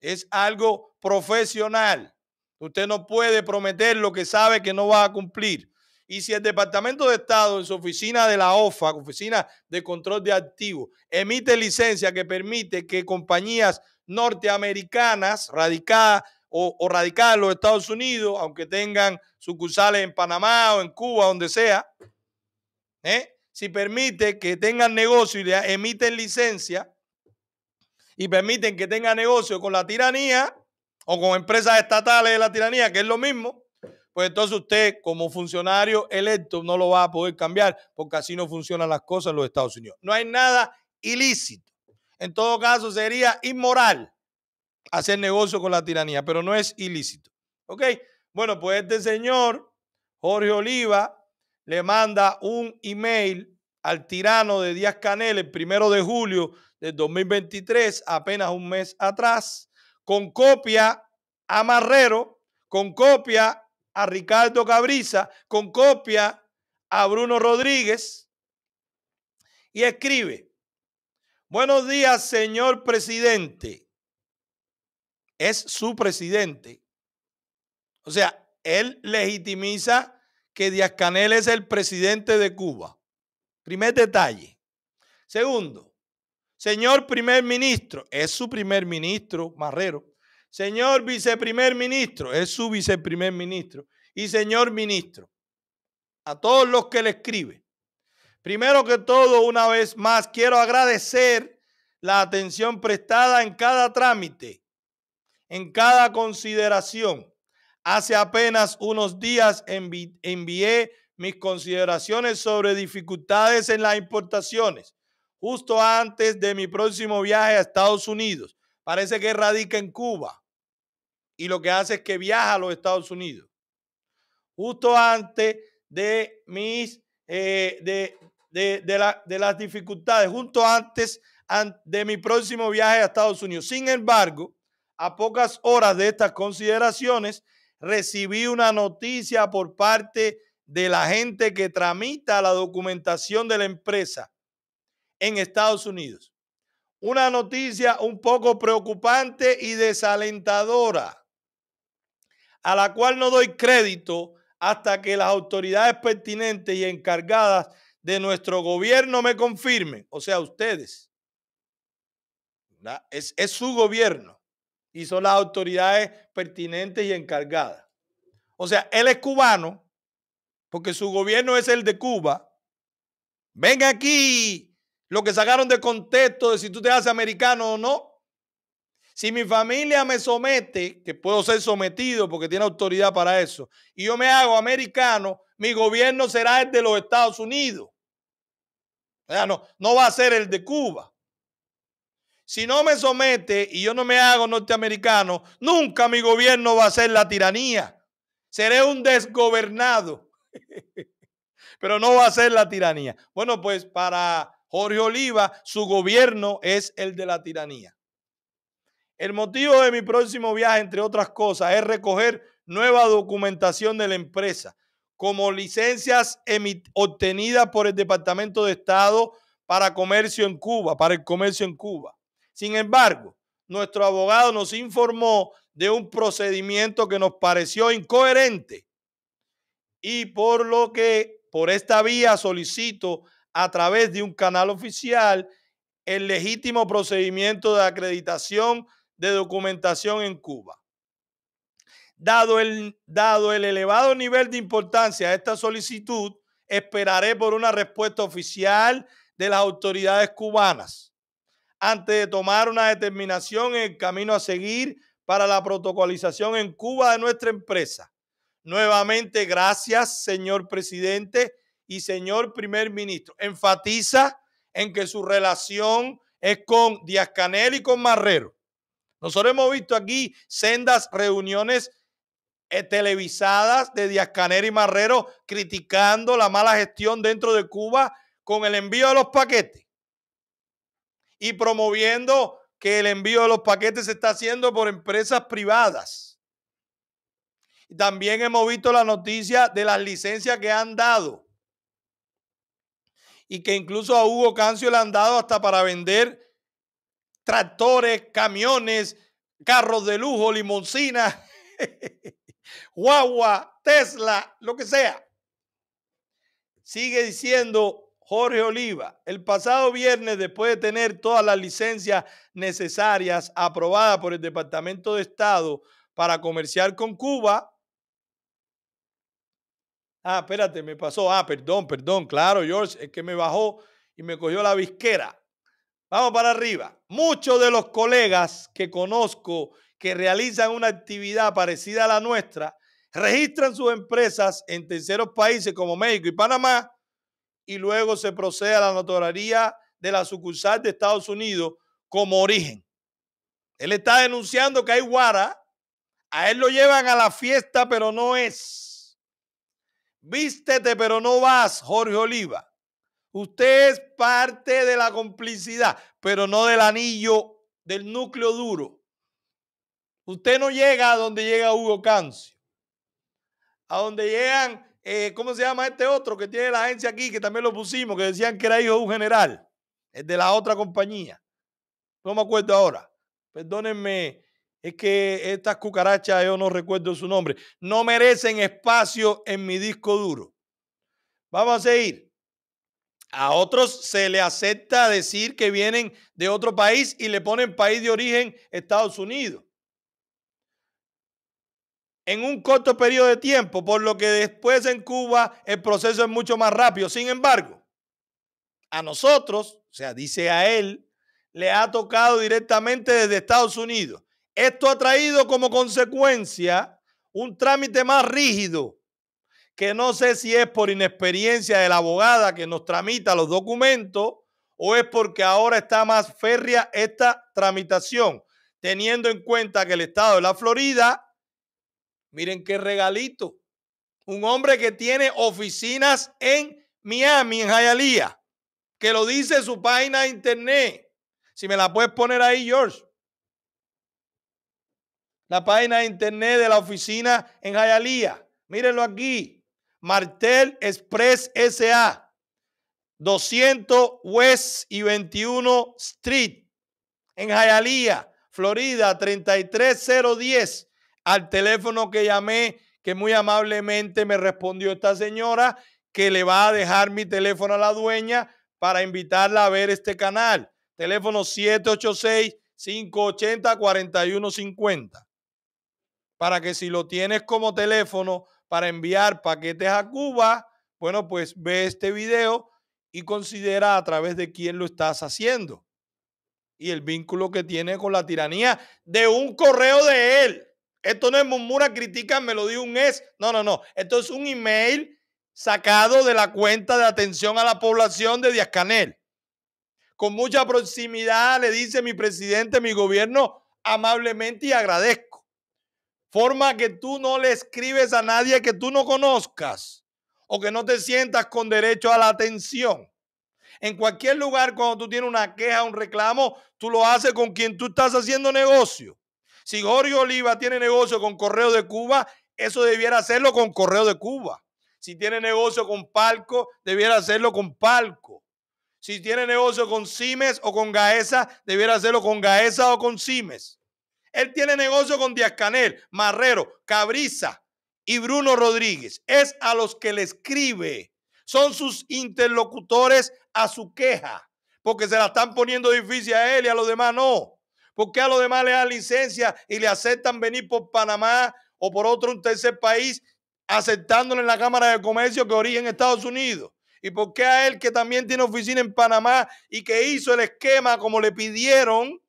es algo profesional. Usted no puede prometer lo que sabe que no va a cumplir. Y si el Departamento de Estado, en su oficina de la OFA, oficina de control de activos, emite licencia que permite que compañías norteamericanas radicadas o, o en los Estados Unidos, aunque tengan sucursales en Panamá o en Cuba, donde sea, ¿eh? si permite que tengan negocio y le emiten licencia y permiten que tengan negocio con la tiranía o con empresas estatales de la tiranía, que es lo mismo, pues entonces usted como funcionario electo no lo va a poder cambiar porque así no funcionan las cosas en los Estados Unidos. No hay nada ilícito. En todo caso sería inmoral hacer negocio con la tiranía, pero no es ilícito. ¿Ok? Bueno, pues este señor, Jorge Oliva, le manda un email al tirano de Díaz Canel el primero de julio del 2023, apenas un mes atrás, con copia a Marrero, con copia a Ricardo Cabriza, con copia a Bruno Rodríguez, y escribe, buenos días, señor presidente es su presidente. O sea, él legitimiza que Díaz Canel es el presidente de Cuba. Primer detalle. Segundo, señor primer ministro, es su primer ministro, Marrero. Señor viceprimer ministro, es su viceprimer ministro. Y señor ministro, a todos los que le escriben. Primero que todo, una vez más, quiero agradecer la atención prestada en cada trámite en cada consideración. Hace apenas unos días envié mis consideraciones sobre dificultades en las importaciones, justo antes de mi próximo viaje a Estados Unidos. Parece que radica en Cuba y lo que hace es que viaja a los Estados Unidos. Justo antes de mis, eh, de, de las dificultades, justo antes de mi próximo viaje a Estados Unidos. Sin embargo, a pocas horas de estas consideraciones, recibí una noticia por parte de la gente que tramita la documentación de la empresa en Estados Unidos. Una noticia un poco preocupante y desalentadora, a la cual no doy crédito hasta que las autoridades pertinentes y encargadas de nuestro gobierno me confirmen, o sea, ustedes. Es, es su gobierno y son las autoridades pertinentes y encargadas. O sea, él es cubano porque su gobierno es el de Cuba. Ven aquí lo que sacaron de contexto de si tú te haces americano o no. Si mi familia me somete, que puedo ser sometido porque tiene autoridad para eso, y yo me hago americano, mi gobierno será el de los Estados Unidos. O sea, no, no va a ser el de Cuba. Si no me somete y yo no me hago norteamericano, nunca mi gobierno va a ser la tiranía. Seré un desgobernado, pero no va a ser la tiranía. Bueno, pues para Jorge Oliva, su gobierno es el de la tiranía. El motivo de mi próximo viaje, entre otras cosas, es recoger nueva documentación de la empresa, como licencias obtenidas por el Departamento de Estado para comercio en Cuba, para el comercio en Cuba. Sin embargo, nuestro abogado nos informó de un procedimiento que nos pareció incoherente y por lo que por esta vía solicito a través de un canal oficial el legítimo procedimiento de acreditación de documentación en Cuba. Dado el, dado el elevado nivel de importancia a esta solicitud, esperaré por una respuesta oficial de las autoridades cubanas antes de tomar una determinación en el camino a seguir para la protocolización en Cuba de nuestra empresa. Nuevamente, gracias, señor presidente y señor primer ministro. Enfatiza en que su relación es con Díaz Canel y con Marrero. Nosotros hemos visto aquí sendas reuniones eh, televisadas de Díaz Canel y Marrero criticando la mala gestión dentro de Cuba con el envío de los paquetes y promoviendo que el envío de los paquetes se está haciendo por empresas privadas. También hemos visto la noticia de las licencias que han dado y que incluso a Hugo Cancio le han dado hasta para vender tractores, camiones, carros de lujo, limusinas, guagua, Tesla, lo que sea. Sigue diciendo Jorge Oliva, el pasado viernes, después de tener todas las licencias necesarias aprobadas por el Departamento de Estado para comerciar con Cuba, Ah, espérate, me pasó. Ah, perdón, perdón. Claro, George, es que me bajó y me cogió la visquera. Vamos para arriba. Muchos de los colegas que conozco que realizan una actividad parecida a la nuestra registran sus empresas en terceros países como México y Panamá y luego se procede a la notaría de la sucursal de Estados Unidos como origen. Él está denunciando que hay guara, a él lo llevan a la fiesta, pero no es. Vístete, pero no vas, Jorge Oliva. Usted es parte de la complicidad, pero no del anillo, del núcleo duro. Usted no llega a donde llega Hugo Cancio, a donde llegan eh, ¿Cómo se llama este otro que tiene la agencia aquí, que también lo pusimos, que decían que era hijo de un general? El de la otra compañía. No me acuerdo ahora. Perdónenme, es que estas cucarachas yo no recuerdo su nombre. No merecen espacio en mi disco duro. Vamos a seguir. A otros se le acepta decir que vienen de otro país y le ponen país de origen Estados Unidos en un corto periodo de tiempo, por lo que después en Cuba el proceso es mucho más rápido. Sin embargo, a nosotros, o sea, dice a él, le ha tocado directamente desde Estados Unidos. Esto ha traído como consecuencia un trámite más rígido, que no sé si es por inexperiencia de la abogada que nos tramita los documentos o es porque ahora está más férrea esta tramitación, teniendo en cuenta que el estado de la Florida Miren qué regalito. Un hombre que tiene oficinas en Miami, en Hialeah, que lo dice su página de internet. Si me la puedes poner ahí, George. La página de internet de la oficina en Hialeah. Mírenlo aquí. Martel Express SA. 200 West y 21 Street en Hialeah, Florida 33010 al teléfono que llamé, que muy amablemente me respondió esta señora que le va a dejar mi teléfono a la dueña para invitarla a ver este canal. Teléfono 786-580-4150. Para que si lo tienes como teléfono para enviar paquetes a Cuba, bueno, pues ve este video y considera a través de quién lo estás haciendo y el vínculo que tiene con la tiranía de un correo de él. Esto no es murmura, crítica, me lo dio un es. No, no, no. Esto es un email sacado de la cuenta de atención a la población de Díaz Canel. Con mucha proximidad le dice mi presidente, mi gobierno, amablemente y agradezco. Forma que tú no le escribes a nadie que tú no conozcas o que no te sientas con derecho a la atención. En cualquier lugar, cuando tú tienes una queja, un reclamo, tú lo haces con quien tú estás haciendo negocio. Si Jorge Oliva tiene negocio con Correo de Cuba, eso debiera hacerlo con Correo de Cuba. Si tiene negocio con Palco, debiera hacerlo con Palco. Si tiene negocio con Cimes o con Gaesa, debiera hacerlo con Gaesa o con Cimes. Él tiene negocio con Díaz Canel, Marrero, Cabriza y Bruno Rodríguez. Es a los que le escribe. Son sus interlocutores a su queja, porque se la están poniendo difícil a él y a los demás no. ¿Por qué a los demás le dan licencia y le aceptan venir por Panamá o por otro tercer país, aceptándole en la Cámara de Comercio que origen Estados Unidos? ¿Y por qué a él que también tiene oficina en Panamá y que hizo el esquema como le pidieron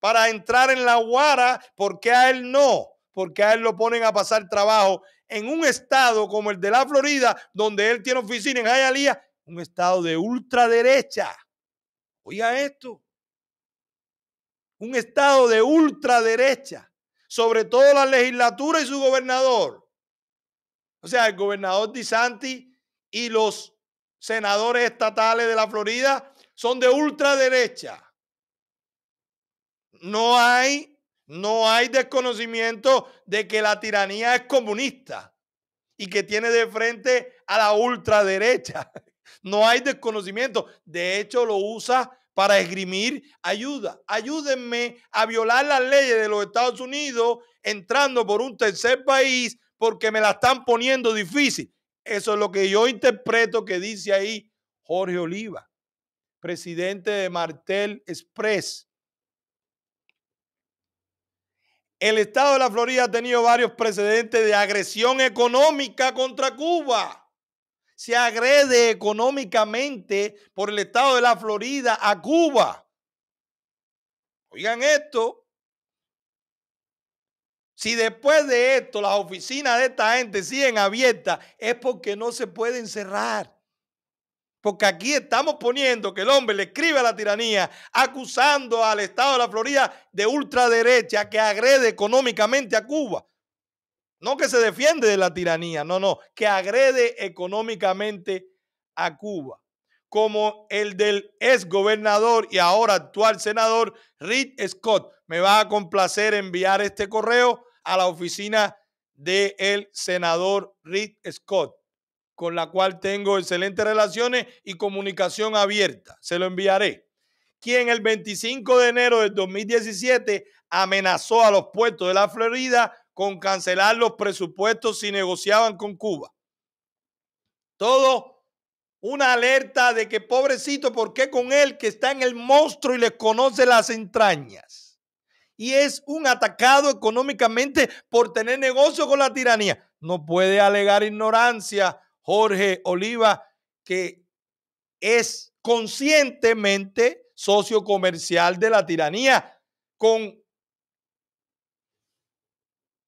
para entrar en la Guara, por qué a él no? Porque a él lo ponen a pasar trabajo en un estado como el de la Florida, donde él tiene oficina en Hialeah, un estado de ultraderecha. Oiga esto un estado de ultraderecha, sobre todo la legislatura y su gobernador. O sea, el gobernador DeSantis y los senadores estatales de la Florida son de ultraderecha. No hay, no hay desconocimiento de que la tiranía es comunista y que tiene de frente a la ultraderecha. No hay desconocimiento. De hecho, lo usa para esgrimir ayuda. Ayúdenme a violar las leyes de los Estados Unidos entrando por un tercer país porque me la están poniendo difícil. Eso es lo que yo interpreto que dice ahí Jorge Oliva, presidente de Martel Express. El estado de la Florida ha tenido varios precedentes de agresión económica contra Cuba se agrede económicamente por el estado de la Florida a Cuba. Oigan esto. Si después de esto las oficinas de esta gente siguen abiertas, es porque no se pueden cerrar. Porque aquí estamos poniendo que el hombre le escribe a la tiranía, acusando al Estado de la Florida de ultraderecha que agrede económicamente a Cuba. No que se defiende de la tiranía, no, no, que agrede económicamente a Cuba, como el del ex gobernador y ahora actual senador Rick Scott. Me va a complacer enviar este correo a la oficina del el senador Rick Scott, con la cual tengo excelentes relaciones y comunicación abierta. Se lo enviaré. Quien el 25 de enero del 2017 amenazó a los puertos de la Florida con cancelar los presupuestos si negociaban con Cuba. Todo una alerta de que pobrecito, ¿por qué con él que está en el monstruo y le conoce las entrañas? Y es un atacado económicamente por tener negocio con la tiranía. No puede alegar ignorancia, Jorge Oliva, que es conscientemente socio comercial de la tiranía, con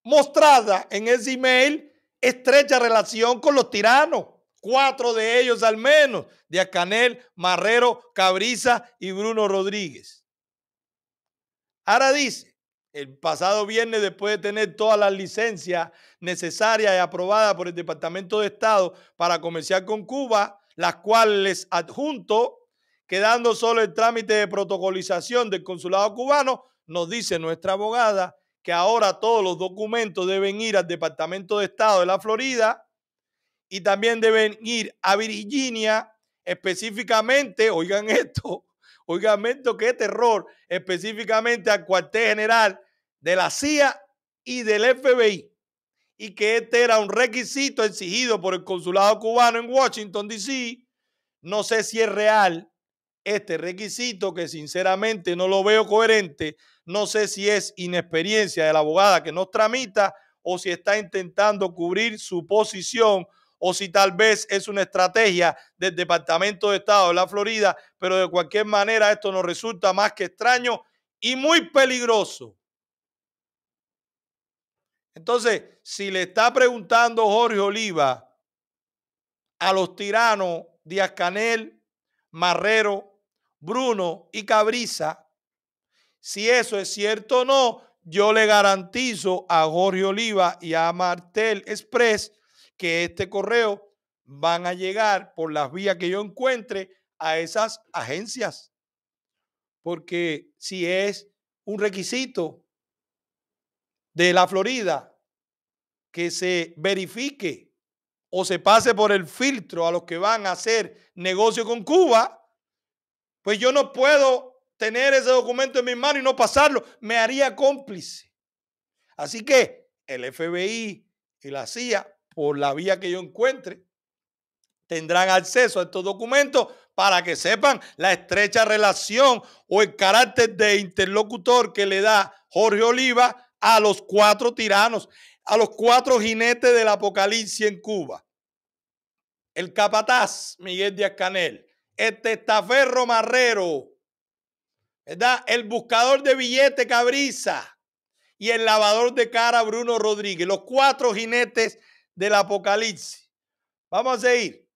mostrada en ese email estrecha relación con los tiranos, cuatro de ellos al menos, de Acanel, Marrero, Cabriza y Bruno Rodríguez. Ahora dice, el pasado viernes, después de tener todas las licencias necesarias y aprobadas por el Departamento de Estado para comerciar con Cuba, las cuales les adjunto, quedando solo el trámite de protocolización del consulado cubano, nos dice nuestra abogada que ahora todos los documentos deben ir al Departamento de Estado de la Florida y también deben ir a Virginia específicamente, oigan esto, oigan esto, qué terror, específicamente al cuartel general de la CIA y del FBI, y que este era un requisito exigido por el consulado cubano en Washington, D.C. No sé si es real este requisito, que sinceramente no lo veo coherente, no sé si es inexperiencia de la abogada que nos tramita o si está intentando cubrir su posición o si tal vez es una estrategia del Departamento de Estado de la Florida, pero de cualquier manera esto nos resulta más que extraño y muy peligroso. Entonces, si le está preguntando Jorge Oliva a los tiranos Díaz Canel, Marrero, Bruno y Cabriza, si eso es cierto o no, yo le garantizo a Jorge Oliva y a Martel Express que este correo van a llegar por las vías que yo encuentre a esas agencias. Porque si es un requisito de la Florida que se verifique o se pase por el filtro a los que van a hacer negocio con Cuba, pues yo no puedo tener ese documento en mis manos y no pasarlo, me haría cómplice. Así que el FBI y la CIA, por la vía que yo encuentre, tendrán acceso a estos documentos para que sepan la estrecha relación o el carácter de interlocutor que le da Jorge Oliva a los cuatro tiranos, a los cuatro jinetes del apocalipsis en Cuba. El capataz Miguel Díaz Canel, el este testaferro marrero ¿verdad? El buscador de billete Cabriza y el lavador de cara Bruno Rodríguez, los cuatro jinetes del Apocalipsis. Vamos a seguir.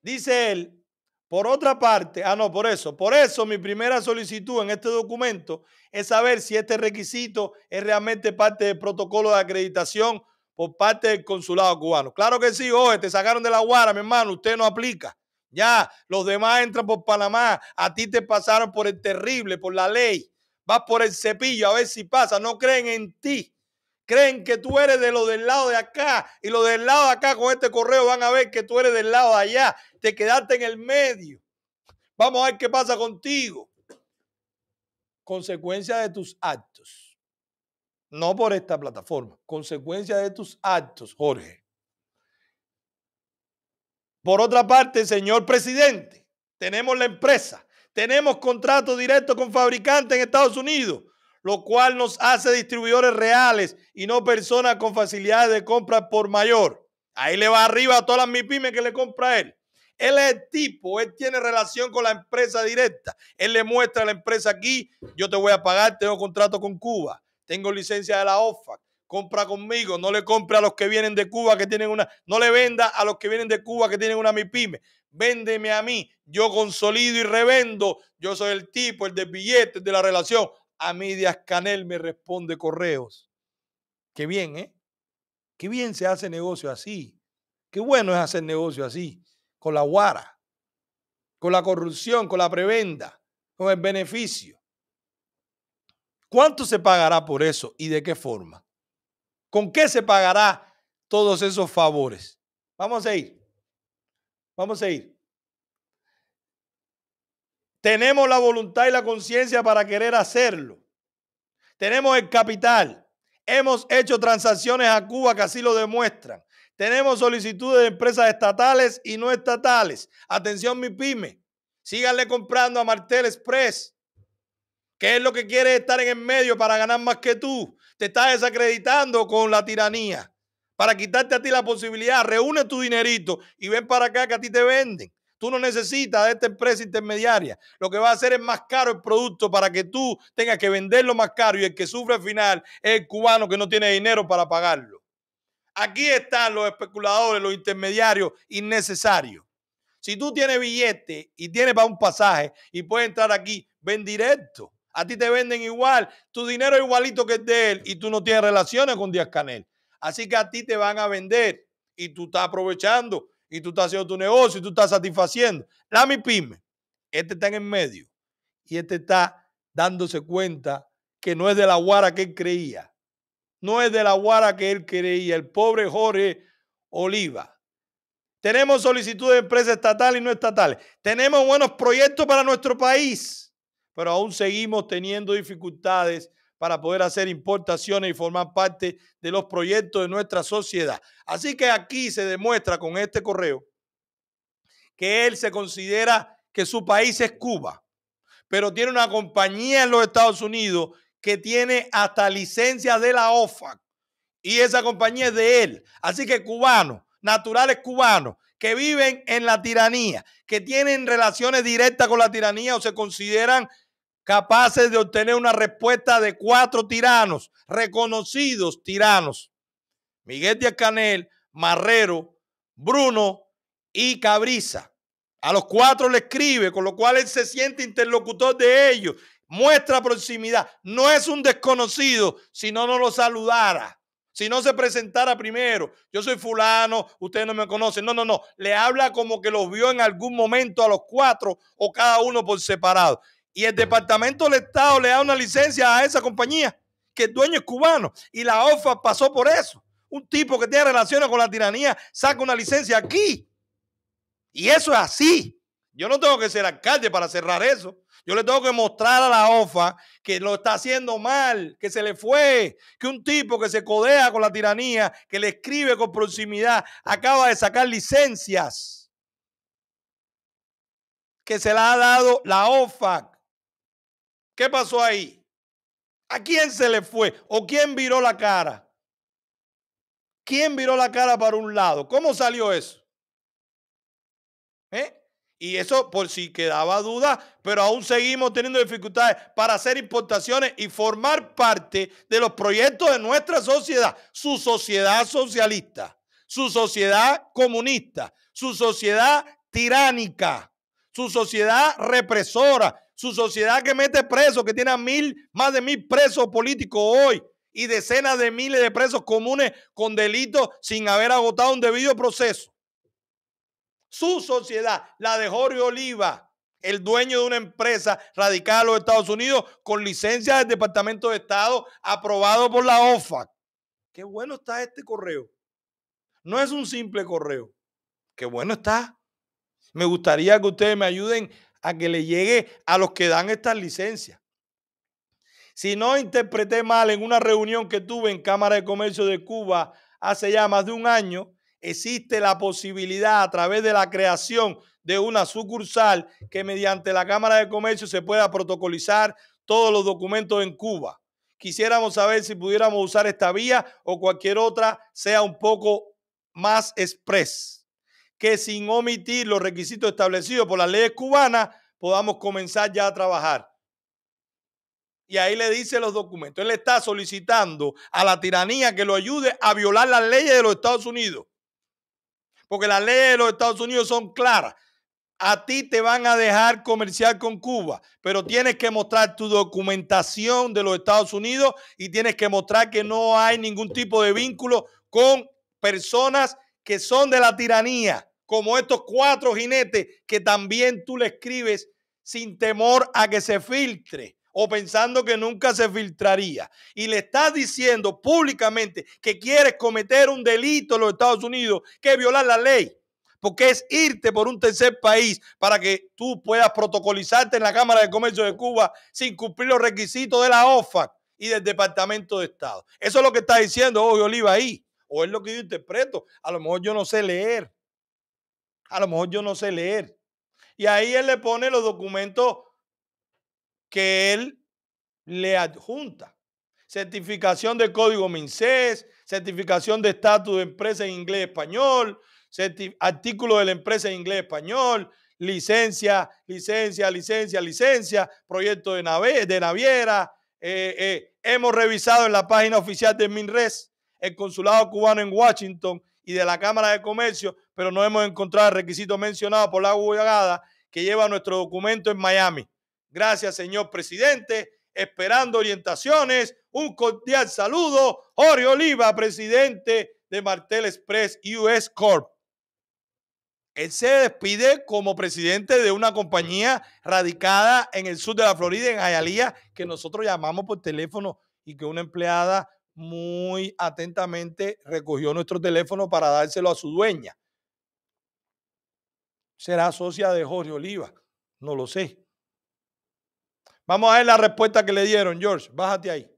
Dice él, por otra parte, ah, no, por eso, por eso mi primera solicitud en este documento es saber si este requisito es realmente parte del protocolo de acreditación por parte del consulado cubano. Claro que sí, oye, te sacaron de la guara, mi hermano, usted no aplica. Ya, los demás entran por Panamá. A ti te pasaron por el terrible, por la ley. Vas por el cepillo a ver si pasa. No creen en ti. Creen que tú eres de lo del lado de acá. Y lo del lado de acá con este correo van a ver que tú eres del lado de allá. Te quedaste en el medio. Vamos a ver qué pasa contigo. Consecuencia de tus actos. No por esta plataforma. Consecuencia de tus actos, Jorge. Por otra parte, señor presidente, tenemos la empresa, tenemos contrato directo con fabricantes en Estados Unidos, lo cual nos hace distribuidores reales y no personas con facilidades de compra por mayor. Ahí le va arriba a todas las MIPIME que le compra él. Él es el tipo, él tiene relación con la empresa directa. Él le muestra a la empresa aquí, yo te voy a pagar, tengo contrato con Cuba, tengo licencia de la OFAC, compra conmigo, no le compre a los que vienen de Cuba que tienen una, no le venda a los que vienen de Cuba que tienen una MIPYME, véndeme a mí, yo consolido y revendo, yo soy el tipo, el de billetes, de la relación. A mí Díaz Canel me responde correos. Qué bien, ¿eh? Qué bien se hace negocio así. Qué bueno es hacer negocio así, con la guara, con la corrupción, con la prebenda, con el beneficio. ¿Cuánto se pagará por eso y de qué forma? ¿Con qué se pagará todos esos favores? Vamos a ir. Vamos a ir. Tenemos la voluntad y la conciencia para querer hacerlo. Tenemos el capital. Hemos hecho transacciones a Cuba que así lo demuestran. Tenemos solicitudes de empresas estatales y no estatales. Atención, mi pyme. Síganle comprando a Martel Express, ¿Qué es lo que quiere estar en el medio para ganar más que tú te estás desacreditando con la tiranía. Para quitarte a ti la posibilidad, reúne tu dinerito y ven para acá que a ti te venden. Tú no necesitas de esta empresa intermediaria. Lo que va a hacer es más caro el producto para que tú tengas que venderlo más caro y el que sufre al final es el cubano que no tiene dinero para pagarlo. Aquí están los especuladores, los intermediarios innecesarios. Si tú tienes billete y tienes para un pasaje y puedes entrar aquí, ven directo. A ti te venden igual, tu dinero es igualito que el de él y tú no tienes relaciones con Díaz Canel. Así que a ti te van a vender y tú estás aprovechando y tú estás haciendo tu negocio y tú estás satisfaciendo. La mi este está en el medio y este está dándose cuenta que no es de la guara que él creía. No es de la guara que él creía. El pobre Jorge Oliva. Tenemos solicitudes de empresas estatales y no estatales. Tenemos buenos proyectos para nuestro país pero aún seguimos teniendo dificultades para poder hacer importaciones y formar parte de los proyectos de nuestra sociedad. Así que aquí se demuestra con este correo que él se considera que su país es Cuba, pero tiene una compañía en los Estados Unidos que tiene hasta licencia de la OFAC y esa compañía es de él. Así que cubanos, naturales cubanos, que viven en la tiranía, que tienen relaciones directas con la tiranía o se consideran capaces de obtener una respuesta de cuatro tiranos, reconocidos tiranos. Miguel Díaz Canel, Marrero, Bruno y Cabriza. A los cuatro le escribe, con lo cual él se siente interlocutor de ellos. Muestra proximidad. No es un desconocido si no, no lo saludara. Si no se presentara primero, yo soy fulano, ustedes no me conocen. No, no, no. Le habla como que los vio en algún momento a los cuatro o cada uno por separado y el Departamento del Estado le da una licencia a esa compañía, que el dueño es cubano, y la OFA pasó por eso. Un tipo que tiene relaciones con la tiranía saca una licencia aquí. Y eso es así. Yo no tengo que ser alcalde para cerrar eso. Yo le tengo que mostrar a la OFA que lo está haciendo mal, que se le fue, que un tipo que se codea con la tiranía, que le escribe con proximidad, acaba de sacar licencias que se la ha dado la OFA ¿Qué pasó ahí? ¿A quién se le fue? ¿O quién viró la cara? ¿Quién viró la cara para un lado? ¿Cómo salió eso? ¿Eh? Y eso por si quedaba duda, pero aún seguimos teniendo dificultades para hacer importaciones y formar parte de los proyectos de nuestra sociedad, su sociedad socialista, su sociedad comunista, su sociedad tiránica, su sociedad represora, su sociedad que mete presos, que tiene mil, más de mil presos políticos hoy y decenas de miles de presos comunes con delitos sin haber agotado un debido proceso. Su sociedad, la de Jorge Oliva, el dueño de una empresa radical en los Estados Unidos con licencia del Departamento de Estado aprobado por la OFAC. Qué bueno está este correo. No es un simple correo. Qué bueno está. Me gustaría que ustedes me ayuden a que le llegue a los que dan estas licencias. Si no interpreté mal en una reunión que tuve en Cámara de Comercio de Cuba hace ya más de un año, existe la posibilidad a través de la creación de una sucursal que mediante la Cámara de Comercio se pueda protocolizar todos los documentos en Cuba. Quisiéramos saber si pudiéramos usar esta vía o cualquier otra sea un poco más express que sin omitir los requisitos establecidos por las leyes cubanas, podamos comenzar ya a trabajar. Y ahí le dice los documentos. Él está solicitando a la tiranía que lo ayude a violar las leyes de los Estados Unidos. Porque las leyes de los Estados Unidos son claras. A ti te van a dejar comerciar con Cuba, pero tienes que mostrar tu documentación de los Estados Unidos y tienes que mostrar que no hay ningún tipo de vínculo con personas que son de la tiranía, como estos cuatro jinetes que también tú le escribes sin temor a que se filtre o pensando que nunca se filtraría. Y le estás diciendo públicamente que quieres cometer un delito en los Estados Unidos, que es violar la ley, porque es irte por un tercer país para que tú puedas protocolizarte en la Cámara de Comercio de Cuba sin cumplir los requisitos de la OFAC y del Departamento de Estado. Eso es lo que está diciendo hoy Oliva ahí o es lo que yo interpreto. A lo mejor yo no sé leer. A lo mejor yo no sé leer. Y ahí él le pone los documentos que él le adjunta. Certificación de código minces. certificación de estatus de empresa en inglés español, artículo de la empresa en inglés español, licencia, licencia, licencia, licencia, proyecto de, nave, de naviera. Eh, eh, hemos revisado en la página oficial de MINRES el consulado cubano en Washington y de la Cámara de Comercio, pero no hemos encontrado el requisito mencionado por la abogada que lleva nuestro documento en Miami. Gracias, señor presidente. Esperando orientaciones, un cordial saludo. Jorge Oliva, presidente de Martel Express US Corp. Él se despide como presidente de una compañía radicada en el sur de la Florida, en Hialeah, que nosotros llamamos por teléfono y que una empleada muy atentamente recogió nuestro teléfono para dárselo a su dueña. ¿Será socia de Jorge Oliva? No lo sé. Vamos a ver la respuesta que le dieron, George. Bájate ahí.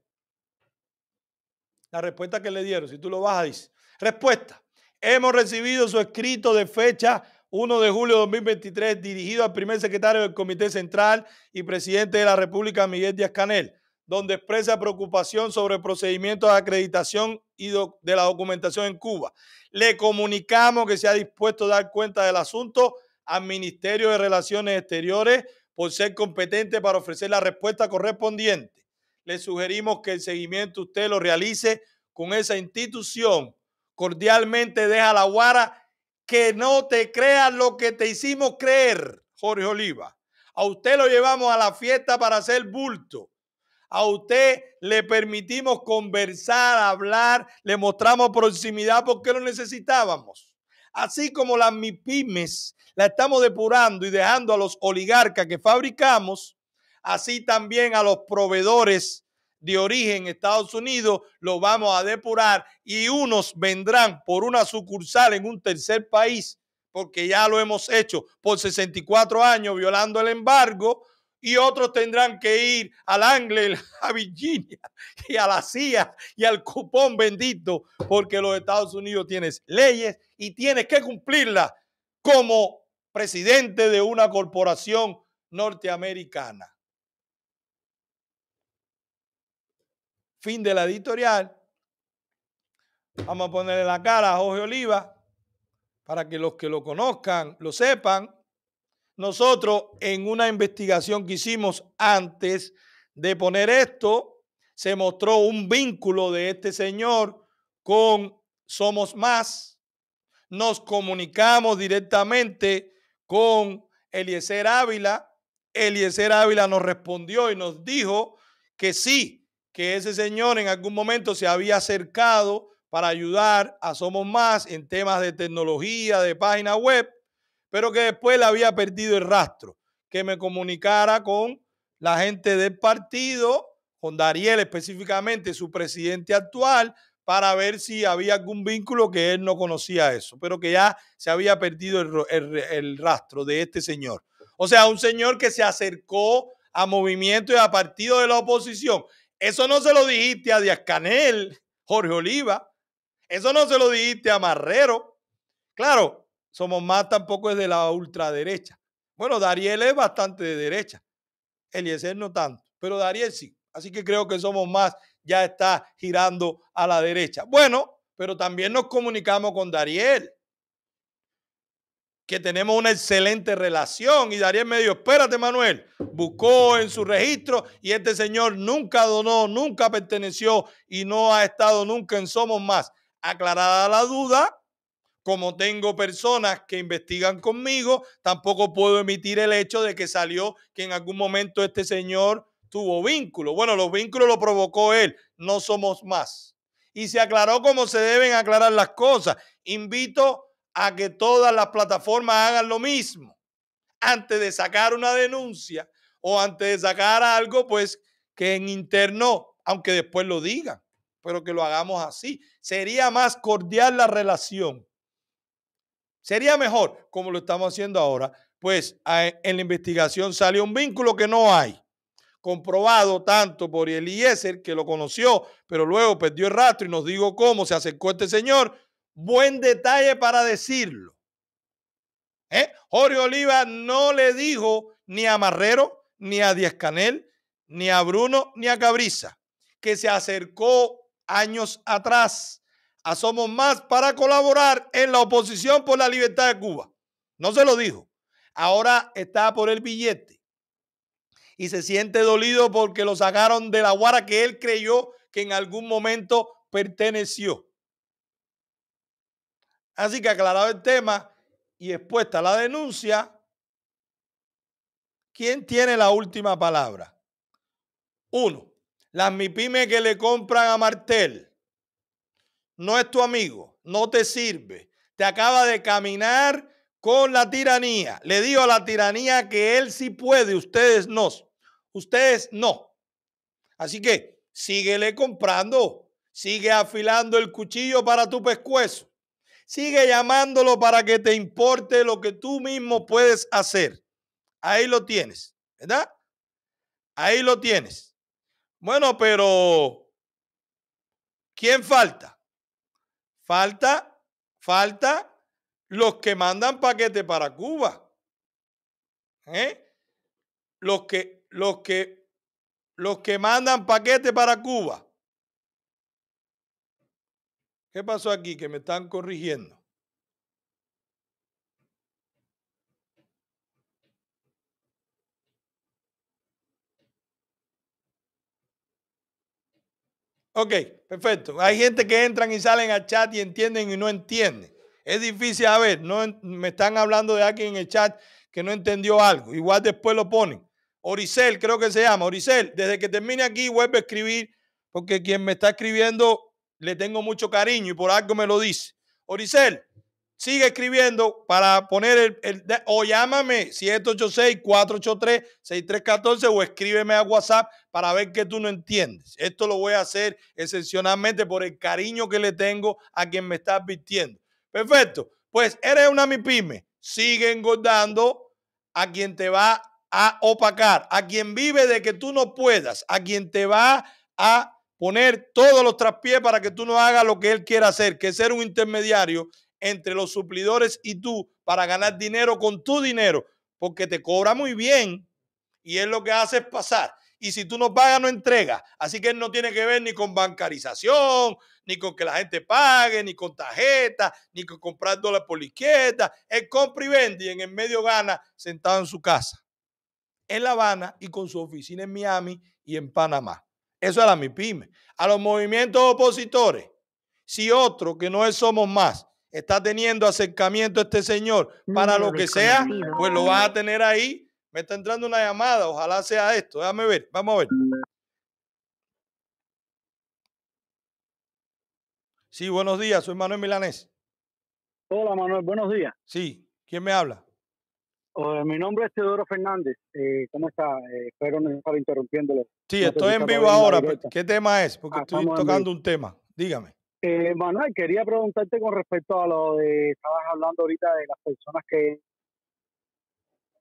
La respuesta que le dieron, si tú lo bajas, Respuesta. Hemos recibido su escrito de fecha 1 de julio de 2023 dirigido al primer secretario del Comité Central y presidente de la República, Miguel Díaz Canel donde expresa preocupación sobre procedimientos de acreditación y de la documentación en Cuba. Le comunicamos que se ha dispuesto a dar cuenta del asunto al Ministerio de Relaciones Exteriores por ser competente para ofrecer la respuesta correspondiente. Le sugerimos que el seguimiento usted lo realice con esa institución. Cordialmente deja la guara que no te creas lo que te hicimos creer, Jorge Oliva. A usted lo llevamos a la fiesta para hacer bulto a usted le permitimos conversar, hablar, le mostramos proximidad porque lo necesitábamos. Así como las MIPIMES la estamos depurando y dejando a los oligarcas que fabricamos, así también a los proveedores de origen Estados Unidos, lo vamos a depurar y unos vendrán por una sucursal en un tercer país, porque ya lo hemos hecho por 64 años violando el embargo, y otros tendrán que ir al Angle, a Virginia y a la CIA y al cupón bendito, porque los Estados Unidos tienes leyes y tienes que cumplirlas como presidente de una corporación norteamericana. Fin de la editorial. Vamos a ponerle la cara a Jorge Oliva para que los que lo conozcan lo sepan. Nosotros en una investigación que hicimos antes de poner esto, se mostró un vínculo de este señor con Somos Más. Nos comunicamos directamente con Eliezer Ávila. Eliezer Ávila nos respondió y nos dijo que sí, que ese señor en algún momento se había acercado para ayudar a Somos Más en temas de tecnología, de página web, pero que después le había perdido el rastro, que me comunicara con la gente del partido, con Dariel específicamente, su presidente actual, para ver si había algún vínculo que él no conocía eso, pero que ya se había perdido el, rastro de este señor. O sea, un señor que se acercó a movimiento y a partido de la oposición. Eso no se lo dijiste a Díaz Canel, Jorge Oliva. Eso no se lo dijiste a Marrero. Claro, somos más tampoco es de la ultraderecha. Bueno, Dariel es bastante de derecha. Eliezer no tanto, pero Dariel sí. Así que creo que somos más, ya está girando a la derecha. Bueno, pero también nos comunicamos con Dariel, que tenemos una excelente relación. Y Dariel me dijo, espérate Manuel, buscó en su registro y este señor nunca donó, nunca perteneció y no ha estado nunca en Somos Más. Aclarada la duda, como tengo personas que investigan conmigo, tampoco puedo emitir el hecho de que salió que en algún momento este señor tuvo vínculo. Bueno, los vínculos lo provocó él, no somos más. Y se aclaró como se deben aclarar las cosas. Invito a que todas las plataformas hagan lo mismo. Antes de sacar una denuncia o antes de sacar algo, pues que en interno, aunque después lo digan, pero que lo hagamos así. Sería más cordial la relación Sería mejor, como lo estamos haciendo ahora, pues en la investigación salió un vínculo que no hay, comprobado tanto por Eliezer, que lo conoció, pero luego perdió el rastro y nos dijo cómo se acercó este señor. Buen detalle para decirlo. ¿Eh? Jorge Oliva no le dijo ni a Marrero, ni a Díaz Canel, ni a Bruno, ni a Cabriza, que se acercó años atrás a ah, Somos Más para colaborar en la oposición por la libertad de Cuba. No se lo dijo. Ahora está por el billete y se siente dolido porque lo sacaron de la guara que él creyó que en algún momento perteneció. Así que aclarado el tema y expuesta la denuncia, ¿quién tiene la última palabra? Uno, las MIPIME que le compran a Martel no es tu amigo, no te sirve, te acaba de caminar con la tiranía. Le digo a la tiranía que él sí puede, ustedes no. Ustedes no. Así que síguele comprando, sigue afilando el cuchillo para tu pescuezo, sigue llamándolo para que te importe lo que tú mismo puedes hacer. Ahí lo tienes, ¿verdad? Ahí lo tienes. Bueno, pero ¿quién falta? Falta, falta los que mandan paquetes para Cuba. ¿eh? Los que, los que, los que mandan paquetes para Cuba. ¿Qué pasó aquí? Que me están corrigiendo. Ok, perfecto. Hay gente que entran y salen al chat y entienden y no entienden. Es difícil, a ver, no, me están hablando de alguien en el chat que no entendió algo. Igual después lo ponen. Oricel, creo que se llama. Oricel, desde que termine aquí vuelve a escribir, porque quien me está escribiendo le tengo mucho cariño y por algo me lo dice. Oricel, sigue escribiendo para poner el, o llámame 786-483-6314 o escríbeme a WhatsApp para ver que tú no entiendes. Esto lo voy a hacer excepcionalmente por el cariño que le tengo a quien me está advirtiendo. Perfecto. Pues eres una mipyme. Sigue engordando a quien te va a opacar, a quien vive de que tú no puedas, a quien te va a poner todos los traspiés para que tú no hagas lo que él quiera hacer, que ser un intermediario entre los suplidores y tú para ganar dinero con tu dinero, porque te cobra muy bien y es lo que hace pasar. Y si tú no pagas, no entrega Así que él no tiene que ver ni con bancarización, ni con que la gente pague, ni con tarjeta, ni con comprar dólares por la izquierda. Él compra y vende y en el medio gana sentado en su casa, en La Habana y con su oficina en Miami y en Panamá. Eso era mi pyme. A los movimientos opositores, si otro que no es Somos Más está teniendo acercamiento este señor para lo que sea, pues lo vas a tener ahí. Me está entrando una llamada, ojalá sea esto. Déjame ver, vamos a ver. Sí, buenos días, soy Manuel Milanés. Hola Manuel, buenos días. Sí, ¿quién me habla? Eh, mi nombre es Teodoro Fernández. Eh, ¿Cómo está? Eh, espero no estar interrumpiéndole. Sí, estoy en vivo ahora. ¿Qué tema es? Porque ah, estoy tocando un tema. Dígame. Eh, Manuel, quería preguntarte con respecto a lo de, estabas hablando ahorita de las personas que...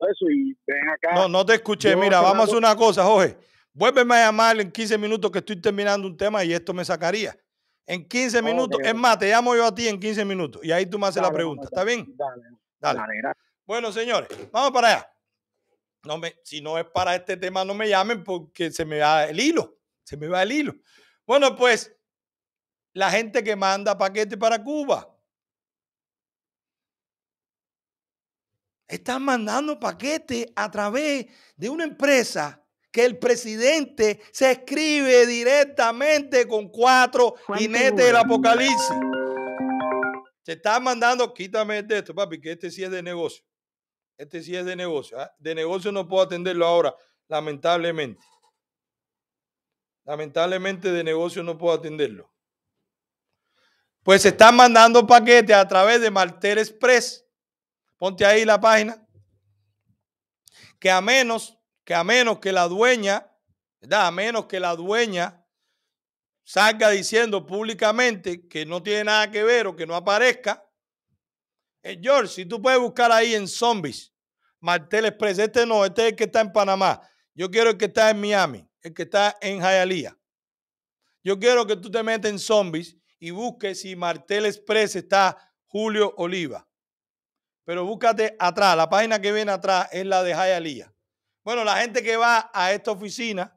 Eso y acá. No, no te escuché. Mira, vamos a hacer una cosa, Jorge. Vuélveme a llamar en 15 minutos que estoy terminando un tema y esto me sacaría. En 15 minutos, es más, te llamo yo a ti en 15 minutos y ahí tú me haces la pregunta. ¿Está bien? Dale. Dale. bueno, señores, vamos para allá. No me, si no es para este tema, no me llamen porque se me va el hilo. Se me va el hilo. Bueno, pues la gente que manda paquetes para Cuba. Están mandando paquetes a través de una empresa que el presidente se escribe directamente con cuatro jinetes del apocalipsis. Se están mandando, quítame este de esto, papi, que este sí es de negocio. Este sí es de negocio. ¿ah? De negocio no puedo atenderlo ahora, lamentablemente. Lamentablemente de negocio no puedo atenderlo. Pues están mandando paquetes a través de Martel Express. Ponte ahí la página. Que a menos que a menos que la dueña, ¿verdad? A menos que la dueña salga diciendo públicamente que no tiene nada que ver o que no aparezca. Eh, George, si tú puedes buscar ahí en Zombies, Martel Express, este no, este es el que está en Panamá. Yo quiero el que está en Miami, el que está en Hialeah. Yo quiero que tú te metas en Zombies y busque si Martel Express está Julio Oliva. Pero búscate atrás, la página que viene atrás es la de Jayalía. Bueno, la gente que va a esta oficina,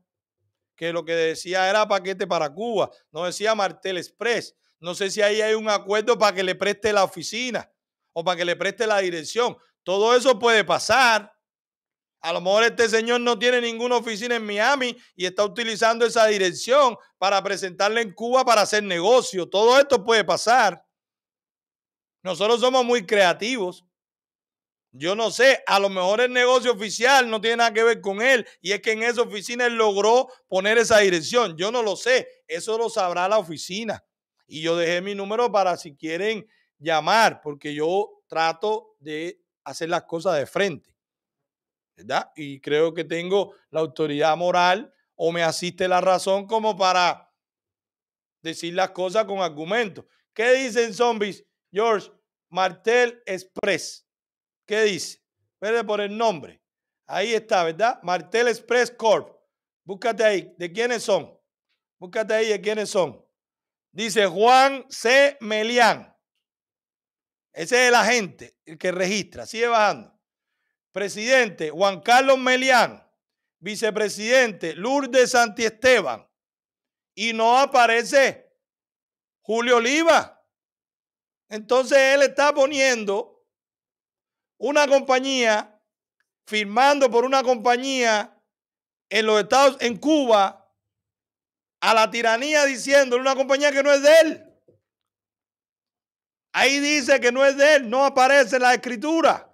que lo que decía era paquete para Cuba, no decía Martel Express. No sé si ahí hay un acuerdo para que le preste la oficina o para que le preste la dirección. Todo eso puede pasar. A lo mejor este señor no tiene ninguna oficina en Miami y está utilizando esa dirección para presentarle en Cuba para hacer negocio. Todo esto puede pasar. Nosotros somos muy creativos. Yo no sé, a lo mejor el negocio oficial no tiene nada que ver con él y es que en esa oficina él logró poner esa dirección. Yo no lo sé, eso lo sabrá la oficina. Y yo dejé mi número para si quieren llamar, porque yo trato de hacer las cosas de frente. ¿verdad? Y creo que tengo la autoridad moral o me asiste la razón como para decir las cosas con argumento. ¿Qué dicen zombies? George, Martel Express. ¿Qué dice? Verde por el nombre. Ahí está, ¿verdad? Martel Express Corp. Búscate ahí. ¿De quiénes son? Búscate ahí de quiénes son. Dice Juan C. Melián. Ese es el agente, el que registra. Sigue bajando presidente Juan Carlos Melián, vicepresidente Lourdes Santiesteban, y no aparece Julio Oliva. Entonces él está poniendo una compañía, firmando por una compañía en los Estados, en Cuba, a la tiranía diciéndole una compañía que no es de él. Ahí dice que no es de él, no aparece la escritura.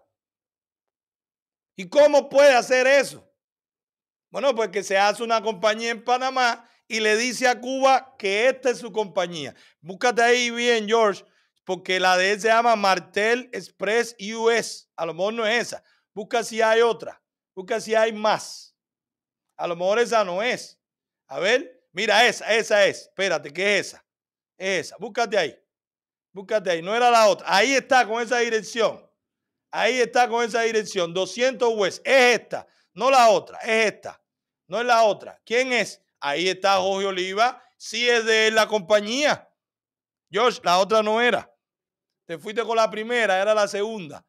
¿Y cómo puede hacer eso? Bueno, pues que se hace una compañía en Panamá y le dice a Cuba que esta es su compañía. Búscate ahí bien, George, porque la de él se llama Martel Express US. A lo mejor no es esa. Busca si hay otra. Busca si hay más. A lo mejor esa no es. A ver, mira, esa, esa es. Espérate, ¿qué es esa? Esa. Búscate ahí. Búscate ahí. No era la otra. Ahí está con esa dirección. Ahí está con esa dirección. 200 West. Es esta, no la otra. Es esta, no es la otra. ¿Quién es? Ahí está Jorge Oliva. Sí es de la compañía. George, la otra no era. Te fuiste con la primera, era la segunda.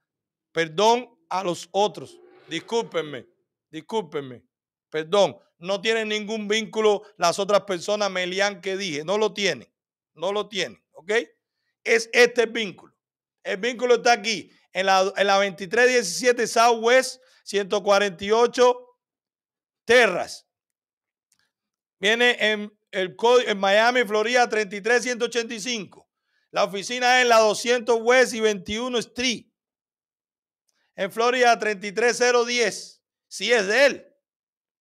Perdón a los otros. Discúlpenme, discúlpenme. Perdón, no tienen ningún vínculo las otras personas, Melian, que dije. No lo tienen, no lo tienen, ¿ok? Es este el vínculo. El vínculo está aquí en la, en la 2317 Southwest 148 Terras. Viene en, el, en Miami, Florida 33185. La oficina es en la 200 West y 21 Street. En Florida 33010. Si es de él.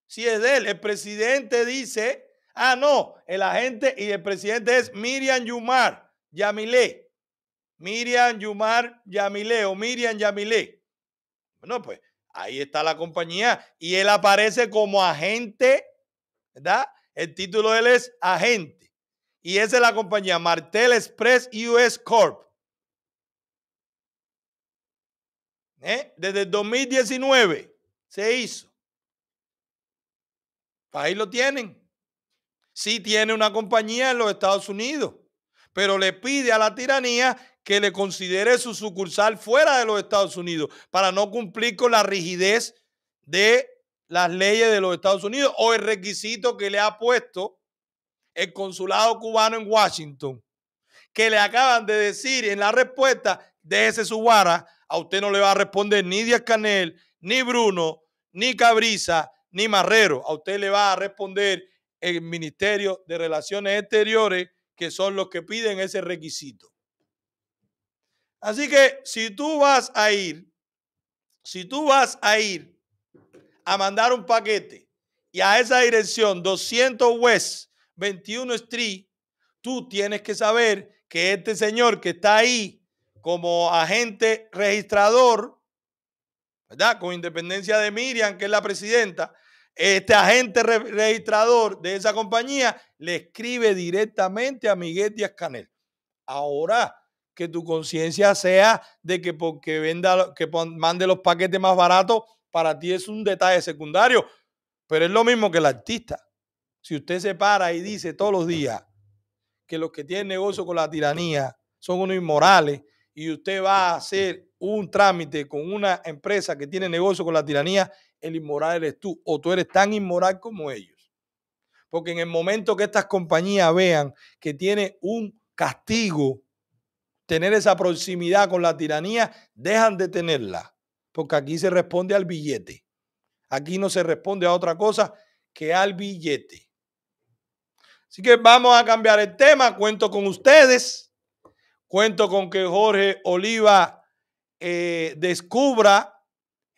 Si sí es de él. El presidente dice, ah, no, el agente y el presidente es Miriam Yumar Yamile. Miriam Yumar Yamile o Miriam Yamile. Bueno, pues ahí está la compañía y él aparece como agente, ¿verdad? El título de él es agente. Y esa es la compañía Martel Express US Corp. ¿Eh? Desde el 2019 se hizo. Pues ahí lo tienen. Sí tiene una compañía en los Estados Unidos, pero le pide a la tiranía que le considere su sucursal fuera de los Estados Unidos para no cumplir con la rigidez de las leyes de los Estados Unidos o el requisito que le ha puesto el consulado cubano en Washington, que le acaban de decir en la respuesta, de ese subara a usted no le va a responder ni Díaz Canel, ni Bruno, ni Cabriza, ni Marrero, a usted le va a responder el Ministerio de Relaciones Exteriores, que son los que piden ese requisito. Así que si tú vas a ir, si tú vas a ir a mandar un paquete y a esa dirección 200 West 21 Street, tú tienes que saber que este señor que está ahí como agente registrador, ¿verdad? Con independencia de Miriam, que es la presidenta, este agente registrador de esa compañía le escribe directamente a Miguel Díaz Canel. Ahora, que tu conciencia sea de que porque venda, que mande los paquetes más baratos, para ti es un detalle secundario, pero es lo mismo que el artista. Si usted se para y dice todos los días que los que tienen negocio con la tiranía son unos inmorales y usted va a hacer un trámite con una empresa que tiene negocio con la tiranía, el inmoral eres tú o tú eres tan inmoral como ellos. Porque en el momento que estas compañías vean que tiene un castigo tener esa proximidad con la tiranía, dejan de tenerla, porque aquí se responde al billete. Aquí no se responde a otra cosa que al billete. Así que vamos a cambiar el tema. Cuento con ustedes. Cuento con que Jorge Oliva eh, descubra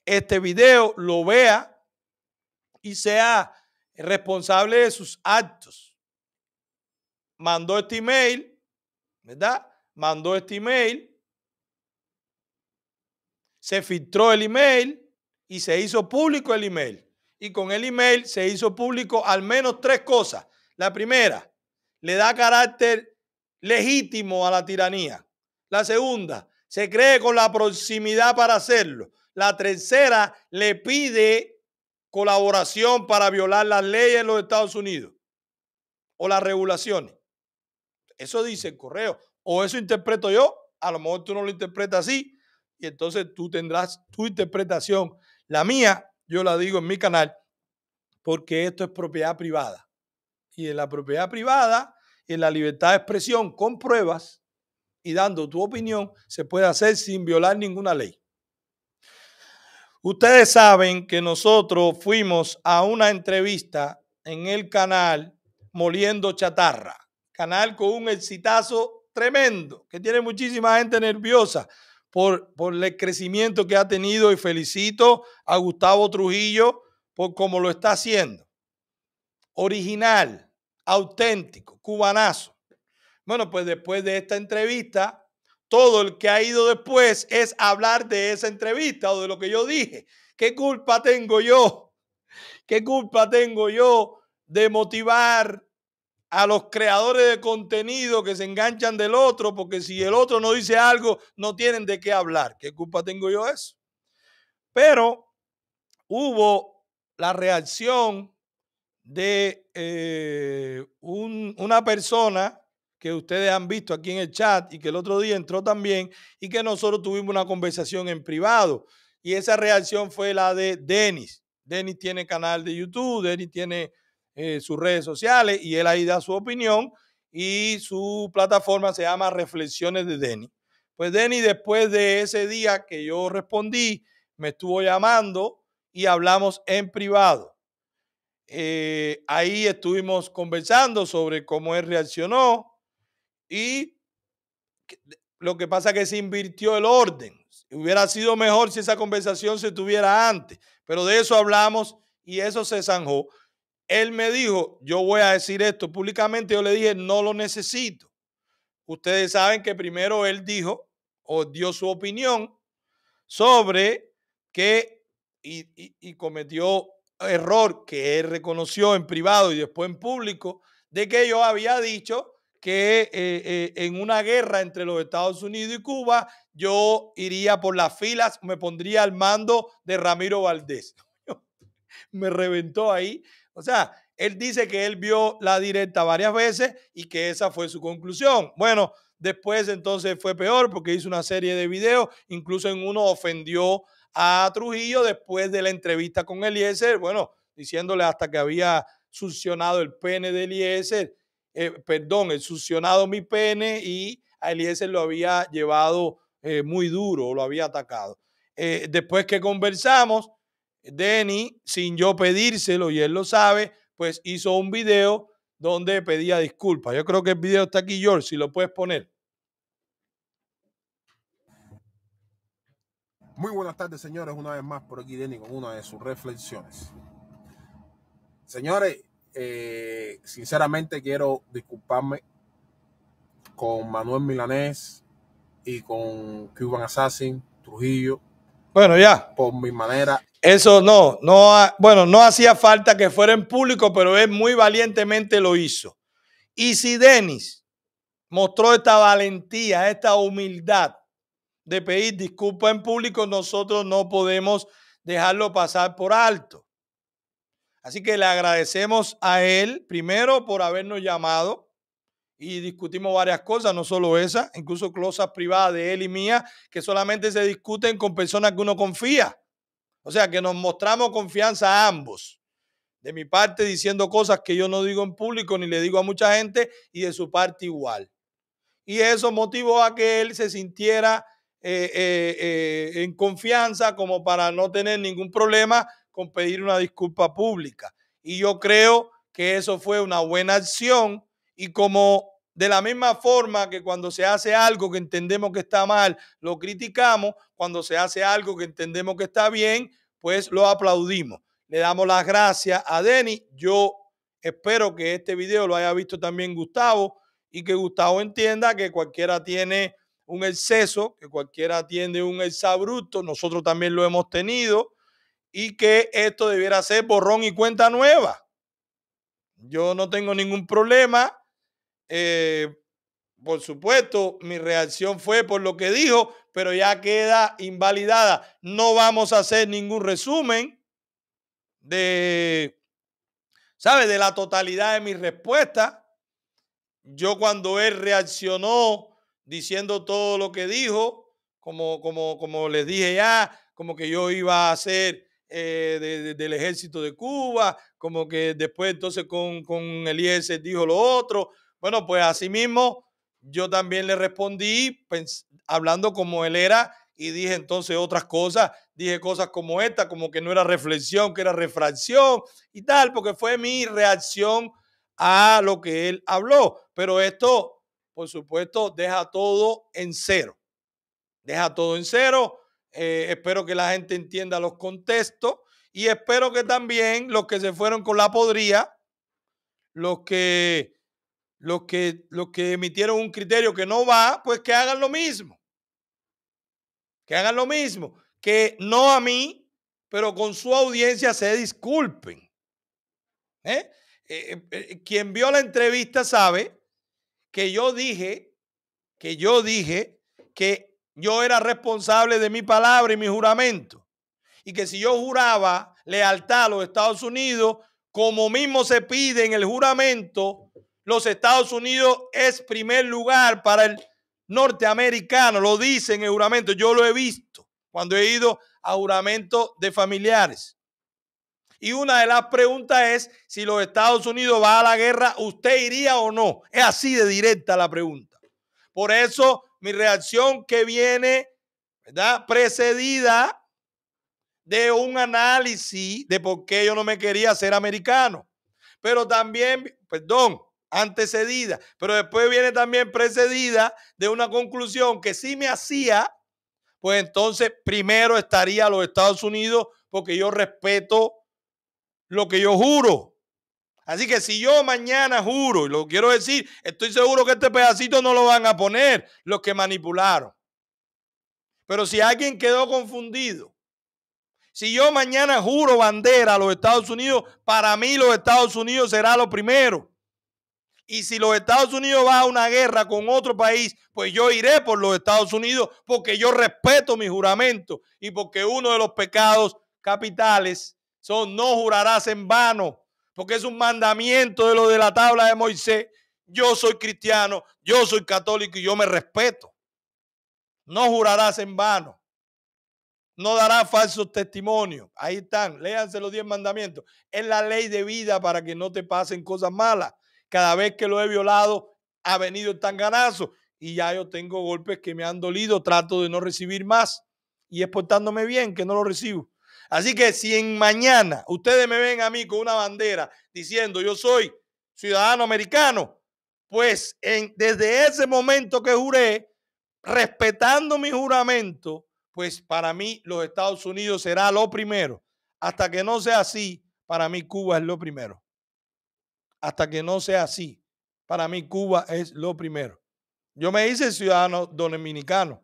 este video, lo vea y sea responsable de sus actos. Mandó este email, ¿verdad? mandó este email, se filtró el email y se hizo público el email. Y con el email se hizo público al menos tres cosas. La primera, le da carácter legítimo a la tiranía. La segunda, se cree con la proximidad para hacerlo. La tercera, le pide colaboración para violar las leyes de los Estados Unidos o las regulaciones. Eso dice el correo. O eso interpreto yo, a lo mejor tú no lo interpretas así, y entonces tú tendrás tu interpretación. La mía, yo la digo en mi canal, porque esto es propiedad privada. Y en la propiedad privada, en la libertad de expresión, con pruebas y dando tu opinión, se puede hacer sin violar ninguna ley. Ustedes saben que nosotros fuimos a una entrevista en el canal Moliendo Chatarra, canal con un exitazo tremendo, que tiene muchísima gente nerviosa por, por el crecimiento que ha tenido y felicito a Gustavo Trujillo por cómo lo está haciendo. Original, auténtico, cubanazo. Bueno, pues después de esta entrevista, todo el que ha ido después es hablar de esa entrevista o de lo que yo dije. ¿Qué culpa tengo yo? ¿Qué culpa tengo yo de motivar a los creadores de contenido que se enganchan del otro, porque si el otro no dice algo, no tienen de qué hablar. ¿Qué culpa tengo yo eso? Pero hubo la reacción de eh, una persona que ustedes han visto aquí en el chat y que el otro día entró también y que nosotros tuvimos una conversación en privado. Y esa reacción fue la de Denis. Denis tiene canal de YouTube, Denis tiene eh, sus redes sociales y él ahí da su opinión y su plataforma se llama Reflexiones de Denny. Pues Denny, después de ese día que yo respondí, me estuvo llamando y hablamos en privado. Eh, ahí estuvimos conversando sobre cómo él reaccionó y lo que pasa es que se invirtió el orden. Hubiera sido mejor si esa conversación se tuviera antes, pero de eso hablamos y eso se zanjó. Él me dijo, yo voy a decir esto públicamente, yo le dije, no lo necesito. Ustedes saben que primero él dijo o dio su opinión sobre que y, cometió error que él reconoció en privado y después en público, de que yo había dicho que eh, eh, en una guerra entre los Estados Unidos y Cuba, yo iría por las filas, me pondría al mando de Ramiro Valdés. me reventó ahí o sea, él dice que él vio la directa varias veces y que esa fue su conclusión. Bueno, después entonces fue peor porque hizo una serie de videos, incluso en uno ofendió a Trujillo después de la entrevista con Eliezer, bueno, diciéndole hasta que había succionado el pene de Eliezer, eh, perdón, el succionado mi pene y a Eliezer lo había llevado eh, muy duro, lo había atacado. Eh, después que conversamos, Denny, sin yo pedírselo, y él lo sabe, pues hizo un video donde pedía disculpas. Yo creo que el video está aquí, George, si lo puedes poner. Muy buenas tardes, señores. Una vez más por aquí, Denny, con una de sus reflexiones. Señores, eh, sinceramente quiero disculparme con Manuel Milanés y con Cuban Assassin, Trujillo. Bueno, ya. Por mi manera eso no, no, bueno, no hacía falta que fuera en público, pero él muy valientemente lo hizo. Y si Denis mostró esta valentía, esta humildad de pedir disculpas en público, nosotros no podemos dejarlo pasar por alto. Así que le agradecemos a él primero por habernos llamado y discutimos varias cosas, no solo esa, incluso cosas privadas de él y mía que solamente se discuten con personas que uno confía. O sea, que nos mostramos confianza a ambos. De mi parte diciendo cosas que yo no digo en público ni le digo a mucha gente y de su parte igual. Y eso motivó a que él se sintiera eh, eh, eh, en confianza como para no tener ningún problema con pedir una disculpa pública. Y yo creo que eso fue una buena acción y como de la misma forma que cuando se hace algo que entendemos que está mal, lo criticamos, cuando se hace algo que entendemos que está bien, pues lo aplaudimos. Le damos las gracias a Denis. Yo espero que este video lo haya visto también Gustavo y que Gustavo entienda que cualquiera tiene un exceso, que cualquiera tiene un exabrupto. Nosotros también lo hemos tenido y que esto debiera ser borrón y cuenta nueva. Yo no tengo ningún problema. Eh, por supuesto, mi reacción fue por lo que dijo, pero ya queda invalidada. No vamos a hacer ningún resumen de, ¿sabes? De la totalidad de mi respuesta. Yo cuando él reaccionó diciendo todo lo que dijo, como, como, como les dije ya, como que yo iba a ser eh, del ejército de Cuba, como que después entonces con, con Eliezer dijo lo otro. Bueno, pues así mismo yo también le respondí hablando como él era y dije entonces otras cosas, dije cosas como esta, como que no era reflexión, que era refracción y tal, porque fue mi reacción a lo que él habló. Pero esto, por supuesto, deja todo en cero. Deja todo en cero. Eh, espero que la gente entienda los contextos y espero que también los que se fueron con la podría, los que los que, que emitieron un criterio que no va, pues que hagan lo mismo. Que hagan lo mismo. Que no a mí, pero con su audiencia se disculpen. ¿eh? Eh, eh, quien vio la entrevista sabe que yo dije, que yo dije que yo era responsable de mi palabra y mi juramento. Y que si yo juraba lealtad a los Estados Unidos, como mismo se pide en el juramento, los Estados Unidos es primer lugar para el norteamericano. Lo dicen en juramento. Yo lo he visto cuando he ido a juramento de familiares. Y una de las preguntas es, si los Estados Unidos va a la guerra, ¿usted iría o no? Es así de directa la pregunta. Por eso mi reacción que viene, ¿verdad? Precedida de un análisis de por qué yo no me quería ser americano. Pero también, perdón, antecedida, pero después viene también precedida de una conclusión que si me hacía, pues entonces primero estaría los Estados Unidos porque yo respeto lo que yo juro. Así que si yo mañana juro, y lo quiero decir, estoy seguro que este pedacito no lo van a poner los que manipularon. Pero si alguien quedó confundido, si yo mañana juro bandera a los Estados Unidos, para mí los Estados Unidos será lo primero. Y si los Estados Unidos va a una guerra con otro país, pues yo iré por los Estados Unidos porque yo respeto mi juramento y porque uno de los pecados capitales son no jurarás en vano, porque es un mandamiento de lo de la tabla de Moisés. Yo soy cristiano, yo soy católico y yo me respeto. No jurarás en vano. No darás falsos testimonios. Ahí están, léanse los diez mandamientos. Es la ley de vida para que no te pasen cosas malas. Cada vez que lo he violado, ha venido el tanganazo. Y ya yo tengo golpes que me han dolido, trato de no recibir más. Y es portándome bien que no lo recibo. Así que si en mañana ustedes me ven a mí con una bandera diciendo yo soy ciudadano americano, pues en, desde ese momento que juré, respetando mi juramento, pues para mí los Estados Unidos será lo primero. Hasta que no sea así, para mí Cuba es lo primero hasta que no sea así. Para mí Cuba es lo primero. Yo me hice ciudadano dominicano,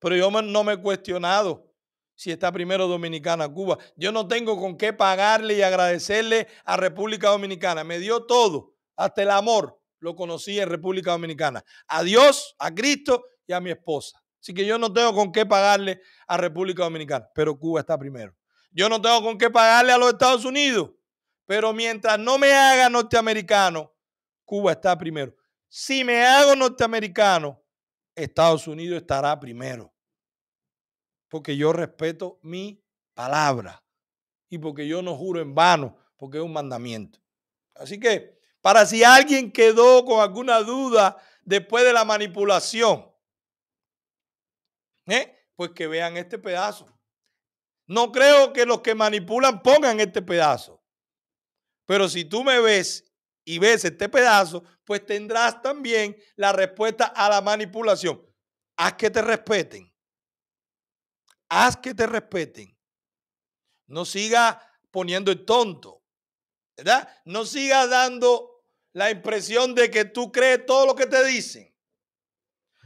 pero yo no me he cuestionado si está primero Dominicana Cuba. Yo no tengo con qué pagarle y agradecerle a República Dominicana. Me dio todo, hasta el amor lo conocí en República Dominicana. A Dios, a Cristo y a mi esposa. Así que yo no tengo con qué pagarle a República Dominicana, pero Cuba está primero. Yo no tengo con qué pagarle a los Estados Unidos, pero mientras no me haga norteamericano, Cuba está primero. Si me hago norteamericano, Estados Unidos estará primero. Porque yo respeto mi palabra y porque yo no juro en vano, porque es un mandamiento. Así que, para si alguien quedó con alguna duda después de la manipulación, ¿eh? pues que vean este pedazo. No creo que los que manipulan pongan este pedazo. Pero si tú me ves y ves este pedazo, pues tendrás también la respuesta a la manipulación. Haz que te respeten. Haz que te respeten. No sigas poniendo el tonto. ¿Verdad? No sigas dando la impresión de que tú crees todo lo que te dicen.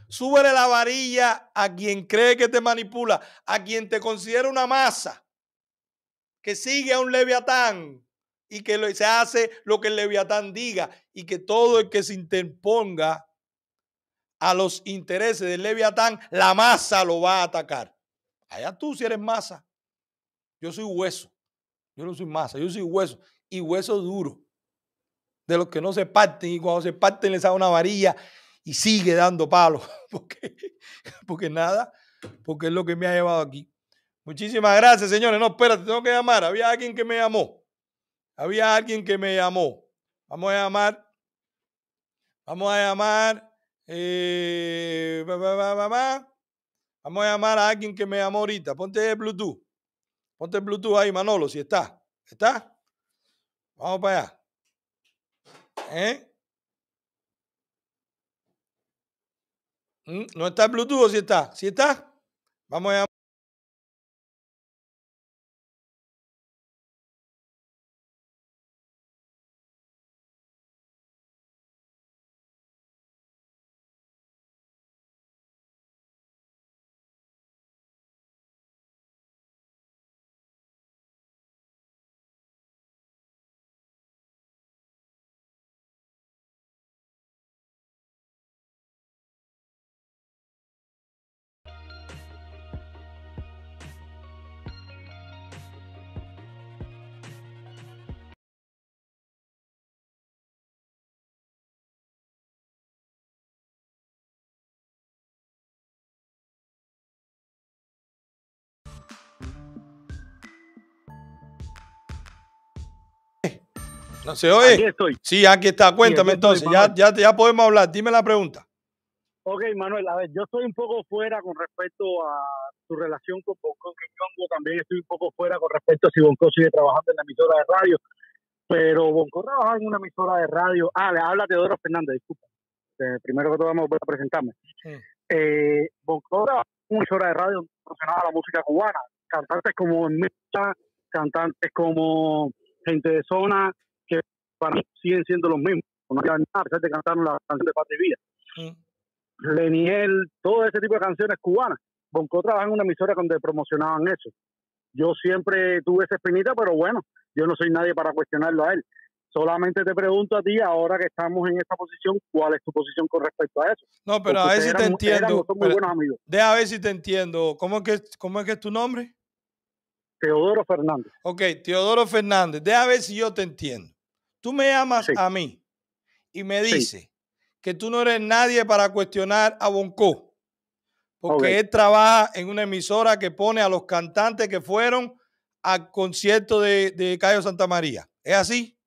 Súbele la varilla a quien cree que te manipula, a quien te considera una masa, que sigue a un leviatán, y que se hace lo que el Leviatán diga y que todo el que se interponga a los intereses del Leviatán, la masa lo va a atacar. Allá tú si eres masa. Yo soy hueso. Yo no soy masa, yo soy hueso. Y hueso duro. De los que no se parten y cuando se parten les da una varilla y sigue dando palos. Porque, porque nada, porque es lo que me ha llevado aquí. Muchísimas gracias, señores. No, espérate, tengo que llamar. Había alguien que me llamó. Había alguien que me llamó. Vamos a llamar. Vamos a llamar. Eh, vamos a llamar a alguien que me llamó ahorita. Ponte el Bluetooth. Ponte Bluetooth ahí, Manolo, si está. ¿Está? Vamos para allá. ¿Eh? ¿Mm? ¿No está el Bluetooth o si está? ¿Si está? Vamos a llamar. ¿No se oye? Sí, aquí está. Cuéntame entonces, ya, ya, podemos hablar. Dime la pregunta. Ok, Manuel, a ver, yo estoy un poco fuera con respecto a tu relación con Bonco, que yo también estoy un poco fuera con respecto a si Bonco sigue trabajando en la emisora de radio, pero Bonco trabaja en una emisora de radio. Ah, le habla Teodoro Fernández, disculpa. Eh, primero que todo vamos a presentarme. Sí. Eh, Bonco trabaja en una emisora de radio profesional a la música cubana, cantantes como Mita, cantantes como Gente de Zona, siguen siendo los mismos. No hay nada, a pesar de la canción de Patria y Vida. Leniel, mm. todo ese tipo de canciones cubanas. Bonco trabaja en una emisora donde promocionaban eso. Yo siempre tuve esa espinita, pero bueno, yo no soy nadie para cuestionarlo a él. Solamente te pregunto a ti, ahora que estamos en esta posición, ¿cuál es tu posición con respecto a eso? No, pero a ver si te entiendo. De a ver si te entiendo. ¿Cómo es que, cómo es, que es tu nombre? Teodoro Fernández. Ok, Teodoro Fernández. Deja ver si yo te entiendo tú me amas a mí y me dices que tú no eres nadie para cuestionar a Bonco, porque él trabaja en una emisora que pone a los cantantes que fueron al concierto de, de Cayo Santa María. ¿Es así?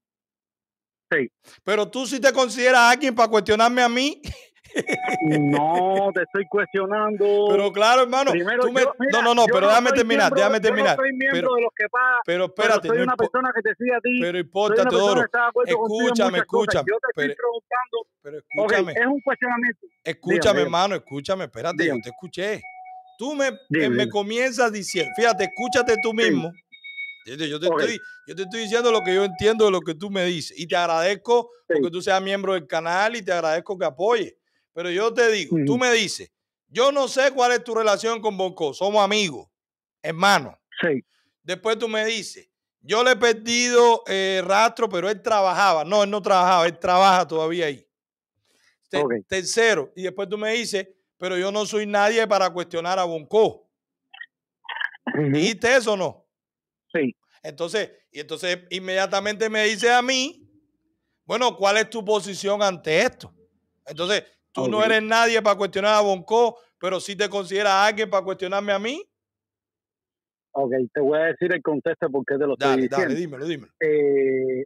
Sí. Pero tú sí te consideras alguien para cuestionarme a mí No, te estoy cuestionando. Pero claro, hermano. no, no, no, pero déjame terminar, déjame terminar. Yo soy miembro pero, de los que pero espérate. Pero soy una persona que te sigue a ti. Pero importa, Escúchame, escúchame. Yo te pero, estoy preguntando. escúchame. es un cuestionamiento. Escúchame, hermano, escúchame. Espérate, yo te escuché. Tú me, me comienzas diciendo, fíjate, escúchate tú mismo. Yo te, estoy, yo te estoy diciendo lo que yo entiendo de lo que tú me dices. Y te agradezco porque tú seas miembro del canal y te agradezco que apoyes. Pero yo te digo, tú me dices, yo no sé cuál es tu relación con Bonco, somos amigos, hermanos. Sí. Después tú me dices, yo le he perdido eh, rastro, pero él trabajaba. No, él no trabajaba, él trabaja todavía ahí. Tercero, y después tú me dices, pero yo no soy nadie para cuestionar a Bonco. ¿Dijiste eso o no? Sí. Entonces, y entonces inmediatamente me dice a mí, bueno, ¿cuál es tu posición ante esto? Entonces, Tú no eres nadie para cuestionar a Bonco, pero sí te consideras alguien para cuestionarme a mí. Ok, te voy a decir el contexto porque te lo estoy diciendo. Dale, dímelo, dímelo. Eh,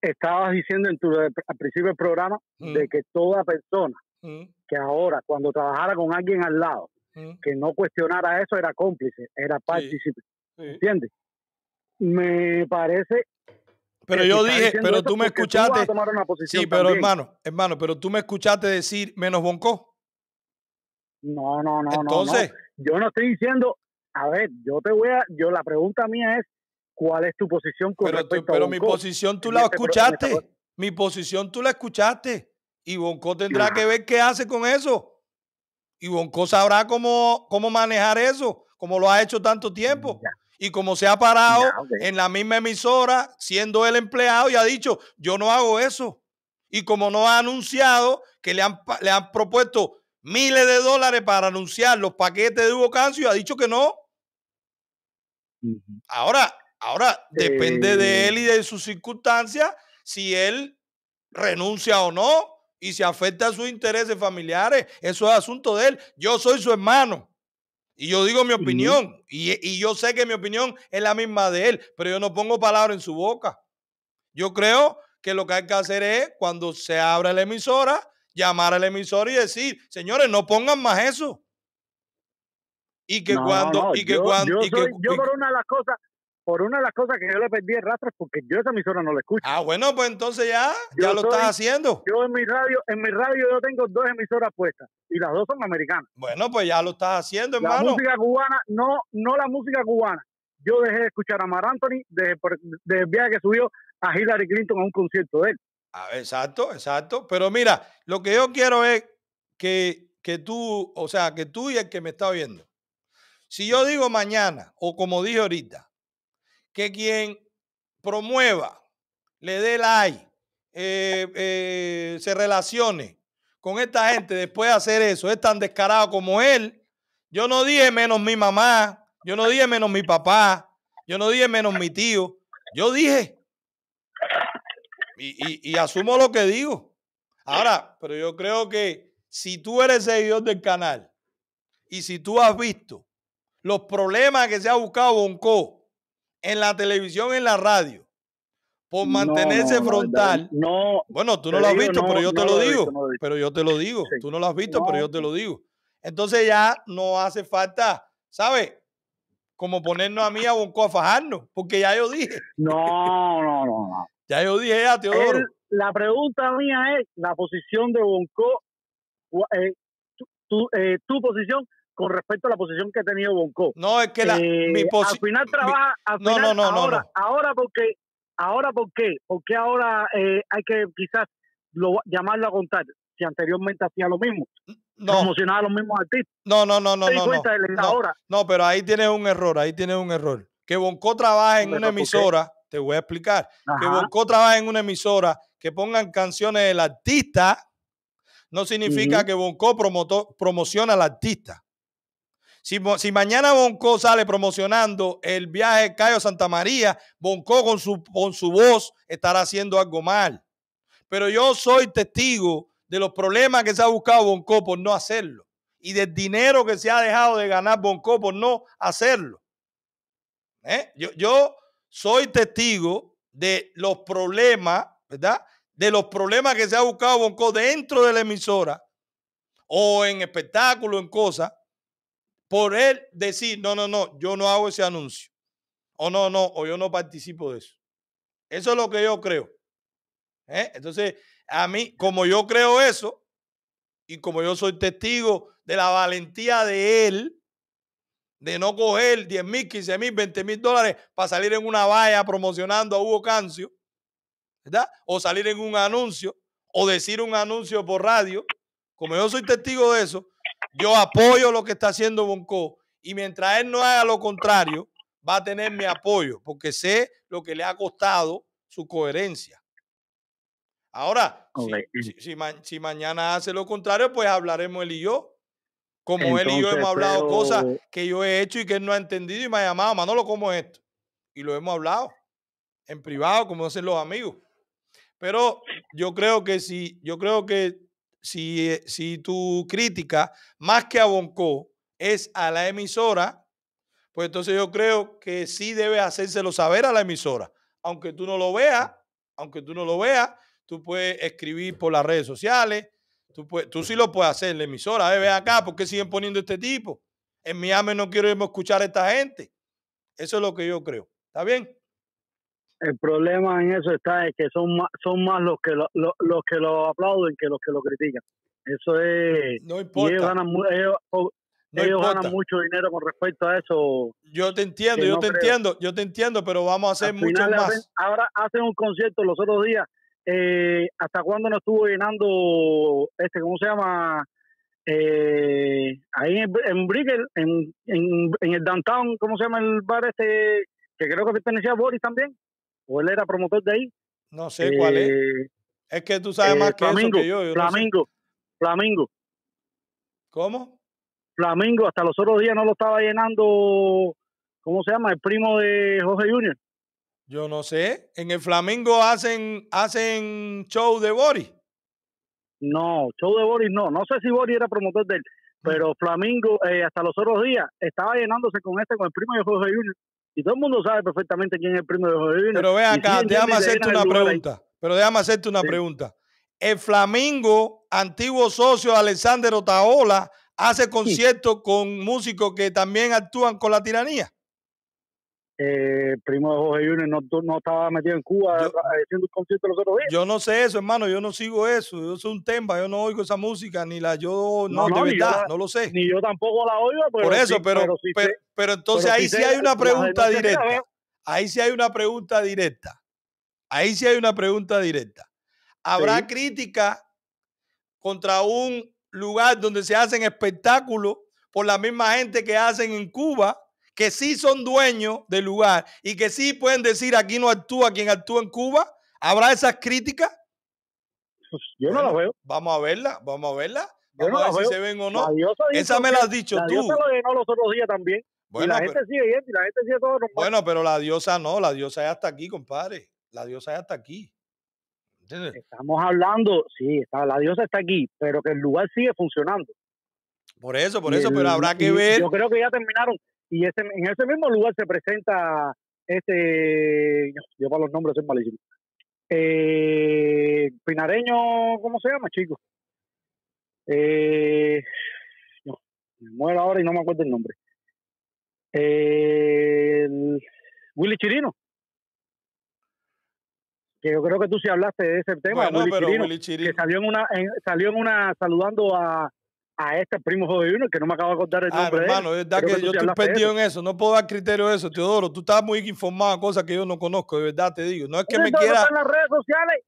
estabas diciendo en tu, eh, al principio del programa de mm. que toda persona mm. que ahora, cuando trabajara con alguien al lado, mm. que no cuestionara eso, era cómplice, era partícipe. ¿Entiendes? Me parece pero eh, yo dije, pero tú me escuchaste. sí, pero hermano, hermano, pero tú me escuchaste decir menos Boncó. No, no, no, Entonces, no, Entonces. Yo no estoy diciendo, a ver, yo te voy a, yo la pregunta mía es, ¿cuál es tu posición con pero, pero mi posición tú la este este escuchaste. mi posición tú la escuchaste. Y Boncó tendrá que ver qué hace con eso. Y Boncó sabrá cómo, cómo manejar eso, como lo ha hecho tanto tiempo. Y como se ha parado en la misma emisora, siendo el empleado, y ha dicho, yo no hago eso. Y como no ha anunciado que le han, le han propuesto miles de dólares para anunciar los paquetes de Hugo Cancio, ha dicho que no. Ahora, ahora depende de eh. él y de sus circunstancias si él renuncia o no y si afecta a sus intereses familiares. Eso es asunto de él. Yo soy su hermano. Y yo digo mi opinión, y, yo sé que mi opinión es la misma de él, pero yo no pongo palabra en su boca. Yo creo que lo que hay que hacer es, cuando se abra la emisora, llamar a la emisora y decir, señores, no pongan más eso. Y que cuando... y que cuando una de las cosas por una de las cosas que yo le perdí el rastro porque yo esa emisora no la escucho. Ah, bueno, pues entonces ya, ya lo estás haciendo. Yo en mi radio, en mi radio yo tengo dos emisoras puestas y las dos son americanas. Bueno, pues ya lo estás haciendo, hermano. La música cubana, no, no la música cubana. Yo dejé de escuchar a Mar Anthony desde, el viaje que subió a Hillary Clinton a un concierto de él. Ah, exacto, exacto. Pero mira, lo que yo quiero es que, que tú, o sea, que tú y el que me está viendo. Si yo digo mañana, o como dije ahorita, que quien promueva, le dé like, eh, eh, se relacione con esta gente después de hacer eso, es tan descarado como él. Yo no dije menos mi mamá, yo no dije menos mi papá, yo no dije menos mi tío, yo dije. Y, asumo lo que digo. Ahora, pero yo creo que si tú eres seguidor del canal y si tú has visto los problemas que se ha buscado Bonco, en la televisión, en la radio, por mantenerse frontal. No, bueno, tú no lo has visto, pero yo te lo digo. Pero yo te lo digo. Tú no lo has visto, pero yo te lo digo. Entonces ya no hace falta, ¿sabes? Como ponernos a mí a Bonco a fajarnos, porque ya yo dije. No, no, no. ya yo dije a Teodoro. la pregunta mía es la posición de Bonco, eh, tu, tu, eh, tu posición con respecto a la posición que ha tenido Bonco. No, es que la, eh, Al final trabaja. no, no, no, ahora, no. Ahora, porque, ahora, ¿por qué? ahora eh, hay que quizás llamarlo a contar? Si anteriormente hacía lo mismo. Promocionaba a los mismos artistas. No, no, no, no. No, ahora. no, pero ahí tienes un error, ahí tienes un error. Que Bonco trabaja en una emisora, te voy a explicar. Que Bonco trabaje en una emisora, que pongan canciones del artista, no significa que Bonco promociona al artista. Si, mañana Bonco sale promocionando el viaje Cayo Santa María, Bonco con su, con su voz estará haciendo algo mal. Pero yo soy testigo de los problemas que se ha buscado Bonco por no hacerlo y del dinero que se ha dejado de ganar Bonco por no hacerlo. ¿Eh? Yo, yo soy testigo de los problemas, ¿verdad? De los problemas que se ha buscado Bonco dentro de la emisora o en espectáculo, en cosas, por él decir, no, no, no, yo no hago ese anuncio. O no, no, o yo no participo de eso. Eso es lo que yo creo. ¿eh? Entonces, a mí, como yo creo eso, y como yo soy testigo de la valentía de él, de no coger 10 mil, 15 mil, 20 mil dólares para salir en una valla promocionando a Hugo Cancio, ¿verdad? O salir en un anuncio, o decir un anuncio por radio, como yo soy testigo de eso, yo apoyo lo que está haciendo Bonco y mientras él no haga lo contrario, va a tener mi apoyo porque sé lo que le ha costado su coherencia. Ahora, si, mañana hace lo contrario, pues hablaremos él y yo. Como él y yo hemos hablado cosas que yo he hecho y que él no ha entendido y me ha llamado, Manolo, como esto? Y lo hemos hablado en privado, como hacen los amigos. Pero yo creo que sí, yo creo que si, eh, si tu crítica más que a Bonco es a la emisora, pues entonces yo creo que sí debe hacérselo saber a la emisora. Aunque tú no lo veas, aunque tú no lo veas, tú puedes escribir por las redes sociales, tú, tú sí lo puedes hacer, la emisora, eh, ve acá, ¿por qué siguen poniendo este tipo? En Miami no quiero escuchar a esta gente. Eso es lo que yo creo. ¿Está bien? El problema en eso está es que son más, son más los que lo, los que lo aplauden que los que lo critican. Eso es. No importa. Oh, ellos ganan, ellos, ganan mucho dinero con respecto a eso. Yo te entiendo, yo te entiendo, yo te entiendo, pero vamos a hacer muchas más. ahora hacen un concierto los otros días. Eh, ¿Hasta cuando no estuvo llenando este, cómo se llama? Eh, ahí en, en en, en, en el downtown, ¿cómo se llama el bar este? Que creo que pertenecía a Boris también o él era promotor de ahí. No sé cuál es. Eh, es que tú sabes eh, más que eso yo. Flamingo, Flamingo. ¿Cómo? Flamingo, hasta los otros días no lo estaba llenando, ¿cómo se llama? El primo de Jorge Junior. Yo no sé. ¿En el Flamingo hacen, hacen show de Boris? No, show de Boris no. No sé si Boris era promotor de él, mm. pero Flamingo eh, hasta los otros días estaba llenándose con este, con el primo de Jorge Junior. Y todo el mundo sabe perfectamente quién es el primo de Jorge Pero ve acá, déjame hacerte una pregunta. Pero déjame hacerte una pregunta. El Flamingo, antiguo socio de Alexander Otaola, hace conciertos con músicos que también actúan con la tiranía eh, primo de Jorge Junior no, estaba metido en Cuba eh, haciendo un concierto Yo no sé eso, hermano, yo no sigo eso, yo soy un temba, yo no oigo esa música, ni la yo, no, lo sé. Ni yo tampoco la oigo, Por eso, pero, pero, entonces ahí sí, hay una pregunta directa, ahí sí hay una pregunta directa, ahí sí hay una pregunta directa. ¿Habrá crítica contra un lugar donde se hacen espectáculos por la misma gente que hacen en Cuba? que sí son dueños del lugar y que sí pueden decir aquí no actúa quien actúa en Cuba? ¿Habrá esas críticas? Pues, yo no las veo. Vamos a verla, vamos a verla. Vamos a ver si se ven o no. Esa me la has dicho tú. lo los otros días también. Bueno, y la pero, gente sigue la gente sigue todo Bueno, pero la diosa no, la diosa es está aquí, compadre. La diosa es está aquí. Estamos hablando, sí, la diosa está aquí, pero que el lugar sigue funcionando. Por eso, por eso, pero habrá que ver. Yo creo que ya terminaron, y en ese mismo lugar se presenta este, yo para los nombres en malísimo, eh, Pinareño, ¿cómo se llama, chico? Eh, no, me muero ahora y no me acuerdo el nombre. Eh, Willy Chirino. Que yo creo que tú sí hablaste de ese tema. Bueno, Que salió en una, salió en una saludando a, a este primo Jodiuno, que no me acabo de contar el ah, nombre hermano, de es verdad que, yo estoy perdido en eso, no puedo dar criterio de eso, Teodoro, tú estás muy informado de cosas que yo no conozco, de verdad te digo, no es que me quiera...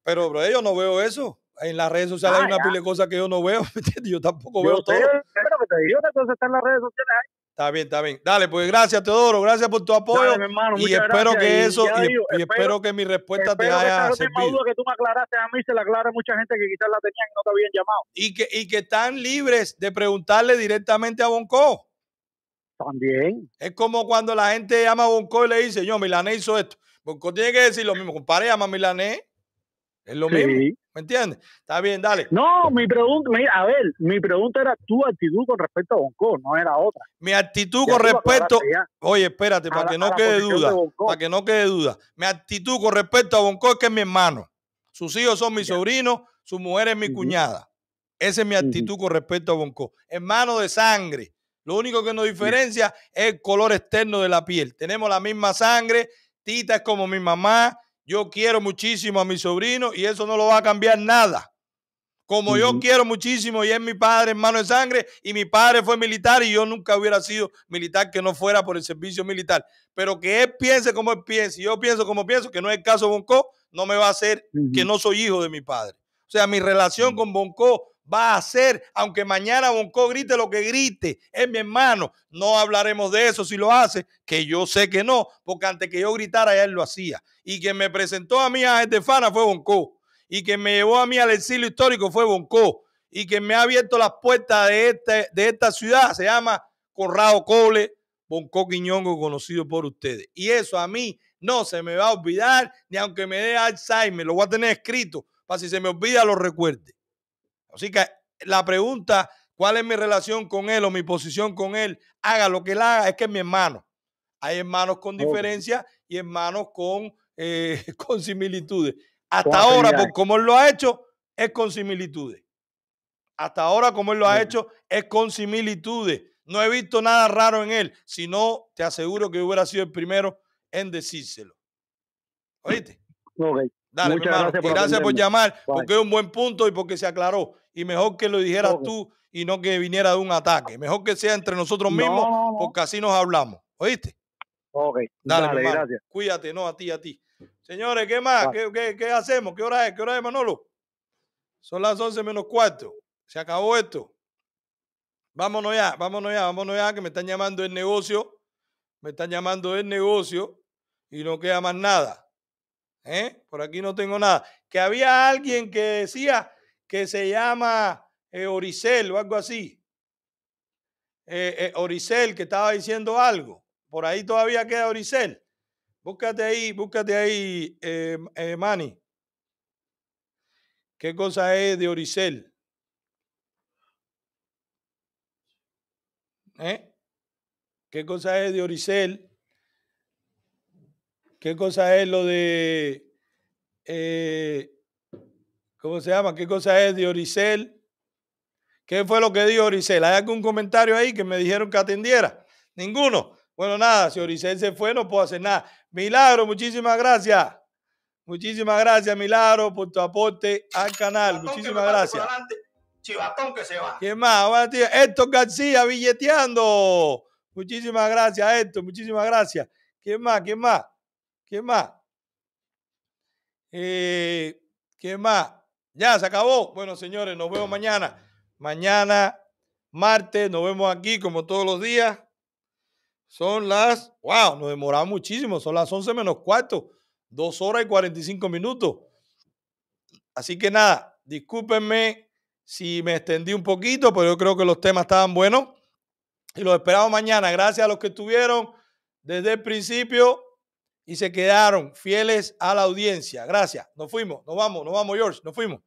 Pero, bro, yo no veo eso. En las redes sociales hay ah, una pila de cosas que yo no veo, yo tampoco veo todo. Pero que te digo entonces está en las redes sociales. Está bien, está bien. Dale, pues gracias, Teodoro. Gracias por tu apoyo. y espero que eso, y, espero, que mi respuesta te haya que duda que tú me aclaraste a mí, se la aclara mucha gente que quizás la tenían y no te habían llamado. Y que, y que están libres de preguntarle directamente a Bonco. También. Es como cuando la gente llama a Bonco y le dice, yo, Milané hizo esto. Bonco tiene que decir lo mismo, compadre, llama a Milané. Es lo mismo, ¿me entiendes? Está bien, dale. No, mi pregunta, mira, a ver, mi pregunta era tu actitud con respecto a Bonco no era otra. Mi actitud con respecto, oye, espérate, para que no quede duda, para que no quede duda. Mi actitud con respecto a Bonco es que es mi hermano. Sus hijos son mis sobrinos, su mujer es mi cuñada. Esa es mi actitud con respecto a Bonco Hermano de sangre. Lo único que nos diferencia es el color externo de la piel. Tenemos la misma sangre, Tita es como mi mamá, yo quiero muchísimo a mi sobrino y eso no lo va a cambiar nada. Como yo quiero muchísimo y es mi padre, hermano de sangre, y mi padre fue militar y yo nunca hubiera sido militar que no fuera por el servicio militar. Pero que él piense como él piense, y yo pienso como pienso, que no es el caso de Bonco, no me va a hacer que no soy hijo de mi padre. O sea, mi relación mm. con Bonco va a hacer, aunque mañana Boncó grite lo que grite, es mi hermano. No hablaremos de eso si lo hace, que yo sé que no, porque antes que yo gritara ya él lo hacía. Y quien me presentó a mí a Estefana fue Boncó. Y quien me llevó a mí al exilio histórico fue Boncó. Y quien me ha abierto las puertas de, este, de esta ciudad se llama Corrado Cole, Boncó Quiñongo, conocido por ustedes. Y eso a mí no se me va a olvidar, ni aunque me dé Alzheimer, lo voy a tener escrito para si se me olvida lo recuerde. Así que la pregunta, ¿cuál es mi relación con él o mi posición con él? Haga lo que él haga, es que es mi hermano. Hay hermanos con diferencia y hermanos con, eh, con similitudes. Hasta ahora, como él lo ha hecho, es con similitudes. Hasta ahora, como él lo ha hecho, es con similitudes. No he visto nada raro en él. sino te aseguro que hubiera sido el primero en decírselo. ¿Oíste? Okay. Dale, Muchas Gracias por, llamar, porque es un buen punto y porque se aclaró y mejor que lo dijeras tú y no que viniera de un ataque. Mejor que sea entre nosotros mismos porque así nos hablamos. ¿Oíste? Ok. Dale, gracias. Cuídate, no, a ti, a ti. Señores, ¿qué más? ¿Qué, hacemos? ¿Qué hora es? ¿Qué hora es, Manolo? Son las 11 menos cuarto. Se acabó esto. Vámonos ya, vámonos ya, vámonos ya, que me están llamando el negocio. Me están llamando el negocio y no queda más nada. ¿Eh? Por aquí no tengo nada. Que había alguien que decía que se llama eh, Oricel o algo así. Eh, eh que estaba diciendo algo. Por ahí todavía queda Oricel. Búscate ahí, búscate ahí, eh, Mani. ¿Qué cosa es de Oricel? ¿Qué cosa es de Oricel? ¿Qué cosa es lo de ¿Cómo se llama? ¿Qué cosa es de Oricel? ¿Qué fue lo que dijo Oricel? ¿Hay algún comentario ahí que me dijeron que atendiera? Ninguno. Bueno, nada, si Oricel se fue, no puedo hacer nada. Milagro, muchísimas gracias. Muchísimas gracias, Milagro, por tu aporte al canal. muchísimas gracias. Chivatón que más? Héctor García, billeteando. Muchísimas gracias, esto Muchísimas gracias. ¿Qué más? ¿Qué más? ¿Qué más? Eh, ¿Qué más? Ya, se acabó. Bueno, señores, nos vemos mañana. Mañana, martes, nos vemos aquí como todos los días. Son las, wow, nos demoramos muchísimo. Son las 11 menos cuarto, Dos horas y 45 minutos. Así que nada, discúlpenme si me extendí un poquito, pero yo creo que los temas estaban buenos. Y los esperamos mañana. Gracias a los que estuvieron desde el principio y se quedaron fieles a la audiencia. Gracias. Nos fuimos, nos vamos, nos vamos, George, nos fuimos.